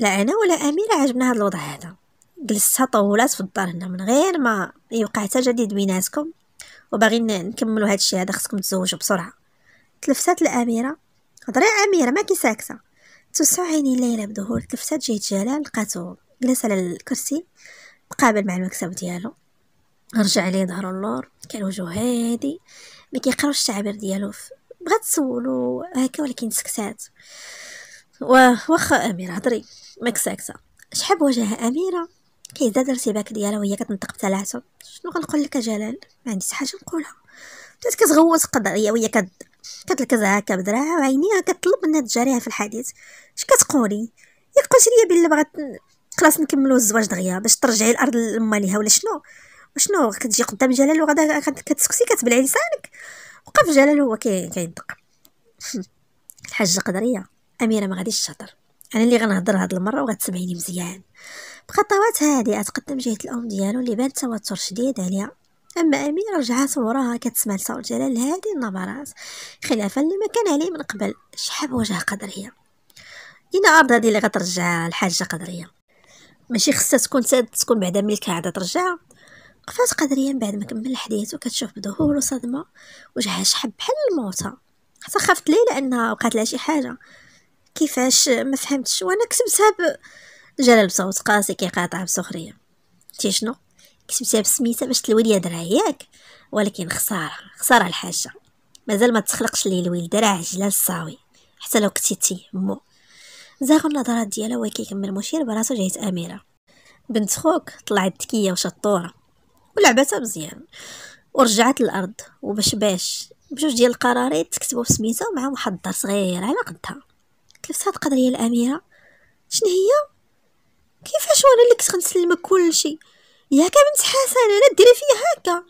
S1: لا انا ولا اميره عجبنا هذا الوضع هذا جلستها طولات في الدار هنا من غير ما يوقع حتى جديد بيناتكم وباغي نكملوا هذا الشيء هذا خصكم تزوجوا بسرعه تلفتات الاميره هضري أميرة ما ساكتة توسعو عيني الليلة بدهور تلفتات جيت جلال لقاتو جلس على الكرسي مقابل مع المكتب ديالو رجع عليه ظهرو اللور كان وجهو هادي ما كيقراوش التعابير ديالو بغات تسولو هكا ولكن سكتات واخا اميره هضري ماك ساكته شحال وجهها اميره كيزاد الارتباك ديالها وهي كتنطق بثلاثه شنو غنقول لك جلال ما عنديش حاجه نقولها بدات كتغوت قضايا وهي كد كتركز هكا بدراها وعينيها كتطلب منها تجاريها في الحديث اش كتقولي ياك قلت ليا بلي بغات خلاص نكملوا الزواج دغيا باش ترجعي الارض لما ليها ولا شنو شنو كتجي قدام جلال وغادا كتسكسي كتبلعي لسانك وقف جلال هو كيدق [laughs] الحاجه قدريه اميره ما غاديش شاطر انا اللي غنهضر هاد المره وغتسمعيني مزيان بخطوات هادئه تقدم جهه الام ديالو اللي بان توتر شديد عليها أما أميرة رجعات وراها كتسمع لصوت جلال هادي النبرات خلافا لما كان عليه من قبل شحب وجه قدرية اين عرض هادي اللي غترجع الحاجة قدرية ماشي خصها تكون تكون بعدا ملكها عاد ترجعها قفات قدرية من بعد ما كمل حديث وكتشوف بظهور وصدمة وجهها شحب بحال الموتى حتى خافت ليلى انها وقعت لها شي حاجه كيفاش ما فهمتش وانا كسبتها ب جلال بصوت قاسي كيقاطع بسخريه تي شنو كتبتها بسميتها باش تلوي ليا ياك ولكن خساره خساره الحاجه مازال ما تخلقش لي الويل درع عجله الصاوي حتى لو كتيتي مو زاغ النظرات ديالها وهي كيكمل مشير براسو جهه اميره بنت خوك طلعت ذكيه وشطوره ولعبتها مزيان ورجعت للارض وباش باش بجوج ديال القرارات تكتبوا بسميتها واحد محضر صغير على قدها تلفت تقدر القضيه الاميره شنو هي كيفاش وانا اللي كنت غنسلمك كلشي ياك بنت حسن انا ديري فيا هكا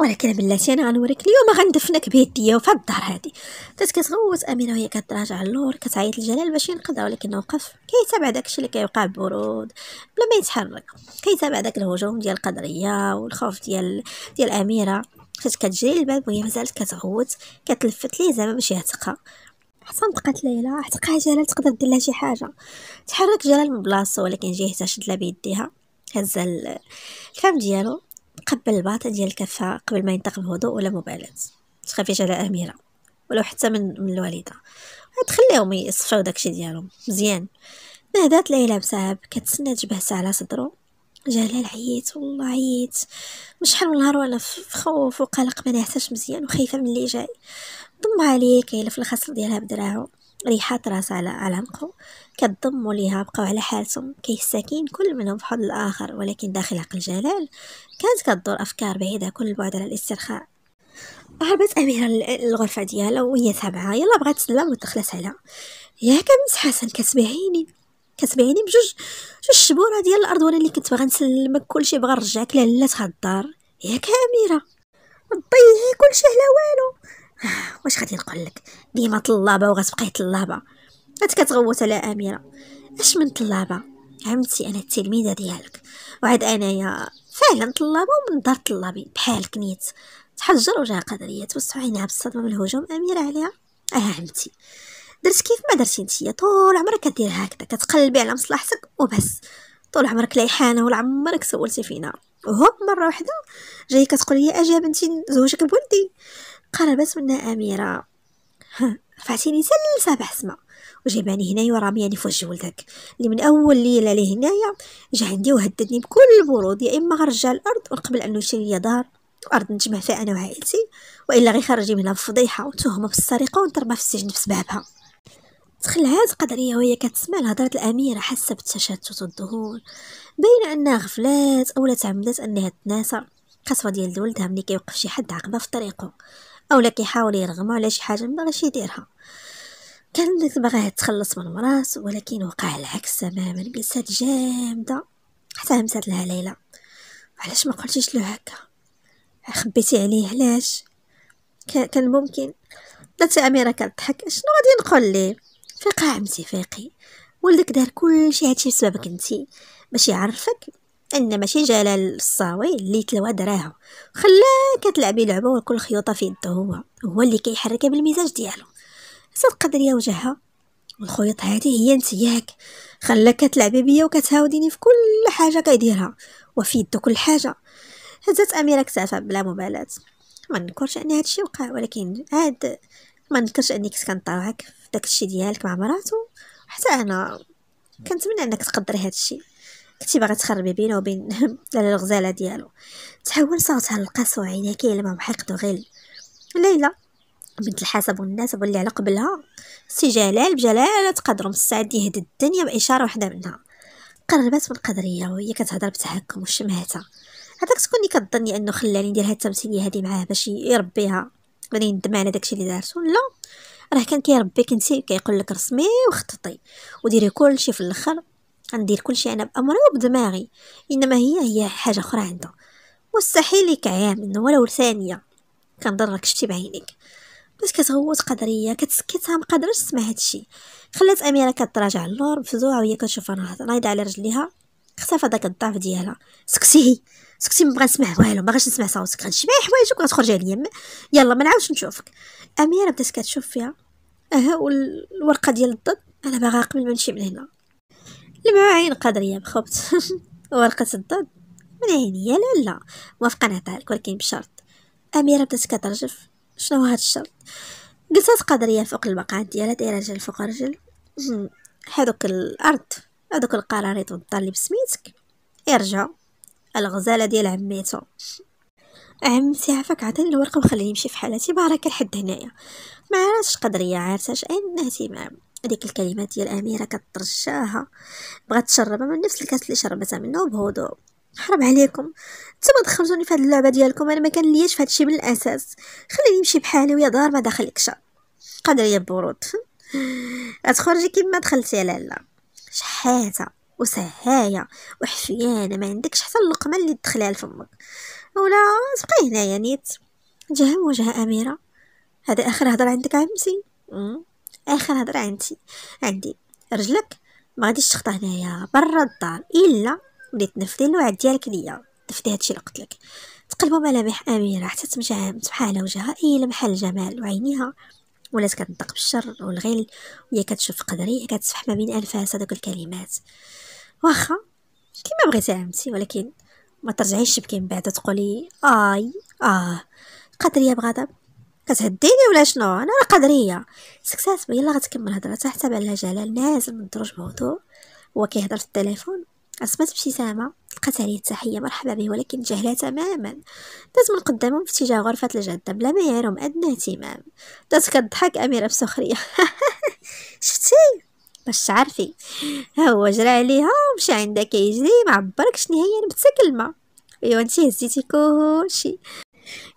S1: ولكن بلاتي انا غنوريك اليوم غندفنك بيديا وفي الدار هادي بدات كتغوت امينه وهي كتراجع اللور كتعيط لجلال باش ينقذها ولكن وقف كيتابع داكشي اللي كيوقع ببرود بلا ما يتحرك كيتابع داك الهجوم ديال القدريه والخوف ديال ديال اميره فاش كتجري للباب وهي مازالت كتغوت كتلفت ليه زعما باش يعتقها حتى نطقت ليلى عتقها جلال تقدر دير لها شي حاجه تحرك جلال من بلاصتو ولكن جهتها شد لها بيديها هز الفم ديالو قبل الباطه ديال كفها قبل ما ينطق بهدوء ولا مبالاه تخافيش على اميره ولو حتى من, من الوالده تخليهم يصفيو داكشي ديالهم مزيان نهضات ليلى بسعب كتسنى تجبهسها على صدرو جلال عييت والله عييت مش من نهار وانا في خوف وقلق ما نعساش مزيان وخايفه من اللي جاي ضم عليه كيلف الخصل ديالها بدراعو ريحات راس على على عنقه كتضموا ليها بقاو على حالتهم كيستكين كل منهم في حضن الآخر ولكن داخل عقل جلال كانت كدور أفكار بعيدة كل البعد على الاسترخاء هربت أميرة للغرفة ديالها وهي تابعة يلا بغات تسلم وتخلص عليها ياك مس حسن كتبعيني كتبعيني بجوج جوج شبوره ديال الارض وانا اللي كنت باغا نسلمك كلشي بغا نرجعك لعلاتها الدار ياك اميره ضيعي كلشي على والو [sighs] واش غادي نقول لك ديما طلابه وغتبقاي طلابه انت كتغوت على اميره اش من طلابه عمتي انا التلميذه ديالك وعاد انايا فعلا طلابه ومن دار طلابي بحالك نيت تحجر وجهها قدريه توسع عينها بالصدمه من الهجوم اميره عليها اه عمتي درت كيف ما درتي نتيا طول عمرك كدير هكذا كتقلبي على مصلحتك وبس طول عمرك ليحانه ولا عمرك سولتي فينا وهوب مره واحده جاي كتقول لي اجي بنتي نزوجك بولدي قربت منها أميرة رفعتيني [laughs] سلسة بحسمة وجاباني هنايا ورامياني في وجه ولدك اللي من اول ليله ليه هنايا جا عندي وهددني بكل البرود يا اما غرجع الارض ونقبل انه يشري لي دار وارض نجمع فيها انا وعائلتي والا غير خرجي منها بفضيحه وتهمه بالسرقه ونترمى في السجن بسبابها تخلعات قدريه وهي كتسمع الهضره الاميره حاسه بالتشتت والذهول باينه انها غفلات اولا تعمدت انها تناسى القسوه ديال ولدها ملي كيوقف شي حد عقبه في طريقه اولا كيحاول يرغم على شي حاجه ما باغيش يديرها كانت باغا تخلص من مراس ولكن وقع العكس تماما جلسات جامده حتى همسات لها ليلى علاش ما قلتيش له هكا خبيتي عليه علاش كان ممكن بنت اميره كتضحك شنو غادي نقول ليه فقاع امتي فيقي ولدك دار كل شيء هادشي بسببك انتي باش يعرفك ان ماشي جلال الصاوي اللي تلوى دراها خلاه كتلعبي لعبه وكل خيوطه في يده هو هو اللي كيحركها بالمزاج ديالو صدقدر يا وجهها والخيوط هذه هي نتياك خلاك كتلعبي بيا وكتهاوديني في كل حاجه كيديرها وفي يده كل حاجه هزت اميره كتافه بلا مبالاه ما نكرش ان هذا الشيء وقع ولكن هاد ما نكرش اني كنت كنطاوعك في داك الشيء ديالك مع مراتو حتى انا كنتمنى انك تقدري هذا الشيء كنتي باغا تخربي بينه وبين [laughs] على الغزاله ديالو تحول صوتها للقسوة عينيها كيلمع بحقد وغل ليلى بنت الحسب والناسب واللي على قبلها سي جلال بجلالة قدره مستعد يهد الدنيا بإشارة واحدة منها قربت من قدرية وهي كتهضر بتحكم وشمهتها هذاك تكوني كتظني انه خلاني ندير هاد التمثيليه هادي معاه باش يربيها غادي يندم على داكشي اللي دارتو لا راه كان كيربيك انت كيقول لك رسمي وخططي وديري كلشي في الاخر غندير كلشي انا بامري وبدماغي انما هي هي حاجه اخرى عندها مستحيل يكعام انه ولو ثانيه كنضرك شتي بعينك باش كتغوت قدريه كتسكتها ما قادرش تسمع هادشي خلات اميره كتراجع اللور مفزوعه وهي كتشوف نايضه على رجليها اختفى داك الضعف ديالها سكتي سكتي ما بغا نسمع والو ما بغاش نسمع صوتك غنشبع حوايجك وغتخرجي عليا يلا ما نعاودش نشوفك اميره بدات كتشوف فيها اها والورقه ديال الضب انا باغا قبل ما نمشي من هنا عين قدرية بخبط [laughs] ورقة الضد من عينيا لا لا موافقة نعطيك ولكن بشرط أميرة بدات كترجف شنو هاد الشرط جلسات قدرية فوق المقعد ديالها دايرة رجل فوق رجل هادوك الأرض هادوك القراريط والدار اللي بسميتك الغزالة ديال عميتو عمتي عافاك عطيني الورقة وخليني نمشي في حالتي بارك لحد هنايا ما عرفتش قدرية عارفة شي اهتمام هذيك الكلمات ديال اميره كترشاها بغات تشربها من نفس الكاس اللي شربتها منه بهدوء حرام عليكم نتوما دخلتوني في هذه اللعبه ديالكم انا ما كان ليش في الشيء من الاساس خليني نمشي بحالي ويا دار ما داخل كشا قاد عليا برود غتخرجي [laughs] كيما دخلتي يا لالا شحاته وسهايه وحفيانه ما عندكش حتى اللقمه اللي تدخلها لفمك ولا تبقاي هنايا نيت جهه وجه اميره هذا اخر هضره عندك عمسي اخر هضره عندي عندي رجلك ما غاديش تخطى هنايا برا الدار الا وليت تنفذي الوعد ديالك ليا تنفذي هادشي اللي قلت لك تقلبوا ملامح اميره حتى تمشعم بحال وجهها الا بحال الجمال وعينيها ولات كتنطق بالشر والغل وهي كتشوف قدري كتسفح ما بين انفاس هذوك الكلمات واخا كيما بغيتي عمتي ولكن ما ترجعيش تبكي من بعد تقولي اي اه قدري بغضب كتهديني ولا شنو انا راه قدريه سكتات يلا غتكمل الهضره حتى على جلال نازل من الدرج موضوع هو كيهضر في التليفون عصبت بابتسامه لقات عليه التحيه مرحبا به ولكن جهلها تماما داز من قدامهم في اتجاه غرفه الجده بلا ما يعيرهم ادنى اهتمام دات كضحك اميره بسخريه [laughs] شفتي باش تعرفي ها هو جرى عليها ومشى عندها كيجري ما عبرك شنو هي نبت كلمه ايوا انت هزيتي كلشي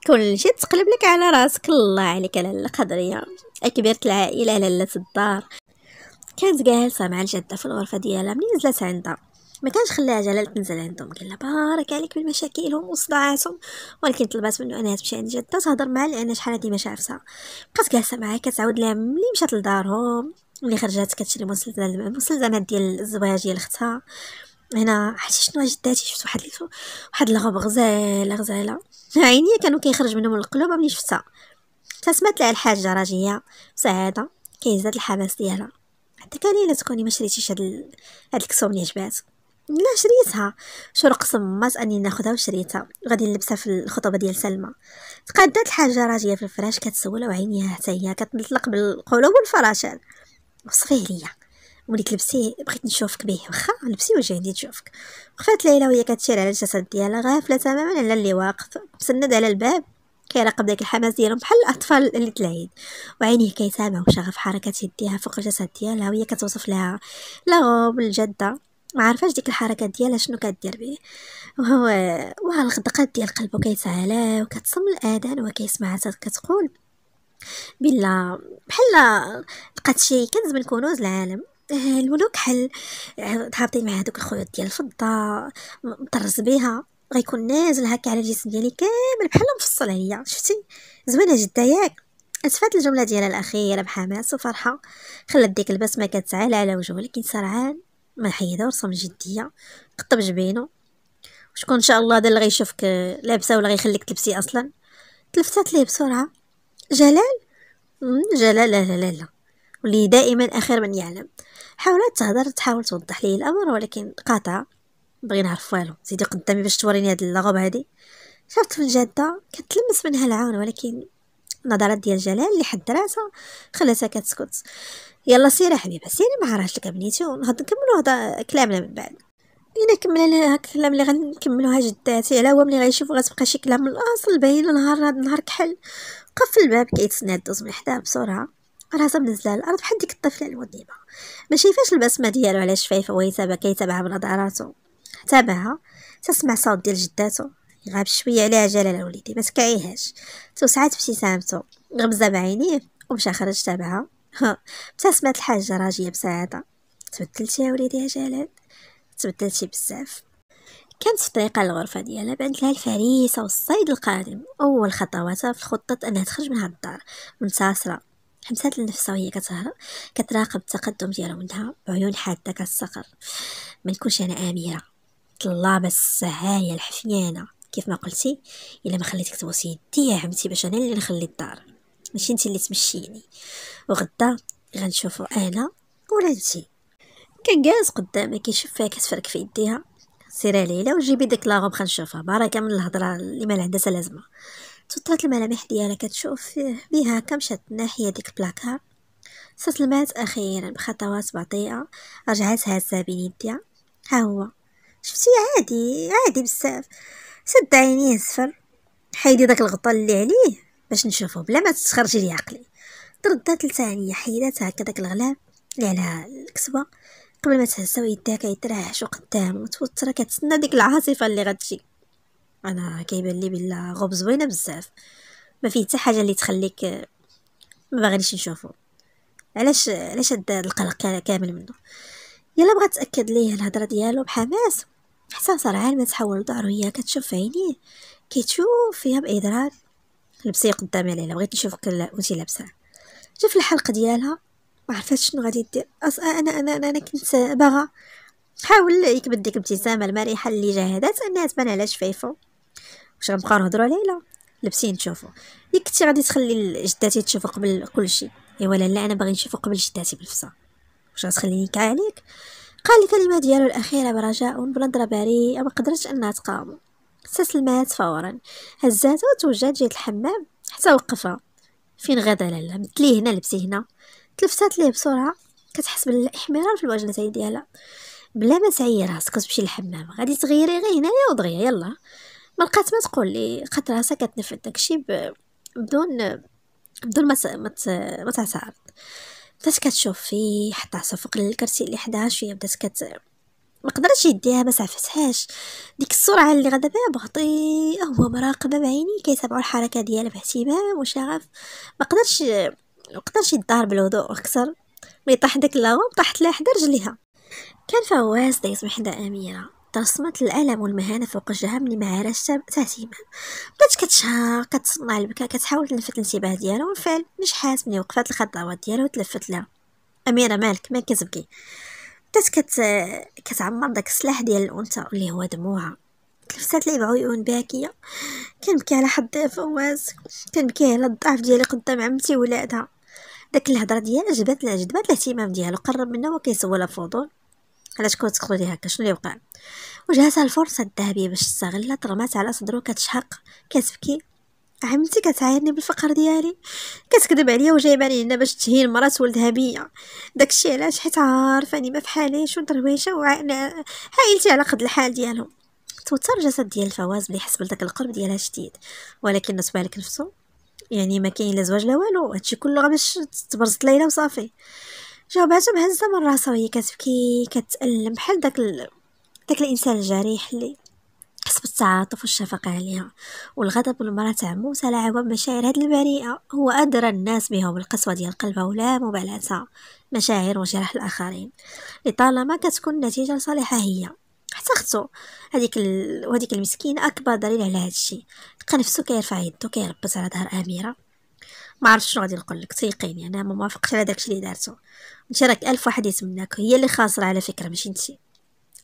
S1: كل شيء تقلب لك على راسك الله عليك لاله قدريه كبيرة العائلة لالة الدار كانت جالسة مع الجدة في الغرفة ديالها ملي نزلت عندها ما كانش خلاها جلال تنزل عندهم قال لها بارك عليك بمشاكلهم وصداعاتهم ولكن طلبات منه انها تمشي عند جده تهضر معها لان شحال هادي ما شافتها بقات جالسه معاها كتعاود لها ملي مشات لدارهم ملي خرجات كتشري مسلسلات مسلزمات ديال الزواج ديال اختها هنا شنو جداتي شفت واحد واحد الغاب غزاله غزاله عينيا كانوا كيخرج منهم القلوب ملي شفتها تسمات لها الحاجه راجيه سعاده كيزاد الحماس ديالها حتى كان الا تكوني ما شريتيش هاد هاد الكسوه اللي عجبات لا شريتها شرق قسم اني ناخذها وشريتها غادي نلبسها في الخطبه ديال سلمى تقادات الحاجه راجيه في الفراش كتسول وعينيها حتى هي كتطلق بالقلوب والفراشات وصفيه ليا وليت لبسي بغيت نشوفك به واخا لبسي وجهي لي تشوفك وقفات ليلى وهي كتشير على الجسد ديالها غافله تماما على اللي واقف مسند على الباب كيراقب داك الحماس ديالهم بحال الاطفال اللي تلعيد وعينيه كيتابع وشغف حركات يديها فوق الجسد ديالها وهي كتوصف لها لغوب الجده ما عارفاش ديك الحركات ديالها شنو كدير به وهو وها الغدقات ديال قلبه كيتعالى وكتصم الاذان وكيسمعها كتقول بلا بحال لقات شي كنز من كنوز العالم آه، الملوك حل آه، تهبطي مع هذوك الخيوط ديال الفضه مطرز بيها غيكون نازل هكا على الجسم ديالي كامل بحال مفصل عليا شفتي زوينه جدا ياك اتفات الجمله ديالها الاخيره بحماس وفرحه خلات ديك البسمه كتعالى على وجهه ولكن سرعان ما حيدها ورسم جديه قطب جبينه شكون ان شاء الله دا اللي غيشوفك لابسه ولا غيخليك تلبسي اصلا تلفتات ليه بسرعه جلال جلال لا لا لا, لا. ولي دائما اخر من يعلم حاولت تهضر تحاول توضح لي الامر ولكن قاطع بغي نعرف والو زيدي قدامي باش توريني هاد اللغوب هادي شفت من جدة كتلمس منها العون ولكن نظرات ديال جلال اللي حد راسها خلاتها كتسكت يلا سيري حبيبه سيري ما عرفتش لك بنيتي ونهض نكملو هذا كلامنا من بعد الا كملنا الكلام اللي غنكملوها جداتي على هو ملي غيشوف غتبقى شي كلام من الاصل باينه نهار هاد النهار كحل قفل الباب كيتسنى دوز من حداه بسرعه راسها منزله الارض بحال ديك الطفله المذنبه ما شايفاش البسمه ديالو على شفايفه وهي سابقه يتبعها بنظراتو تابعها تسمع صوت ديال جداتو غاب شويه عليها جلال وليدي ما تكعيهاش توسعات ابتسامتو غمزه بعينيه ومشى خرج تابعها ابتسمت الحاجه راجيه بسعاده تبدلتي يا وليدي يا جلال تبدلتي بزاف كانت في طريقها للغرفه ديالها بعد لها الفريسه والصيد القادم اول خطواتها في الخطه انها تخرج من هاد الدار منتصره حمسات النفس وهي كتهرى كتراقب التقدم ديال ولدها بعيون حادة كالصقر ما نكونش أنا أميرة طلابه السعايه الحفيانة كيف ما قلتي الا ما خليتك تبوسي يدي يا عمتي باش انا اللي نخلي الدار ماشي انت اللي تمشيني وغدا غنشوفو انا ولادتي كان جالس قدامها كيشوف فيها كتفرك في يديها سيري ليلى وجيبي ديك لاغوب خنشوفها بركه من الهضره اللي ما عندها لازمه سطرت الملامح ديالها كتشوف فيه بها كم ناحية ديك بلاكها استسلمات أخيرا بخطوات بطيئة رجعت هزا بين يديها ها هو شفتي عادي عادي بزاف سد عينيه صفر حيدي داك الغطاء اللي عليه باش نشوفه بلا ما تخرجي لي عقلي تردات لثانية حيدات هكا داك الغلاف اللي على الكسوة قبل ما تهزا ويديها كيتراحشو وقدامه متوترة كتسنى ديك العاصفة اللي غتجي انا كيبان لي بلا غوب زوينه بزاف ما فيه حتى حاجه اللي تخليك ما باغينيش نشوفو علاش علاش هاد القلق كامل منه يلا بغات تاكد ليه الهضره ديالو بحماس حتى صار ما تحول ظهرو هي كتشوف عينيه كيتشوف فيها بادراك لبسي قدامي ليلى بغيت نشوفك وانتي لابسه جا في الحلقه ديالها ما عرفتش شنو غادي دير انا انا انا, أنا كنت باغا حاول يكبد ديك الابتسامه المرحه اللي جاهدات انها تبان على شفايفو واش غنبقاو نهضروا عليه لا لابسين نشوفو ياك كنتي غادي تخلي جداتي تشوفو قبل كلشي ايوا لا انا باغي نشوفو قبل جداتي بالفصا واش غتخليني كاع عليك قال الكلمه ديالو الاخيره برجاء بنظره بريئه ما قدرتش انها تقاومو استسلمات فورا هزاتها وتوجهت جهه الحمام حتى وقفها فين غدا لالا مثلي هنا لبسي هنا تلفتات ليه بسرعه كتحس بالاحمرار في الوجنتين ديالها بلا ما تعيي راسك تمشي للحمام غادي تغيري غير هنايا ودغيا يلا ما لقات ما تقول لي قالت راسها كتنفد داكشي بدون بدون ما ما تعترض بدات كتشوف فيه حتى عصا فوق الكرسي اللي حداها شويه بدات كت ما قدرتش يديها ما سعفتهاش ديك السرعه اللي غدا بها بغطي هو مراقبه بعيني كيتابعوا الحركه ديالها باهتمام وشغف ما قدرتش ما قدرتش يدار بالهدوء اكثر ما يطيح داك لاغو طاحت لها حدا رجليها كان فواز دايز بحدا اميره ترسمت الألم والمهانة فوق وجهها من معارج تاتيما بدات كتشهق كتصنع البكاء كتحاول تلفت الانتباه ديالها مش نجحات ملي وقفات الخطوات ديالها وتلفت لها أميرة مالك ما كتبكي بدات كت... كتعمر داك السلاح ديال الأنثى اللي هو دموعها تلفتات لي بعيون باكيه كنبكي على حد فواز كنبكي على الضعف ديالي قدام عمتي ولادها داك الهضره ديالها لها جذبات الاهتمام ديالو قرب منها وكيسولها فضول علاش كنت تقولي هكا شنو اللي وقع وجهتها الفرصه الذهبيه باش تستغلها ترمات على صدرو كتشحق كتبكي عمتي كتعايرني بالفقر ديالي كتكذب عليا وجايبه لي هنا باش تهين مرات ولدها بيا داكشي علاش حيت عارفاني ما فحاليش ودرويشه وعائلتي على قد الحال ديالهم توتر الجسد ديال الفواز بلي حس بداك القرب ديالها شديد ولكن نصب عليك نفسه يعني ما كاين لا زواج لا والو هادشي كله باش تبرزت ليلى وصافي جاوباتو مهزة من راسها وهي كتبكي كتألم بحال داك ال... داك الانسان الجريح اللي حس بالتعاطف والشفقة عليها والغضب المرأة عمو على بمشاعر مشاعر هاد البريئة هو أدرى الناس بها بالقسوة ديال قلبها ولا مبالاة مشاعر وجرح الآخرين لطالما كتكون النتيجة صالحة هي حتى اختو هذيك ال... وهذيك المسكينه اكبر دليل على هذا الشيء لقى نفسو كيرفع يدو كيربط على ظهر اميره ما عرفتش شنو غادي نقول لك تيقيني يعني، انا ما موافقش على داكشي اللي دارته انت راك الف واحد يتمناك هي اللي خاسره على فكره ماشي انت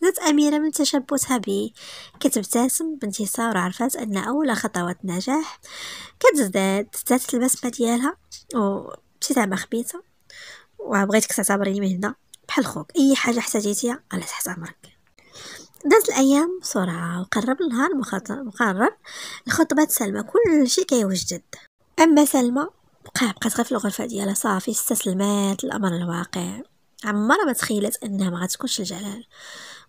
S1: قالت أميرة من تشبثها بي كتبتسم بانتصار وعرفات أن أول خطوات نجاح كتزداد زادت البسمة ديالها مع خبيثة وبغيتك تعتبريني من هنا بحال خوك أي حاجة احتاجيتيها على تحت أمرك دازت الأيام بسرعة وقرب النهار المقرب الخطبه سلمى كل شيء كيوجد أما سلمى بقى بقات غير في الغرفه ديالها صافي استسلمات الامر الواقع عمرها ما تخيلت انها ما غتكونش الجلال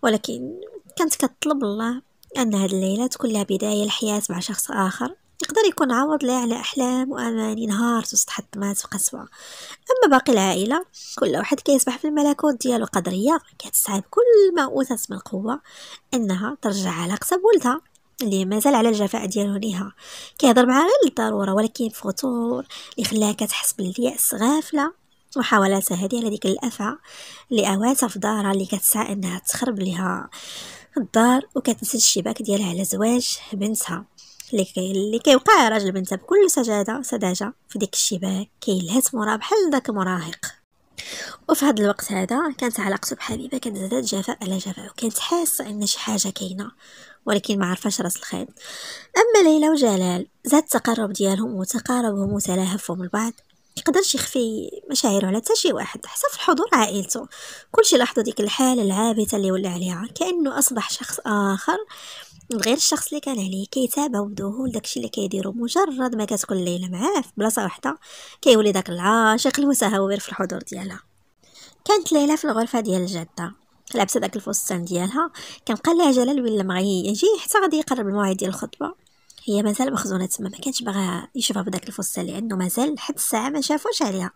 S1: ولكن كانت كتطلب الله ان هاد الليله تكون لها بدايه الحياه مع شخص اخر يقدر يكون عوض لها على احلام واماني نهارت وسط في قسوه اما باقي العائله كل واحد كيسبح في الملكوت ديالو قدريه هي كل ما اوتت من قوه انها ترجع علاقتها بولدها اللي مازال على الجفاء ديالو ليها كيهضر معها غير للضروره ولكن فطور اللي خلاها كتحس بالياس غافله وحاولاتها هذه على ديك الافعى اللي اواتها في دارها اللي كتسعى انها تخرب ليها الدار وكتنسى الشباك ديالها على زواج بنتها اللي كي اللي كيوقع راجل بنتها بكل سجاده سذاجه في ديك الشباك كيلهث موراه بحال داك مراهق وفي هذا الوقت هذا كانت علاقته بحبيبه كتزداد جفاء على جفاء وكانت حاسه ان شي حاجه كاينه ولكن ما عرفاش راس الخيط أما ليلى وجلال زاد التقرب ديالهم وتقاربهم وتلاهفهم البعض يقدرش يخفي مشاعره على حتى شي واحد حتى في الحضور عائلته كلشي لاحظوا ديك الحاله العابثه اللي ولا عليها كانه اصبح شخص اخر غير الشخص اللي كان عليه كيتابع بذهول داكشي اللي كيديرو مجرد ما كتكون ليلى معاه في بلاصه وحده كيولي داك العاشق المتهور في الحضور ديالها كانت ليلى في الغرفه ديال الجده لابسه داك الفستان ديالها كنبقى لها جلال ولا ما يجي يعني حتى غادي يقرب الموعد ديال الخطبه هي مازال مخزونه تما ما كانتش باغا يشوفها بداك الفستان اللي عنده مازال لحد الساعه ما شافوش عليها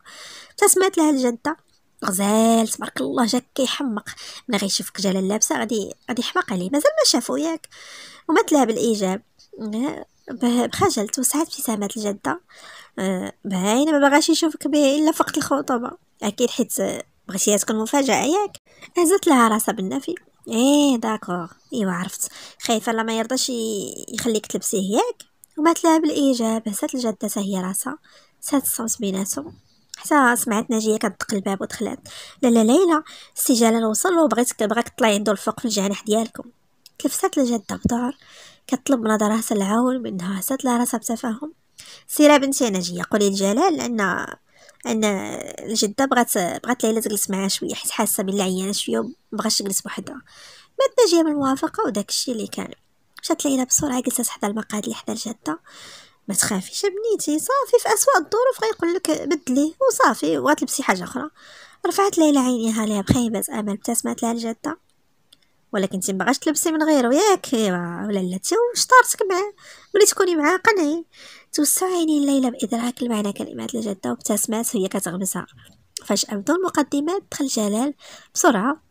S1: حتى سمعت لها الجده غزال تبارك الله جاك كيحمق ملي غيشوفك جلال لابسه غادي غادي يحمق عليه مازال ما شافو ياك ومات لها بالايجاب بخجل توسعت ابتسامات الجده آه، باينه ما باغاش يشوفك به الا فقط الخطوبه اكيد حيت بغيتيها تكون مفاجاه ياك هزت لها راسها بالنفي ايه داكوغ ايوا عرفت خايفه لا ما يرضاش يخليك تلبسيه ياك وبات لها بالإيجاب هزات الجده هي راسها سات الصوت بيناتهم حتى سمعت ناجيه كتدق الباب ودخلت لالا ليلى السجاله نوصل وبغيتك بغاك تطلعي عندو الفوق في الجانح ديالكم تلفسات الجده بدار كطلب من راسها العون منها سات لها راسها بتفاهم سيرة بنتي ناجيه قولي لجلال ان ان الجده بغات بغات ليلى تجلس معاها شويه حيت حاسه باللي عيانه شويه ومبغاش تجلس بوحدها مات نجيه بالموافقه وداك الشيء اللي كان مشات ليلى بسرعه جلست حدا المقعد اللي حدا الجده ما تخافيش بنيتي صافي في اسوأ الظروف غيقول لك بدلي وصافي وغتلبسي حاجه اخرى رفعت ليلى عينيها ليها بخيبه امل ابتسمت لها الجده ولكن انت مبغاش تلبسي من غيرو ياك ولا لا انت وشطارتك معاه وليت تكوني معاه قنعي توسع عيني ليلى بإدراك المعنى كلمات الجدة وابتسمات هي كتغمسها فجأة بدون مقدمات دخل جلال بسرعة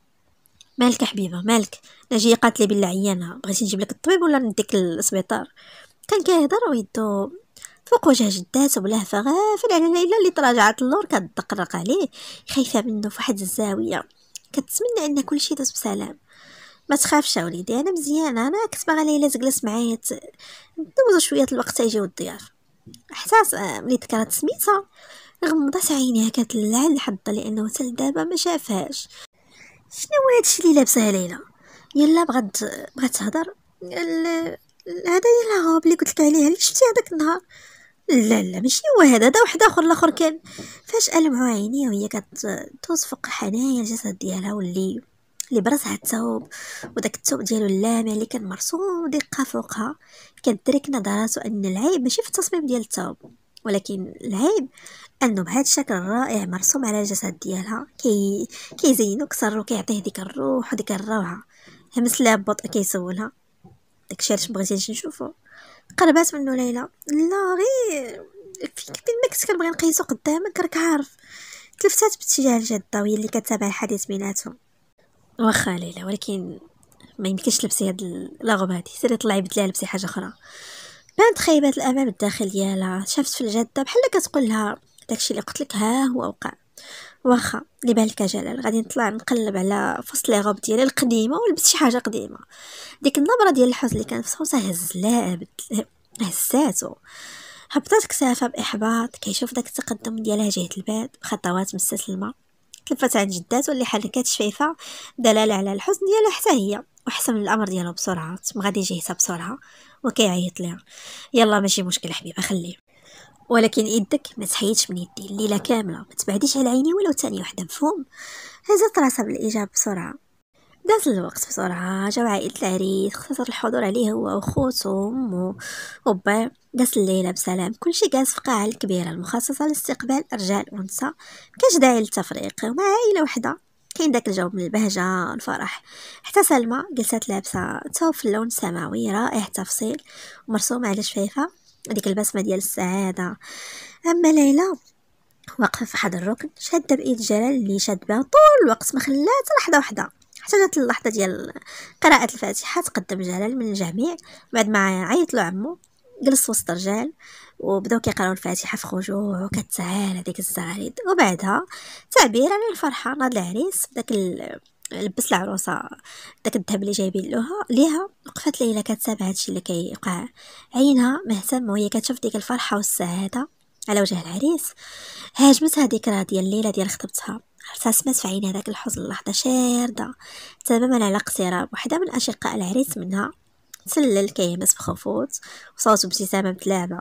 S1: مالك حبيبة مالك ناجية قاتلي بالله عيانة بغيتي نجيب لك الطبيب ولا نديك للسبيطار كان كيهضر ويدو فوق وجه جدات بلهفة غافل على ليلى اللي تراجعت اللور كتدقرق عليه خايفة منه في واحد الزاوية كتمنى ان كل شيء دوز بسلام ما تخافش وليدي انا مزيانه انا كنت باغا ليلى تجلس معايا ندوزو شويه الوقت يجيو الضياف حتى ملي ذكرت سميتها غمضت عينيها كتلعن الحظ لانه حتى دابا ما شافهاش شنو هادشي اللي لابسه ليلى يلا بغات بغات تهضر هذا هي الهوب اللي قلت لك عليه اللي شفتي هذاك النهار لا لا ماشي هو هذا هذا واحد اخر الاخر كان فاش المعو عينيها وهي كتوصفق حنايا الجسد ديالها واللي اللي براسها الثوب وداك الثوب ديالو اللامع اللي كان مرسوم دقه فوقها كدرك نظراته ان العيب ماشي في التصميم ديال الثوب ولكن العيب انه بهذا الشكل الرائع مرسوم على الجسد ديالها كي كيزينو كسر وكيعطيه ديك الروح وديك الروعه همس لها ببطء كيسولها داكشي علاش بغيتي نشوفو قربات منو ليلى لا غير فين ما كنت كنبغي نقيسو قدامك راك عارف تلفتات باتجاه الجده وهي اللي كتابع الحديث بيناتهم واخا ليلى ولكن ما يمكنش تلبسي هاد لاغوب هادي سيري طلعي بدليها لبسي حاجه اخرى بانت خيبات الامام بالداخل ديالها شافت في الجده بحال كتقول لها داكشي اللي قلت لك ها هو وقع واخا اللي بالك جلال غادي نطلع نقلب على فصل غوب ديالي القديمه ولبس شي حاجه قديمه ديك النبره ديال الحزن اللي كانت في صوصه هز لا هزاتو هبطات كسافة بإحباط كيشوف داك التقدم ديالها جهة البعد بخطوات مسات الماء تلفت عند جداتو اللي حركات كتشفيفة دلاله على الحزن ديالها حتى هي وحسم الامر ديالو بسرعه ما غادي يجي بسرعه وكيعيط ليها يلا ماشي مشكل حبيبه خليه ولكن يدك ما تحيدش من يدي الليله كامله ما تبعديش على عيني ولو تاني وحده مفهوم هزت راسها بالإيجاب بسرعه داز الوقت بسرعة جاو عائلة العريس اختصر الحضور عليه هو وخوتو وامو وبا داز الليلة بسلام كلشي جالس في قاعة الكبيرة المخصصة لاستقبال الرجال والنساء كاش داعي للتفريق مع عائلة وحدة كاين داك الجو من البهجة والفرح حتى سلمى جلست لابسة ثوب في اللون السماوي رائع تفصيل ومرسوم على شفيفة ديك البسمة ديال السعادة أما ليلى واقفة في حد الركن شادة بإيد جلال اللي شاد بها طول الوقت ما خلات لحظة وحدة حتى جات اللحظة ديال قراءة الفاتحة تقدم جلال من الجميع بعد ما عيط له عمو جلس وسط الرجال وبداو كيقراو الفاتحة في خشوع وكتسهل هذيك الزغاريد وبعدها تعبير عن الفرحة ناض العريس داك لبس العروسه داك الذهب اللي جايبين لها ليها وقفت ليلى كتسابع هادشي اللي كيوقع عينها مهتمه وهي كتشوف ديك الفرحه والسعاده على وجه العريس هاجمت هذيك ديال ليلى ديال خطبتها حتى سمعت في عيني هذاك الحزن لحظة شاردة تماما على اقتراب وحده من أشقاء العريس منها تسلل كيهمس بخفوت وصوت بابتسامه متلاعبة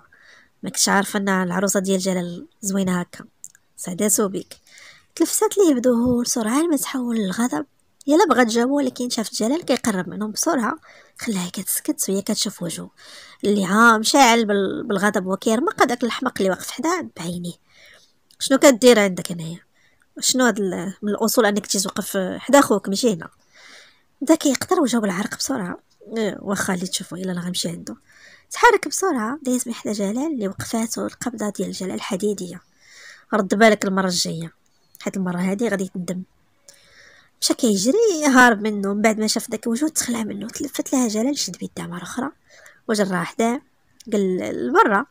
S1: مكنتش عارفة أن العروسة ديال جلال زوينة هكا سعداتو بيك تلفسات ليه بظهور سرعان ما تحول للغضب يلا بغا تجاوبو ولكن شافت جلال كيقرب منهم بسرعه خلاها كتسكت وهي كتشوف وجهه اللي ها مشاعل بالغضب وكيرمق هداك الحمق اللي واقف حداه بعينيه شنو كدير عندك هنايا شنو هاد من الاصول انك تجي توقف حدا خوك ماشي هنا بدا كيقدر وجاوب العرق بسرعه إيه، واخا اللي تشوفو الا انا غنمشي عنده تحرك بسرعه دايز من حدا جلال اللي وقفاتو القبضه ديال جلال الحديديه رد بالك المره الجايه حيت المره هذه غادي تندم مشى كيجري هارب منه من بعد ما شاف داك الوجود تخلع منه تلفت لها جلال شد بيدها مره اخرى وجرها حداه قال لبرا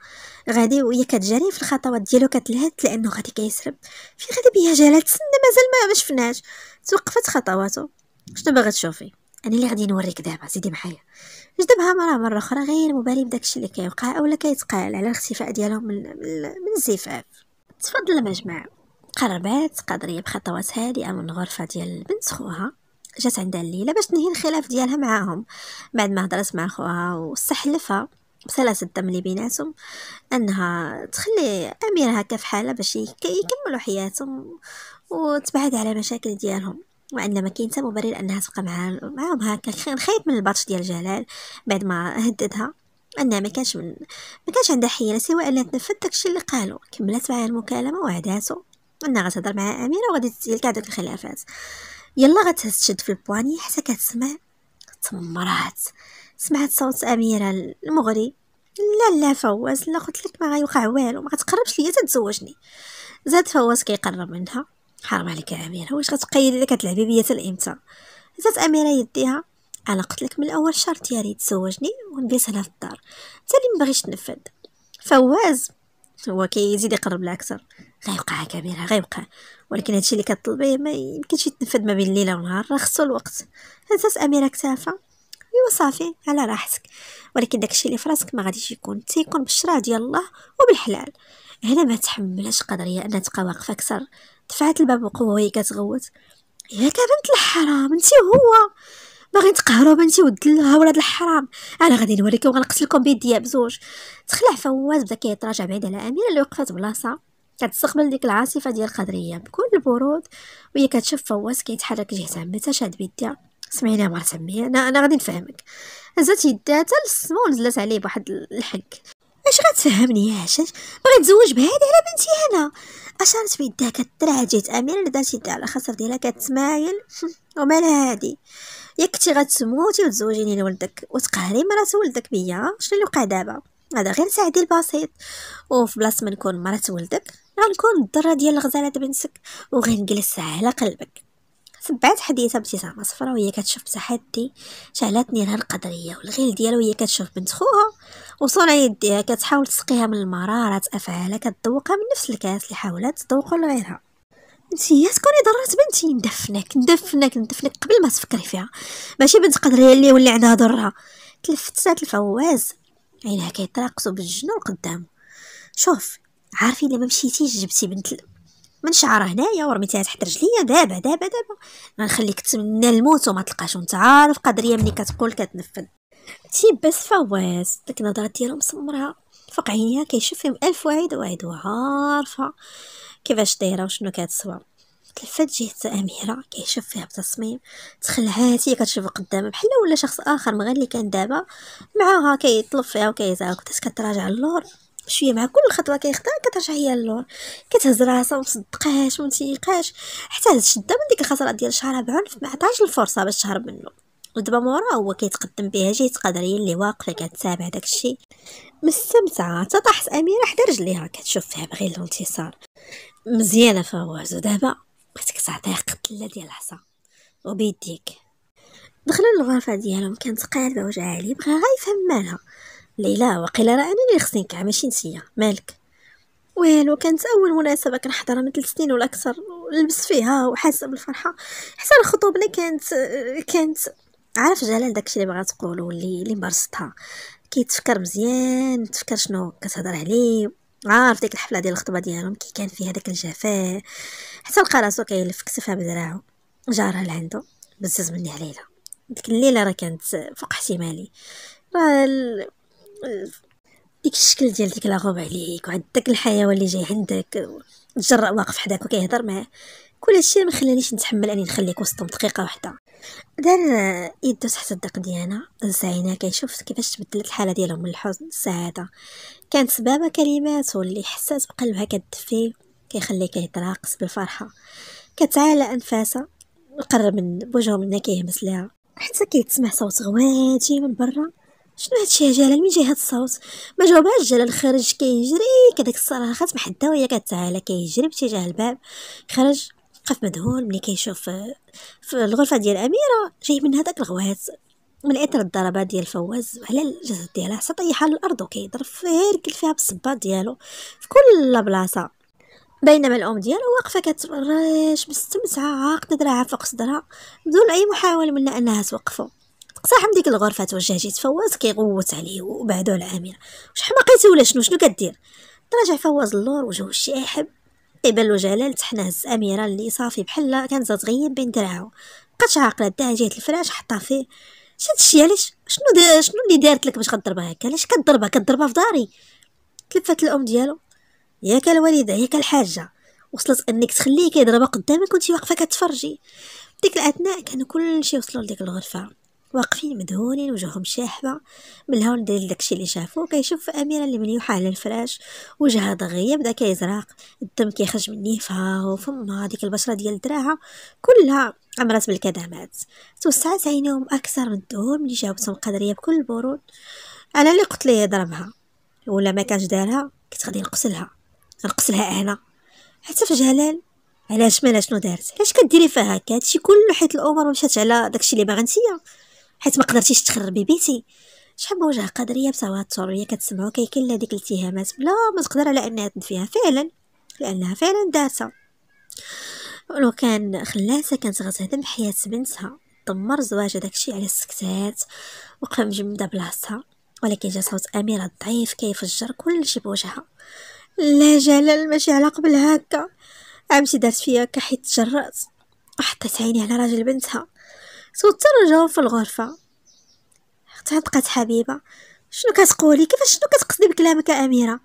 S1: غادي وهي كتجري في الخطوات ديالو كتلهت لانه غادي كيسرب فين غادي بيا جالات تسنى مازال ما شفناش توقفت خطواته شنو باغا تشوفي انا اللي غادي نوريك دابا سيدي معايا جذبها مرة مرة أخرى غير مبالي بداكشي اللي كيوقع أولا كيتقال على الاختفاء ديالهم من, من, من الزفاف تفضل المجمع قربات قدريه بخطوات هادئة من غرفة ديال بنت خوها جات عندها الليلة باش تنهي الخلاف ديالها معاهم بعد ما هضرت مع خوها وصحلفها ثلاثة الدم اللي بيناتهم أنها تخلي أمير هكا في حالة باش يكملوا حياتهم وتبعد على المشاكل ديالهم وان ما كاين حتى مبرر انها تبقى معاه معاهم هكا خايف من الباتش ديال جلال بعد ما هددها انها ما كانش من ما كانش عندها حيله سوى انها تنفذ داكشي اللي قالو كملت معاه المكالمه وعداتو انها غتهضر مع اميره وغادي تسيل كاع دوك الخلافات يلا تشد في البواني حتى كتسمع تمرات سمعت صوت أميرة المغري لا لا فواز لا قلت لك ما غيوقع والو ما غتقربش ليا تتزوجني زاد فواز كيقرب منها حرام عليك يا اميره واش غتبقاي لك كتلعبي بيا حتى امتى زاد اميره يديها انا قلت لك من الاول شهر ديالي تزوجني ونجلس هنا في الدار حتى اللي مبغيش تنفذ فواز هو كيزيد يقرب لها اكثر غيوقع كبيرة غيوقع ولكن هادشي اللي كطلبيه ما يمكنش يتنفذ ما بين ليله ونهار راه خصو الوقت هزات اميره كتافه ايوا صافي على راحتك ولكن داكشي اللي فراسك ما غاديش يكون تيكون بالشرع ديال الله وبالحلال هنا ما تحملاش قدريه انها تبقى واقفه اكثر دفعت الباب بقوه وهي كتغوت يا بنت الحرام انت هو باغي تقهروا بنتي ودلها ولاد الحرام انا غادي نوريكم وغنقتلكم بيديا بزوج تخلع فواز بدا كيتراجع بعيد على اميره اللي وقفت بلاصه كتستقبل ديك العاصفه ديال قدريه بكل البرود وهي كتشوف فواز كيتحرك جهه عمتها شاد بيديها سمعيني يا مرة انا انا غادي نفهمك هزات يداتها للسما ونزلات عليه بواحد الحك اش غتفهمني يا عشاش بغيت نتزوج بهادي على بنتي انا اشارت بيدها كترعى جيت اميره دات يدها على خصر ديالها كتسمايل [laughs] ومال هادي ياك كنتي غتموتي وتزوجيني لولدك وتقهري مرات ولدك بيا شنو اللي وقع دابا هذا غير سعدي البسيط وفي بلاصه ما نكون مرات ولدك غنكون الضره ديال الغزاله بنتك وغنجلس على قلبك تبعت حديثه ابتسامه صفرا وهي كتشوف تحدي شعلتني لها القدريه والغيل ديالها وهي كتشوف بنت خوها وصولا يديها كتحاول تسقيها من المراره افعالها كتذوقها من نفس الكاس اللي حاولت تذوقه لغيرها يا تكوني ضرات بنتي ندفنك ندفنك ندفنك قبل ما تفكري فيها ماشي بنت قدريه اللي يولي عندها ضرها سات الفواز عينها كيتراقصوا بالجنون قدام شوف عارفين لما مشيتي جبتي بنت من شعره هنايا ورميتها تحت رجليا دابا دابا دابا غنخليك تمنى الموت وما تلقاش وانت عارف قدريه ملي كتقول كتنفذ تيبس فواز ديك النظره ديالو مسمرها فوق عينيها كيشوف فيهم الف واحد واحد وعارفه كيفاش دايره وشنو كتصور تلفت جهه اميره كيشوف فيها بتصميم تخلعاتي كتشوف قدامها بحال ولا شخص اخر مغلي كان دابا معاها كيطلب فيها وكيزعق بدات كتراجع اللور شويه مع كل خطوه كيخطا كترجع هي اللور كتهز راسها ومصدقاش ومتيقاش حتى شده من ديك الخسره ديال شعرها بعنف ما عطاش الفرصه باش تهرب منه ودابا مورا هو كيتقدم بها جهه قدريه اللي واقفه كتابع داكشي مستمتعه حتى طاحت اميره حدا رجليها كتشوف فيها بغي الانتصار مزيانه فواز ودابا بغيتك تعطيها قتله ديال العصا وبيديك دخلوا للغرفه ديالهم كانت قاعده وجعها عليه بغا غير يفهم مالها ليلى وقيل راه انا اللي خصني نكع ماشي نسيه مالك والو كانت اول مناسبه كنحضرها من ثلاث سنين ولا اكثر ولبس فيها وحاسه بالفرحه حتى الخطوبه كانت كانت عارف جلال داكشي اللي بغات تقولو اللي اللي مارستها كيتفكر مزيان تفكر شنو كتهضر عليه عارف ديك الحفله ديال الخطبه ديالهم كي كان فيها داك الجفاء حتى لقى راسو كيلف كتفها بدراعو جارها لعندو بزز مني عليها ديك الليله راه كانت فوق احتمالي راه ديك الشكل ديال ديك لاغوب عليك وعند داك الحيوان اللي جاي عندك تجرأ واقف حداك وكيهضر معاه كل هادشي ما خلانيش نتحمل اني نخليك وسطهم دقيقه واحده دار يدو تحت الدق ديالنا دز عينيه كيشوف كيفاش تبدلت الحاله ديالهم من الحزن للسعاده كانت سبابه كلمات واللي حساس بقلبها كدفي كيخليه كيتراقص بالفرحه كتعالى انفاسها وقرب من بوجهه منا كيهمس ليها حتى كيتسمع صوت غواجي من برا شنو هادشي يا جلال من جاي هاد الصوت ما جاوبهاش جلال خرج كيجري كي كداك الصراخات محدا وهي كتعالى كيجري باتجاه الباب خرج وقف مذهول ملي كيشوف في الغرفه ديال اميره جاي من هذاك الغوات من اثر الضربات ديال فواز على الجسد ديالها حتى طيحها للارض وكيضرب فيها يركل فيها بالصباط ديالو في كل بلاصه بينما الام ديالو واقفه كتفرش مستمتعه عاقده دراعها فوق صدرها بدون اي محاوله منها انها توقفه من ديك الغرفه توجه جيت فواز كيغوت عليه وبعدو على اميره واش حماقيتي ولا شنو شنو كدير تراجع فواز اللور وجهو الشاحب قبل له جلال تحنهز اميره اللي صافي كان كانت تغيب بين دراعو بقاتش عاقله داها جهه الفراش حطها فيه شد الشي علاش شنو دا شنو اللي دارت لك باش كضربها هكا علاش كضربها كضربها في داري تلفت الام ديالو ياك الوالده ياك الحاجه وصلت انك تخليه كيضربها قدامك وانت واقفه كتفرجي ديك الاثناء كانوا كلشي وصلوا لديك الغرفه واقفين مدهونين وجههم شاحبة من الهول ديال داكشي اللي شافو كيشوف أميرة اللي مليوحة على الفراش وجهها دغيا بدا كيزرق الدم كيخرج من نيفها وفمها ديك البشرة ديال دراعها كلها عمرات بالكدمات توسعت عينيهم أكثر من الدهون اللي جاوبتهم قدرية بكل البرود أنا اللي قلت لي ضربها ولا ما كانش دارها كنت غادي نقتلها نقتلها أنا حتى في جلال علاش مالها شنو دارت علاش كديري فيها هكا هادشي كله حيت الامور مشات على داكشي اللي باغا نتيا حيت ما قدرتيش تخربي بيتي شحال من وجه قدريه بسبب التوتر وهي كتسمعو كيكل ديك الاتهامات بلا ما تقدر على انها تنفيها فعلا لانها فعلا دارتها ولو كان خلاتها كانت غتهدم حياه بنتها دمر زواج داكشي على السكتات وقام مجمده بلاصتها ولكن جا صوت اميره ضعيف كيفجر كلشي بوجهها لا جلال ماشي على قبل هكا عمتي دارت فيا كحيت حيت تجرأت وحطت عيني على راجل بنتها توتر رجعوا في الغرفة اختنقت حبيبة شنو كتقولي كيفاش شنو كتقصدي بكلامك أميرة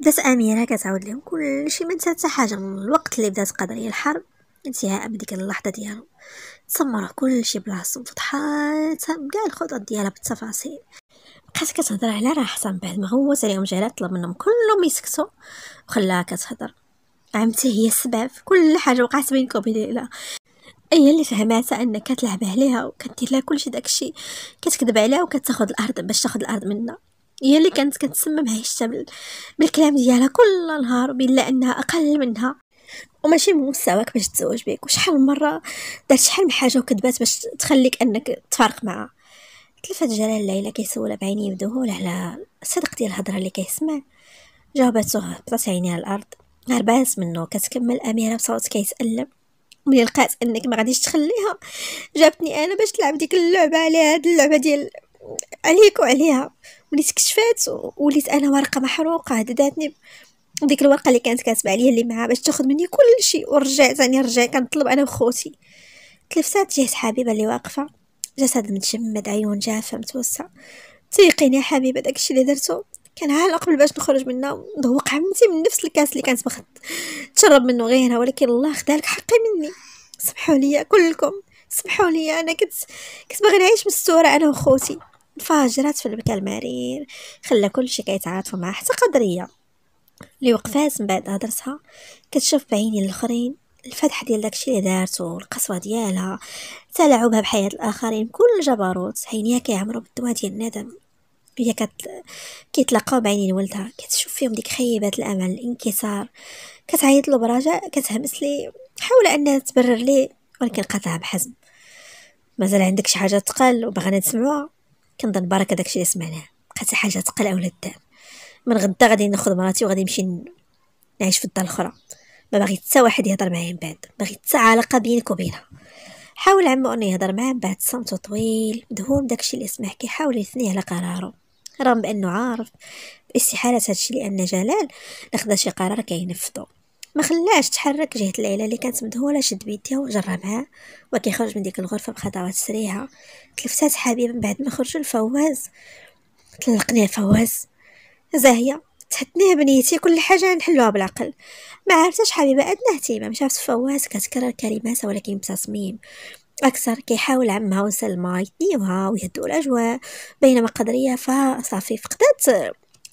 S1: بدات أميرة كتعاود لهم كلشي ما نسات حاجة من الوقت اللي بدات قضايا الحرب انتهاء من ديك اللحظة ديالهم تسمر كلشي بلاصتو فضحاتها بكاع الخطط ديالها بالتفاصيل بقات كتهضر على راحتها من بعد ما غوت عليهم جلال طلب منهم كلهم يسكتوا وخلاها كتهضر عمتي هي السبب في كل حاجه وقعت بينكم وبين هي اللي فهماتها انك كتلعب عليها وكدير لها كلشي داكشي كتكذب عليها وكتاخذ الارض باش تاخذ الارض منها هي اللي كانت كتسمم عيشتها بالكلام ديالها كل نهار بلا انها اقل منها وماشي من مستواك باش تزوج بيك وشحال من مره دارت شحال من حاجه وكذبات باش تخليك انك تفارق معها تلفت جلال ليلى كيسولها بعيني بدهول على الصدق ديال الهضره اللي كيسمع جاوبته بطات عينيها الارض هربات منه كتكمل اميره بصوت كيتالم ملي لقات انك ما غاديش تخليها جابتني انا باش تلعب ديك اللعبه على هاد اللعبه ديال عليك وعليها وليت كشفات وليت انا ورقه محروقه هدداتني ديك الورقه اللي كانت كاتبه عليا اللي معها باش تاخذ مني كل شيء ورجعت يعني رجع كنطلب انا وخوتي تلفسات جهه حبيبه اللي واقفه جسد متجمد عيون جافه متوسعه تيقيني حبيبه داكشي اللي درتو كان عالق قبل باش نخرج منها ذوق عمتي من نفس الكاس اللي كانت مخد تشرب منه غيرها ولكن الله خدالك حقي مني سمحوا لي كلكم سمحوا لي انا كنت كنت باغي نعيش مستوره انا وخوتي فاجرات في البكاء المرير خلى كلشي كيتعاطفوا معها حتى قدريه اللي وقفات من بعد هضرتها كتشوف بعيني الاخرين الفتحه ديال داكشي اللي دارتو القسوه ديالها تلاعبها بحياه الاخرين كل جبروت عينيها كيعمروا بالدواء ديال الندم هي كت... كيتلاقاو بعينين ولدها كتشوف فيهم ديك خيبات الامل الانكسار كتعيط له برجاء كتهمس لي حاول انها تبرر لي ولكن قاطعها بحزم مازال عندك شي حاجه تقل وبغينا نسمعوها كنظن بركه داكشي اللي سمعناه بقات حاجه تقل اولا الدم من غدا غادي ناخذ مراتي وغادي نمشي نعيش في الدار الاخرى ما باغي حتى واحد يهضر معايا من بعد باغي حتى علاقه بينك وبينها حاول عمو انه يهضر معاه من بعد صمت طويل مدهون داكشي اللي سمع كيحاول يثني على قراره رغم بانه عارف باستحاله هادشي لان جلال اخذ شي قرار كينفضو ما خلاش تحرك جهه العيله اللي كانت مدهوله شد بيديها وجرى معاه وكيخرج من ديك الغرفه بخطوات سريعه تلفتات حبيبه من بعد ما خرج لفواز طلقني فواز زاهيه تحتني بنيتي كل حاجه نحلوها بالعقل ما عرفتش حبيبه ادنى اهتمام شافت فواز كتكرر كلماتها ولكن بتصميم أكثر كيحاول عمها وسلمى يديوها ويهدوا الأجواء بينما قدرية فصافي فقدت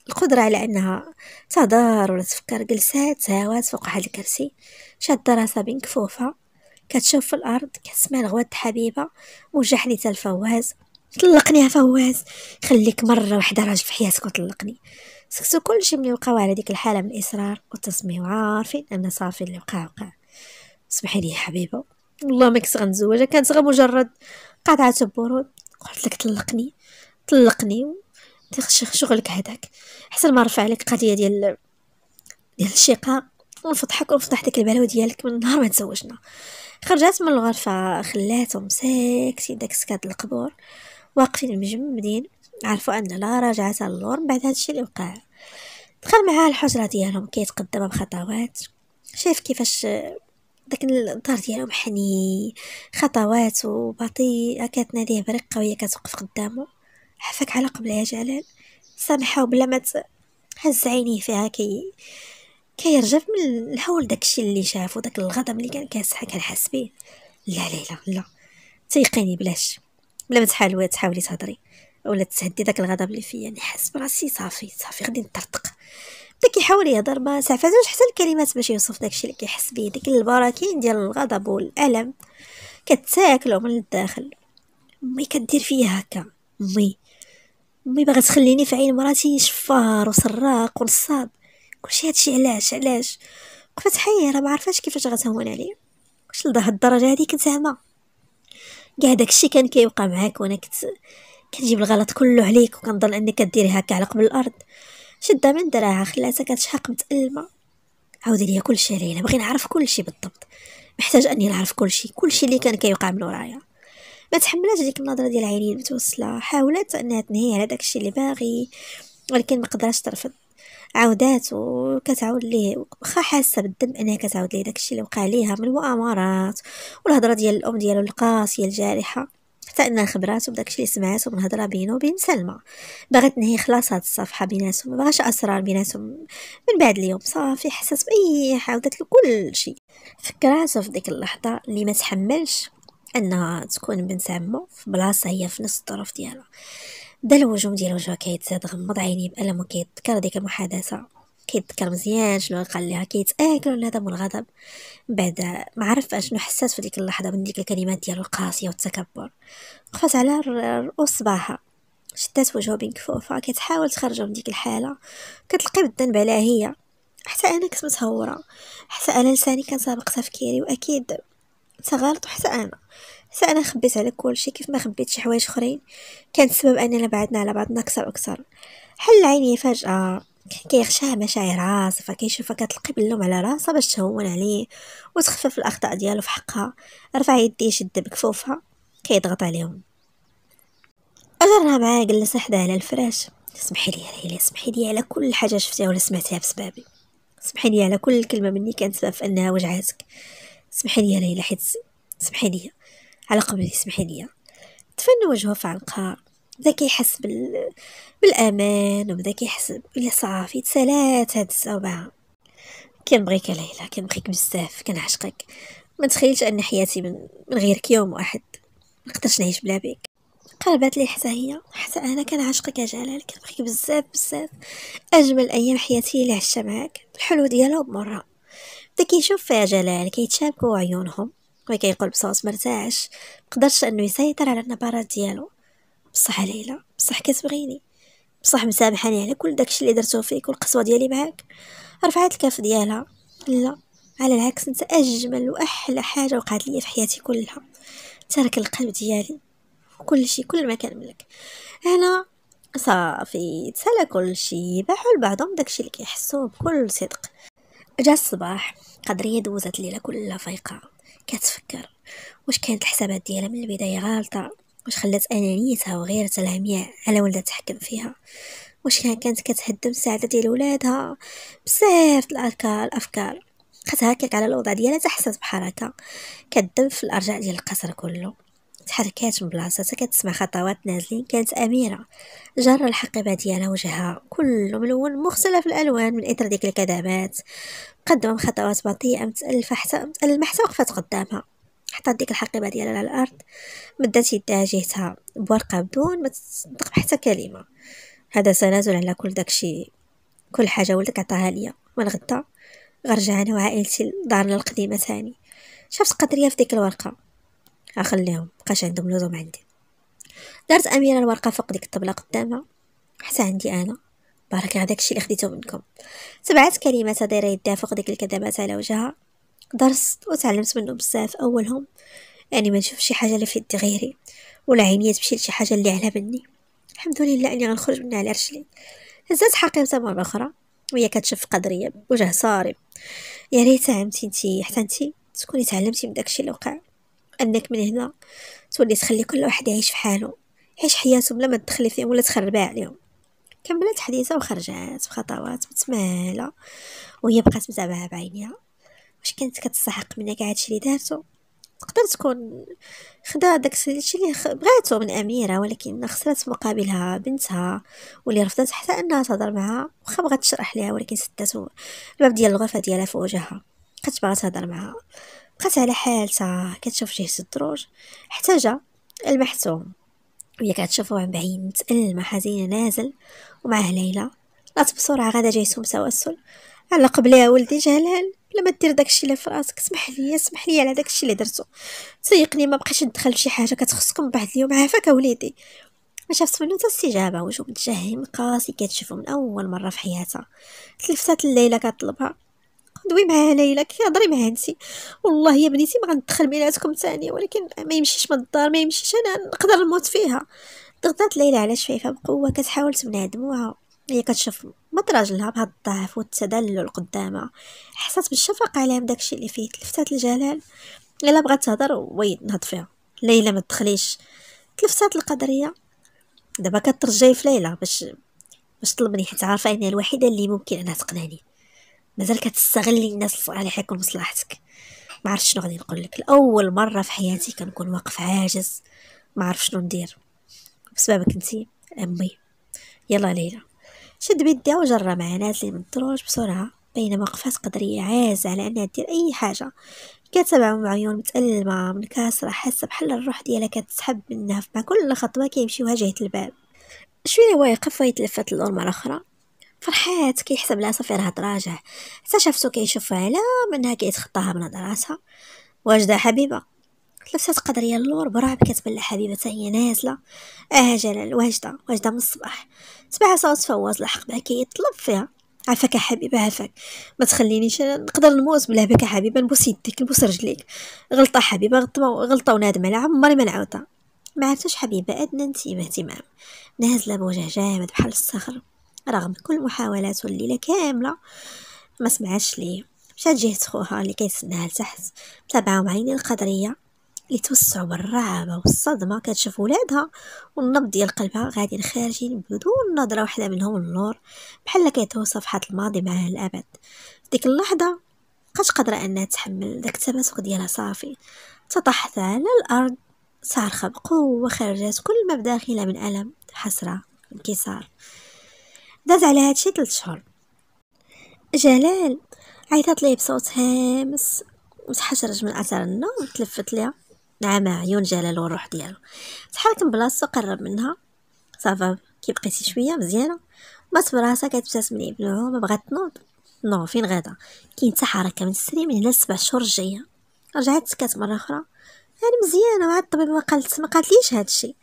S1: القدرة على أنها تدار ولا تفكر جلسات هوات فوق هذا الكرسي شادة راسها بين كفوفها كتشوف في الأرض كتسمع لغوات حبيبة وجه حديثة لفواز طلقني يا فواز خليك مرة واحدة راجل في حياتك وطلقني كل كلشي ملي يوقعوا على ديك الحالة من الإصرار والتصميم عارفين أن صافي اللي وقع وقع اسمحي لي يا حبيبة والله ما كنت غنزوجها كانت غير مجرد قاعدة برود قلت لك طلقني طلقني شغلك هذاك حتى ما رفع عليك قضيه ديال ديال الشقه ونفضحك ونفضح ديك البلاوه ديالك من نهار ما تزوجنا خرجت من الغرفه خلاتهم ساكتين داك سكاد القبور واقفين مجمدين عرفوا ان لا رجعت اللور من بعد هذا الشيء اللي وقع دخل معها الحجره ديالهم كيتقدم بخطوات شاف كيفاش داك الدار ديالهم حني خطوات وبطيئه كتناديه برقه وهي كتوقف قدامه حفك على قبلها جلال سامحه بلا ما هز عينيه فيها كي كيرجف من الهول داكشي اللي شاف وداك الغضب اللي كان كان حاس بيه لا لا لا لا تيقيني بلاش بلا ما تحاولي تحاولي تهضري ولا تهدي داك الغضب اللي فيا نحس براسي صافي صافي غادي نطرطق كيحاول يهضر ما سعفاتوش حتى الكلمات باش يوصف داكشي اللي كيحس بيه ديك البراكين ديال الغضب والالم كتاكلو من الداخل امي كدير فيا هكا امي امي باغا تخليني في عين مراتي شفار وسراق ونصاب كلشي هادشي علاش علاش وقفت حيره ما عرفاش كيفاش غتهون عليا واش لهاد الدرجه هادي كنت زعما كاع داكشي كان كيوقع معاك وانا كنت كنجيب الغلط كله عليك وكنظن انك كديري هكا على قبل الارض شده من دراعها خلاتها كتشحق متألمة عاود ليا كلشي على ليلى بغي نعرف كلشي بالضبط محتاج اني نعرف كلشي كلشي اللي كان كيوقع من ورايا ما تحملاتش ديك النظره ديال عيني المتوصله حاولت انها تنهي على داكشي اللي باغي ولكن ما قدرتش ترفض عاودات وكتعاود ليه واخا حاسه بالدم انها كتعاود ليه داكشي اللي وقع ليها من المؤامرات والهضره ديال الام ديالو القاسيه الجارحه حتى انها خبراته بداكشي اللي سمعاته من هضره بينه وبين سلمى بغات نهي خلاص هاد الصفحه بيناتهم ما بغاش اسرار بيناتهم من بعد اليوم صافي حسات باي عاودت له كل شيء فكراته في ديك اللحظه اللي ما تحملش انها تكون بنت عمو في بلاصه هي في نص الظروف ديالها بدا الوجوم ديال وجهها كيتزاد غمض عينيه بالم وكيتذكر ديك المحادثه كيتذكر مزيان شنو قال لها كيتاكل ولا هذا الغضب بعد ما عرف شنو حسات في ديك اللحظه من ديك الكلمات ديالو القاسيه والتكبر وقفات على رؤوس شدات وجهه كفوفها كتحاول تخرجه من ديك الحاله كتلقي بالذنب عليها هي حتى انا كنت متهوره حتى انا لساني كان سابق تفكيري واكيد تغلط حتى انا حتى انا خبيت على كل شيء كيف ما خبيت شي حوايج اخرين كان السبب اننا بعدنا على بعضنا اكثر واكثر حل عيني فجاه كيغشاه مشاعر عاصفه كيشوفها كتلقي باللوم على راسها باش تهون عليه وتخفف الاخطاء ديالو في حقها رفع يديه شد بكفوفها كيضغط عليهم اجرها معاه جلس حداه على الفراش سمحي لي ليلى سمحي لي على كل حاجه شفتيها ولا سمعتيها بسبابي سمحي لي على كل كلمه مني كانت سبب في انها وجعتك سمحي لي ليلى حيت سمحي لي على قبلي سمحي لي تفن وجهه في عنقها بدا كيحس بال... بالامان وبدا كيحس بلي صافي تسالات هاد الصوبعه كنبغيك ليلى كنبغيك بزاف كنعشقك ما تخيلش ان حياتي من, من غيرك يوم واحد ما نقدرش نعيش بلا بيك قربت لي حتى هي حتى انا كنعشقك يا جلال كنبغيك بزاف بزاف اجمل ايام حياتي اللي عشتها معاك الحلو ديالها بمره بدا كيشوف فيها جلال كيتشابكوا عيونهم وكيقول بصوت مرتاعش مقدرش انه يسيطر على النبرات ديالو بصح ليلى بصح كتبغيني بصح مسامحاني على كل داكشي اللي درتو فيك والقسوه ديالي معاك رفعت الكاف ديالها لا على العكس انت اجمل واحلى حاجه وقعت لي في حياتي كلها ترك القلب ديالي كل شيء كل ما كان ملك هنا صافي تسالى كل شيء باحوا لبعضهم داكشي اللي كيحسوا بكل صدق جا الصباح قدريه دوزت الليله كلها فايقه كتفكر واش كانت الحسابات ديالها من البدايه غالطه واش خلات انانيتها وغيرتها العمياء على ولدها تحكم فيها واش كانت كتهدم السعاده ديال ولادها بزاف الافكار بقات هكاك على الوضع ديالها تحسس بحركه كدب في الارجاء ديال القصر كله تحركات من بلاصتها كتسمع خطوات نازلين كانت اميره جر الحقيبه ديالها وجهها كل ملون مختلف الالوان من اثر ديك الكدمات قدم خطوات بطيئه متالفه حتى متالمه حتى وقفات قدامها حطات ديك الحقيبه ديالها على الارض مدات يدها جهتها بورقه بدون ما تنطق حتى كلمه هذا تنازل على كل داكشي كل حاجه ولدك عطاها ليا من غدا غرجع انا وعائلتي لدارنا القديمه ثاني شفت قدريه في ديك الورقه اخليهم بقاش عندهم لزوم عندي دارت اميره الورقه فوق ديك الطبله قدامها حتى عندي انا بارك على داكشي اللي خديته منكم سبعات كلمات دايره يدها فوق ديك الكذبات على وجهها درست وتعلمت منهم بزاف اولهم يعني ما نشوف شي حاجه اللي في يدي غيري ولا عينيا تمشي لشي حاجه اللي على مني الحمد لله اني غنخرج منها على رجلي هزات حقيبتها مره اخرى وهي كتشوف قدريه بوجه صارم يا ريت عمتي انتي حتى انتي تكوني تعلمتي من داكشي اللي وقع انك من هنا تولي تخلي كل واحد يعيش في حاله يعيش حياته بلا ما تدخلي فيهم ولا تخربها عليهم كملت حديثة وخرجات بخطوات متماله وهي بقات متابعه بعينيها واش كانت كتستحق منها كاع هادشي اللي دارتو تقدر تكون خدا داكشي اللي بغاتو من اميره ولكن خسرات مقابلها بنتها واللي رفضت حتى انها تهضر معها واخا بغات تشرح ليها ولكن سدات الباب ديال الغرفه ديالها في وجهها بقات باغا تهضر معها بقات على حالتها كتشوف جهه الدروج حتى جا المحتوم وهي كتشوفو بعين متألمة حزينة نازل ومعه ليلى لا بسرعة غدا جايسهم توسل على قبلها ولدي جلال لا ما دير داكشي اللي في راسك اسمح لي اسمح لي على داكشي اللي درتو سيقني ما بقاش ندخل فشي حاجه كتخصكم بعد اليوم عافاك وليدي ما شافت منو حتى استجابه وجهه متجهم قاسي كتشوفو من اول مره في حياتها تلفتات الليله كطلبها دوي معاها ليلى كيهضري معاها انت والله يا بنيتي ما غندخل بيناتكم ثاني ولكن ما يمشيش من الدار ما يمشيش انا نقدر نموت فيها ضغطات ليلى على شفيفه بقوه كتحاول تمنع دموعها هي كتشوف ما تراجلها بهاد الضعف والتدلل قدامها حسات بالشفقة عليها بداكشي اللي فيه تلفتات الجلال الا بغات تهضر وي نهض فيها ليلى ما تدخليش تلفتات القدرية دابا كترجاي في ليلى باش باش طلبني حيت عارفه اني الوحيده اللي ممكن انها تقنعني مازال كتستغلي الناس الصالحه يكون مصلحتك ما عرفتش شنو غادي نقول لك الاول مره في حياتي كنكون واقف عاجز ما عرف شنو ندير بسببك انتي امي يلا ليلى شد بيديها وجرى مع نازل من الدروج بسرعه بينما قفات قدريه عاز على انها دير اي حاجه كانت مع بعيون متألمة منكسرة حاسة بحال الروح ديالها كتسحب منها مع كل خطوة كيمشي وجهة الباب شوية يقف ويتلفت للور مرة أخرى فرحات كيحسب لها صافي راه تراجع حتى شافتو كيشوفها على منها كيتخطاها من هضراتها واجدة حبيبة لبسات قدرية اللور برعب كتبان حبيبتها هي نازلة اه جلال واجدة واجدة من الصباح سبعة صوت فواز لحق بها كيطلب فيها عفاك حبيبه عفاك ما تخلينيش نقدر نموت بلا بك حبيبه نبوس يديك نبوس رجليك غلطه حبيبه غلطه ونادمه على عمري ما نعاودها ما عرفتش حبيبه ادنى انتباه اهتمام نازله بوجه جامد بحال الصخر رغم كل محاولاته الليله كامله ما سمعتش ليه مشات جهه خوها اللي كيتسناها لتحت متابعه معيني القدريه اللي توسعوا بالرعبة والصدمة كتشوف ولادها والنبض ديال قلبها غادي خارجين بدون نظرة واحدة منهم النور بحال كيتوه صفحة الماضي معها الأبد ديك اللحظة بقات قادرة أنها تحمل داك التماسك ديالها صافي تطحت على الأرض صارخة بقوة خرجت كل ما بداخلها من ألم حسرة انكسار داز على هادشي تلت شهور جلال عيطات ليه بصوت هامس وتحشرج من اثر النوم تلفت ليها مع نعم، عيون جلال والروح ديالو تحرك من بلاصتو قرب منها صافا كي بقيتي شويه مزيانه ما براسها كتبتسم ليه بنعومه بغات تنوض نو فين غادا كاين حتى حركه من السري من هنا لسبع شهور الجايه رجعت سكات مره اخرى انا يعني مزيانه مع الطبيب ما قالت ما قالتليش هذا الشيء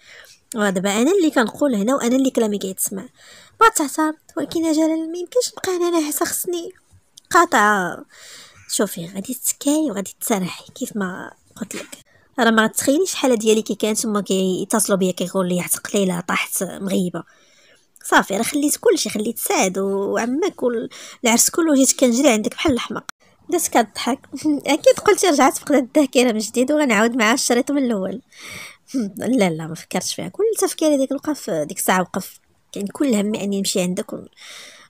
S1: ودابا انا اللي كنقول هنا وانا اللي كلامي كيتسمع ما تعترض ولكن جلال ما يمكنش نبقى هنا حتى خصني قاطعه شوفي غادي تسكاي وغادي تسرحي كيف ما قلت لك راه ما تخيليش الحاله ديالي كي كانت تما كيتصلوا بيا كيقول لي عتق ليلى طاحت مغيبه صافي راه خليت كلشي خليت سعد وعمك والعرس كله جيت كنجري عندك بحال الحمق بدات كضحك [laughs] اكيد قلتي رجعت فقدت الذاكره من جديد وغنعاود معاها الشريط من الاول [laughs] لا لا ما فكرتش فيها كل تفكيري ديك الوقف ديك الساعه وقف كان كل همي اني نمشي عندك ون...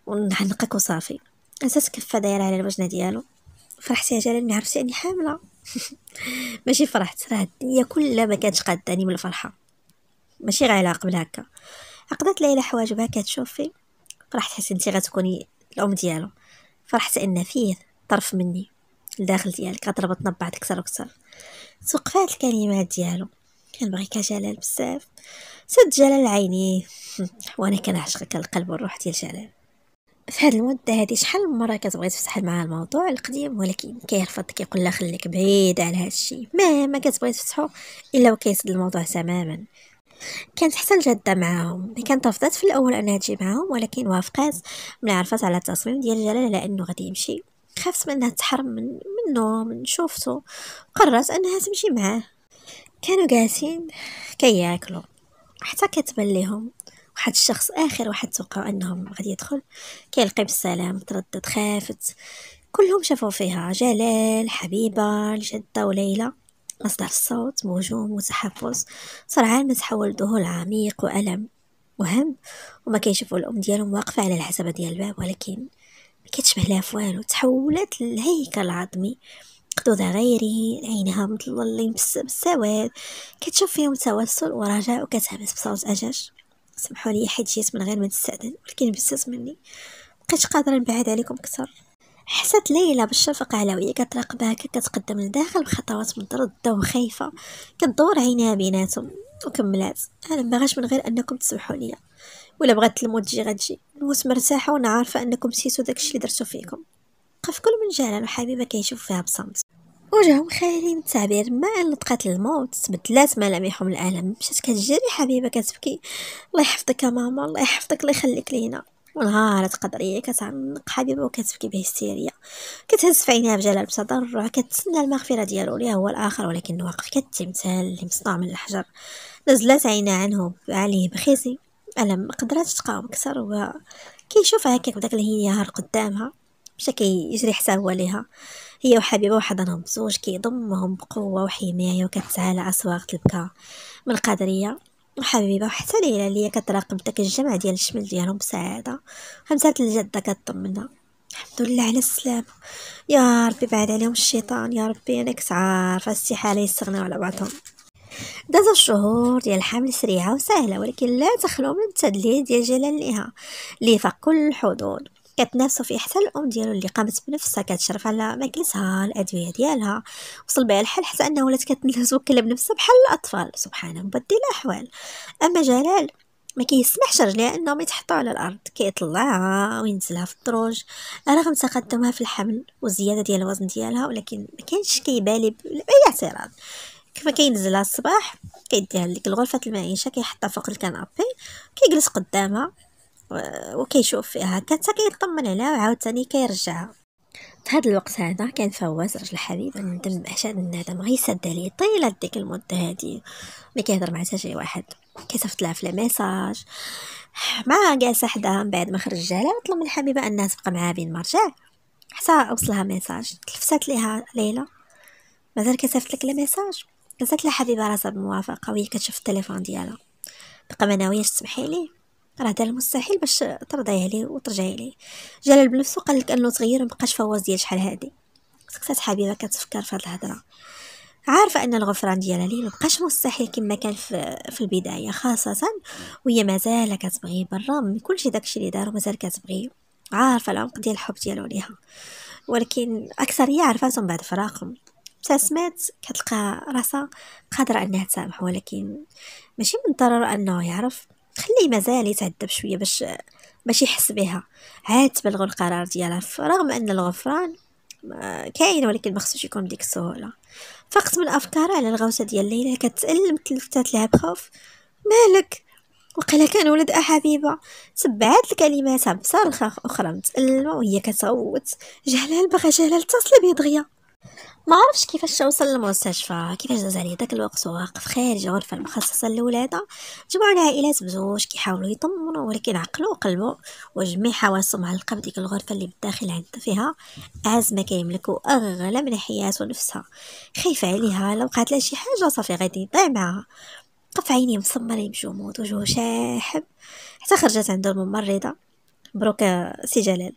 S1: ونحنقك وصافي حسيت كفه دايره على الوجنه ديالو فرحتي يا جلال ما عرفتي اني حامله [laughs] ماشي فرحت راه الدنيا كلها ما كانتش قاداني من الفرحه ماشي غير قبل هكا عقدت ليلى حواجبها كتشوفي فرحت حسيت انت غتكوني الام ديالو فرحت ان فيه طرف مني الداخل ديالك غتربطنا ببعض اكثر واكثر توقفات الكلمات ديالو كنبغيك جلال بزاف سد جلال عينيه [laughs] وانا كنعشقك القلب والروح ديال جلال في هذه المدة هذه شحال من مرة كتبغي تفتح معها الموضوع القديم ولكن كيرفض كيقول لها خليك بعيد على هذا الشيء ما كتبغي تفتحو إلا وكيسد الموضوع تماما كانت حتى الجادة معاهم كانت رفضت في الأول أنها تجي معاهم ولكن وافقات ملي عرفت على التصميم ديال جلال على غادي يمشي خافت منها تحرم من منه من شوفته قررت أنها تمشي معاه كانوا جالسين كياكلوا حتى كتبان ليهم واحد الشخص اخر واحد توقع انهم غادي يدخل كيلقي بالسلام تردد خافت كلهم شافوا فيها جلال حبيبه الجده وليلى مصدر الصوت موجوم وتحفظ سرعان ما تحول ذهول عميق والم وهم وما كيشوفوا الام ديالهم واقفه على الحسبه ديال الباب ولكن ما كتشبه لها والو تحولت للهيكل العظمي قدو غيري عينها مطللين بالسواد كتشوف فيهم توسل ورجاء وكتهبس بصوت أجاج سمحوا لي حيت جيت من غير ما تستاذن ولكن بزاف مني بقيت قادره نبعد عليكم اكثر حست ليلى بالشفقة على وهي كتراقبها كتقدم لداخل بخطوات مضردة وخايفة كتدور عينيها بيناتهم وكملات انا مبغاش من غير انكم تسمحوا ليا ولا بغات الموت تجي غتجي نموت مرتاحه وانا عارفه انكم نسيتو داكشي اللي درتو فيكم في كل من جهله حبيبة كيشوف فيها بصمت وجههم خالي من التعبير ما أن الموت تبدلات ملامحهم الألم مشات كتجري حبيبة كتبكي الله يحفظك يا ماما الله يحفظك الله يخليك لينا ونهار قدرية كتعنق حبيبة وكتبكي بهستيريا كتهز في عينيها بجلال بتضرع كتسنى المغفرة ديالو ليها هو الآخر ولكن واقف كالتمثال اللي مصنوع من الحجر نزلت عينها عنه عليه بخيزي ألم مقدرات تقاوم أكثر وكيشوفها هكاك بداك الهيار قدامها مشى كيجري حتى هو ليها هي وحبيبه وحضنهم زوج كيضمهم بقوه وحمايه وكتسعى على اصوات البكا من القادريه وحبيبه وحتى ليلى اللي هي كتراقب داك الجمع ديال الشمل ديالهم بسعاده همسات الجده كتطمنا الحمد لله على السلامة يا ربي بعد عليهم الشيطان يا ربي انا كنت عارفه استحاله يستغناو على بعضهم دازا الشهور ديال الحمل سريعه وسهله ولكن لا تخلو من التدليل ديال جلال ليها فاق كل الحدود كتنافسوا في احسن الام ديالو اللي قامت بنفسها كتشرف على مجلسها الادويه ديالها وصل بها الحال حتى انه ولات كتوكل بنفسها بحال الاطفال سبحان مبدل الاحوال اما جلال ما كيسمحش رجليها انهم يتحطوا على الارض كيطلعها وينزلها في الدروج رغم تقدمها في الحمل والزياده ديال الوزن ديالها ولكن ما كانش كيبالي باي اعتراض كيف كينزلها الصباح كيديها لديك الغرفه المعيشه كيحطها فوق الكنابي كيجلس قدامها وكيشوف فيها آه، كانت كيطمن عليها وعاوتاني كيرجعها في هذا الوقت هذا كان فواز رجل حبيب ندم اشد الندم غير سد عليه طيله ديك المده هادي ما كيهضر مع شي واحد كيصيفط لها في الميساج ما جالسه حداها من بعد ما خرج جالا وطلب من الحبيبه انها تبقى معاه بين ما رجع حتى وصلها ميساج تلفسات ليها ليلى مازال كيصيفط لك الميساج قالت لها حبيبه راسها بالموافقه وهي كتشوف التليفون ديالها بقى ما ناوياش تسمحي ليه راه دار المستحيل باش ترضي عليه وترجعي ليه جلال بنفسه قال لك انه تغير مبقاش فواز ديال شحال هادي سكتت حبيبه كتفكر في هاد الهضره عارفه ان الغفران ديالها ليه مبقاش مستحيل كما كان في, في البدايه خاصه وهي مازال كتبغي بالرغم من كلشي داكشي اللي دارو مازال كتبغيه عارفه العمق ديال الحب ديالو ليها ولكن اكثر هي عرفاتهم بعد فراقهم ابتسمات كتلقى راسها قادره انها تسامح ولكن ماشي من الضرر انه يعرف خليه مازال يتعذب شويه باش باش يحس بها عاد تبلغوا القرار ديالها رغم ان الغفران آه، كاين ولكن ما خصوش يكون بديك السهوله فقط من افكارها على الغوصه ديال ليلى كتالم تلفتات لها بخوف مالك وقيلا كان ولد احبيبه تبعات الكلمات بصرخه اخرى متالمه وهي كتصوت جهلال باغا جهلال تصل دغيا ما عرفش كيفاش وصل للمستشفى كيفاش داز عليه داك الوقت واقف خارج غرفه المخصصه للولاده جمعوا العائلات بزوج كيحاولوا يطمنوا ولكن عقلو وقلبو وجميع حواسهم معلقه بديك الغرفه اللي بالداخل عندها فيها اعز ما كيملكو اغلى من حياته نفسها خايفه عليها لو وقعت لها شي حاجه صافي غادي يضيع معاها قف عيني مسمرين بجمود وجهه شاحب حتى خرجت عند الممرضه مبروك سي جلال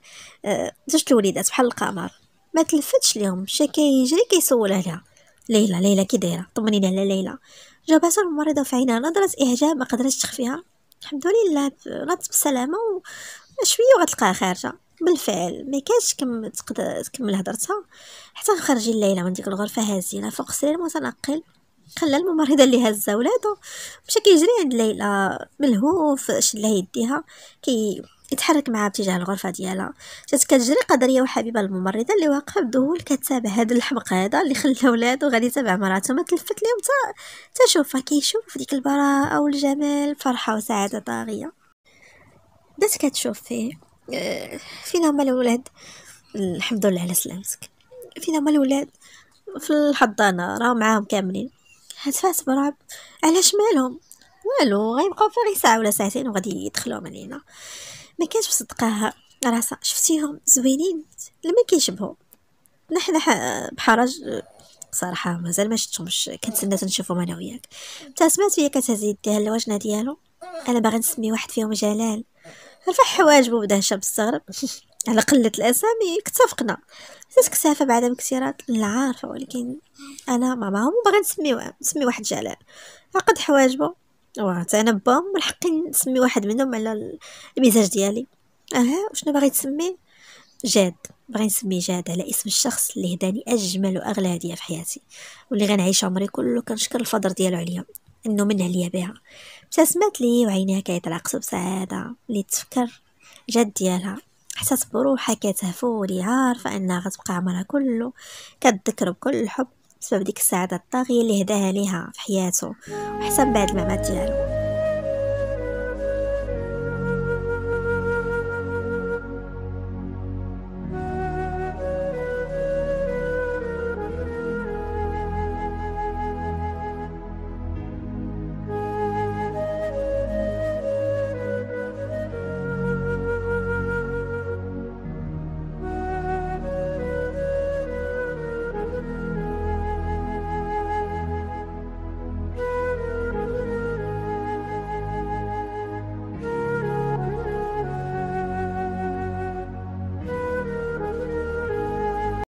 S1: آه، زوج الوليدات بحال القمر ما تلفتش ليهم مشى كيجري كيسول عليها ليلى ليلى كي دايره طمنيني على ليلى جابتها الممرضه في عينها نظره اعجاب ما قدرتش تخفيها الحمد لله رات بسلامه وشويه وغتلقاها خارجه بالفعل ما كانش كم تقدر تكمل هضرتها حتى خرج ليلى من ديك الغرفه هازينه فوق سرير متنقل خلى الممرضه اللي هزه ولادو مشى كيجري عند ليلى ملهوف شد يديها كي يتحرك معها باتجاه الغرفه ديالها جات كتجري قدريه وحبيبه الممرضه اللي واقفه بدهول كتابع هذا الحمق هذا اللي خلى ولادو غادي يتابع مراته ما تلفت ليهم تا تشوفها كيشوف ديك البراءه والجمال فرحه وسعاده طاغيه بدات كتشوف فيه آه، فينا هما الولاد الحمد لله على سلامتك فينا هما الولاد في الحضانه راه معاهم كاملين فاس برعب علاش مالهم والو غيبقاو فيها غير ساعه ولا ساعتين وغادي يدخلوهم علينا ما كانش مصدقاها راسا شفتيهم زوينين لما كيشبهوا نحن بحرج صراحه مازال ما شفتهمش كنتسنى تنشوفهم انا وياك تا سمعت فيا كتهز يديها للوجنه ديالو انا باغي نسمي واحد فيهم جلال رفع حواجبو بدا هشام مستغرب [laughs] على قلة الأسامي اتفقنا حسيت كسافة بعد مكسيرات لا عارفة ولكن أنا مع ماما باغا نسمي واحد جلال عقد حواجبو واه انا با من حقي نسمي واحد منهم على المزاج ديالي اها وشنو باغي تسمي جاد باغي نسمي جاد على اسم الشخص اللي هداني اجمل واغلى هديه في حياتي واللي غنعيش عمري كله كنشكر الفضل ديالو عليا انه من عليا بها ابتسمت لي وعينيها كيترقصوا بسعاده اللي تفكر جد ديالها حسات بروحها كتهفو ولي عارفه انها غتبقى عمرها كله كتذكر بكل حب بسبب ديك السعاده الطاغيه اللي هداها ليها في حياته وحتى من بعد الممات ديالو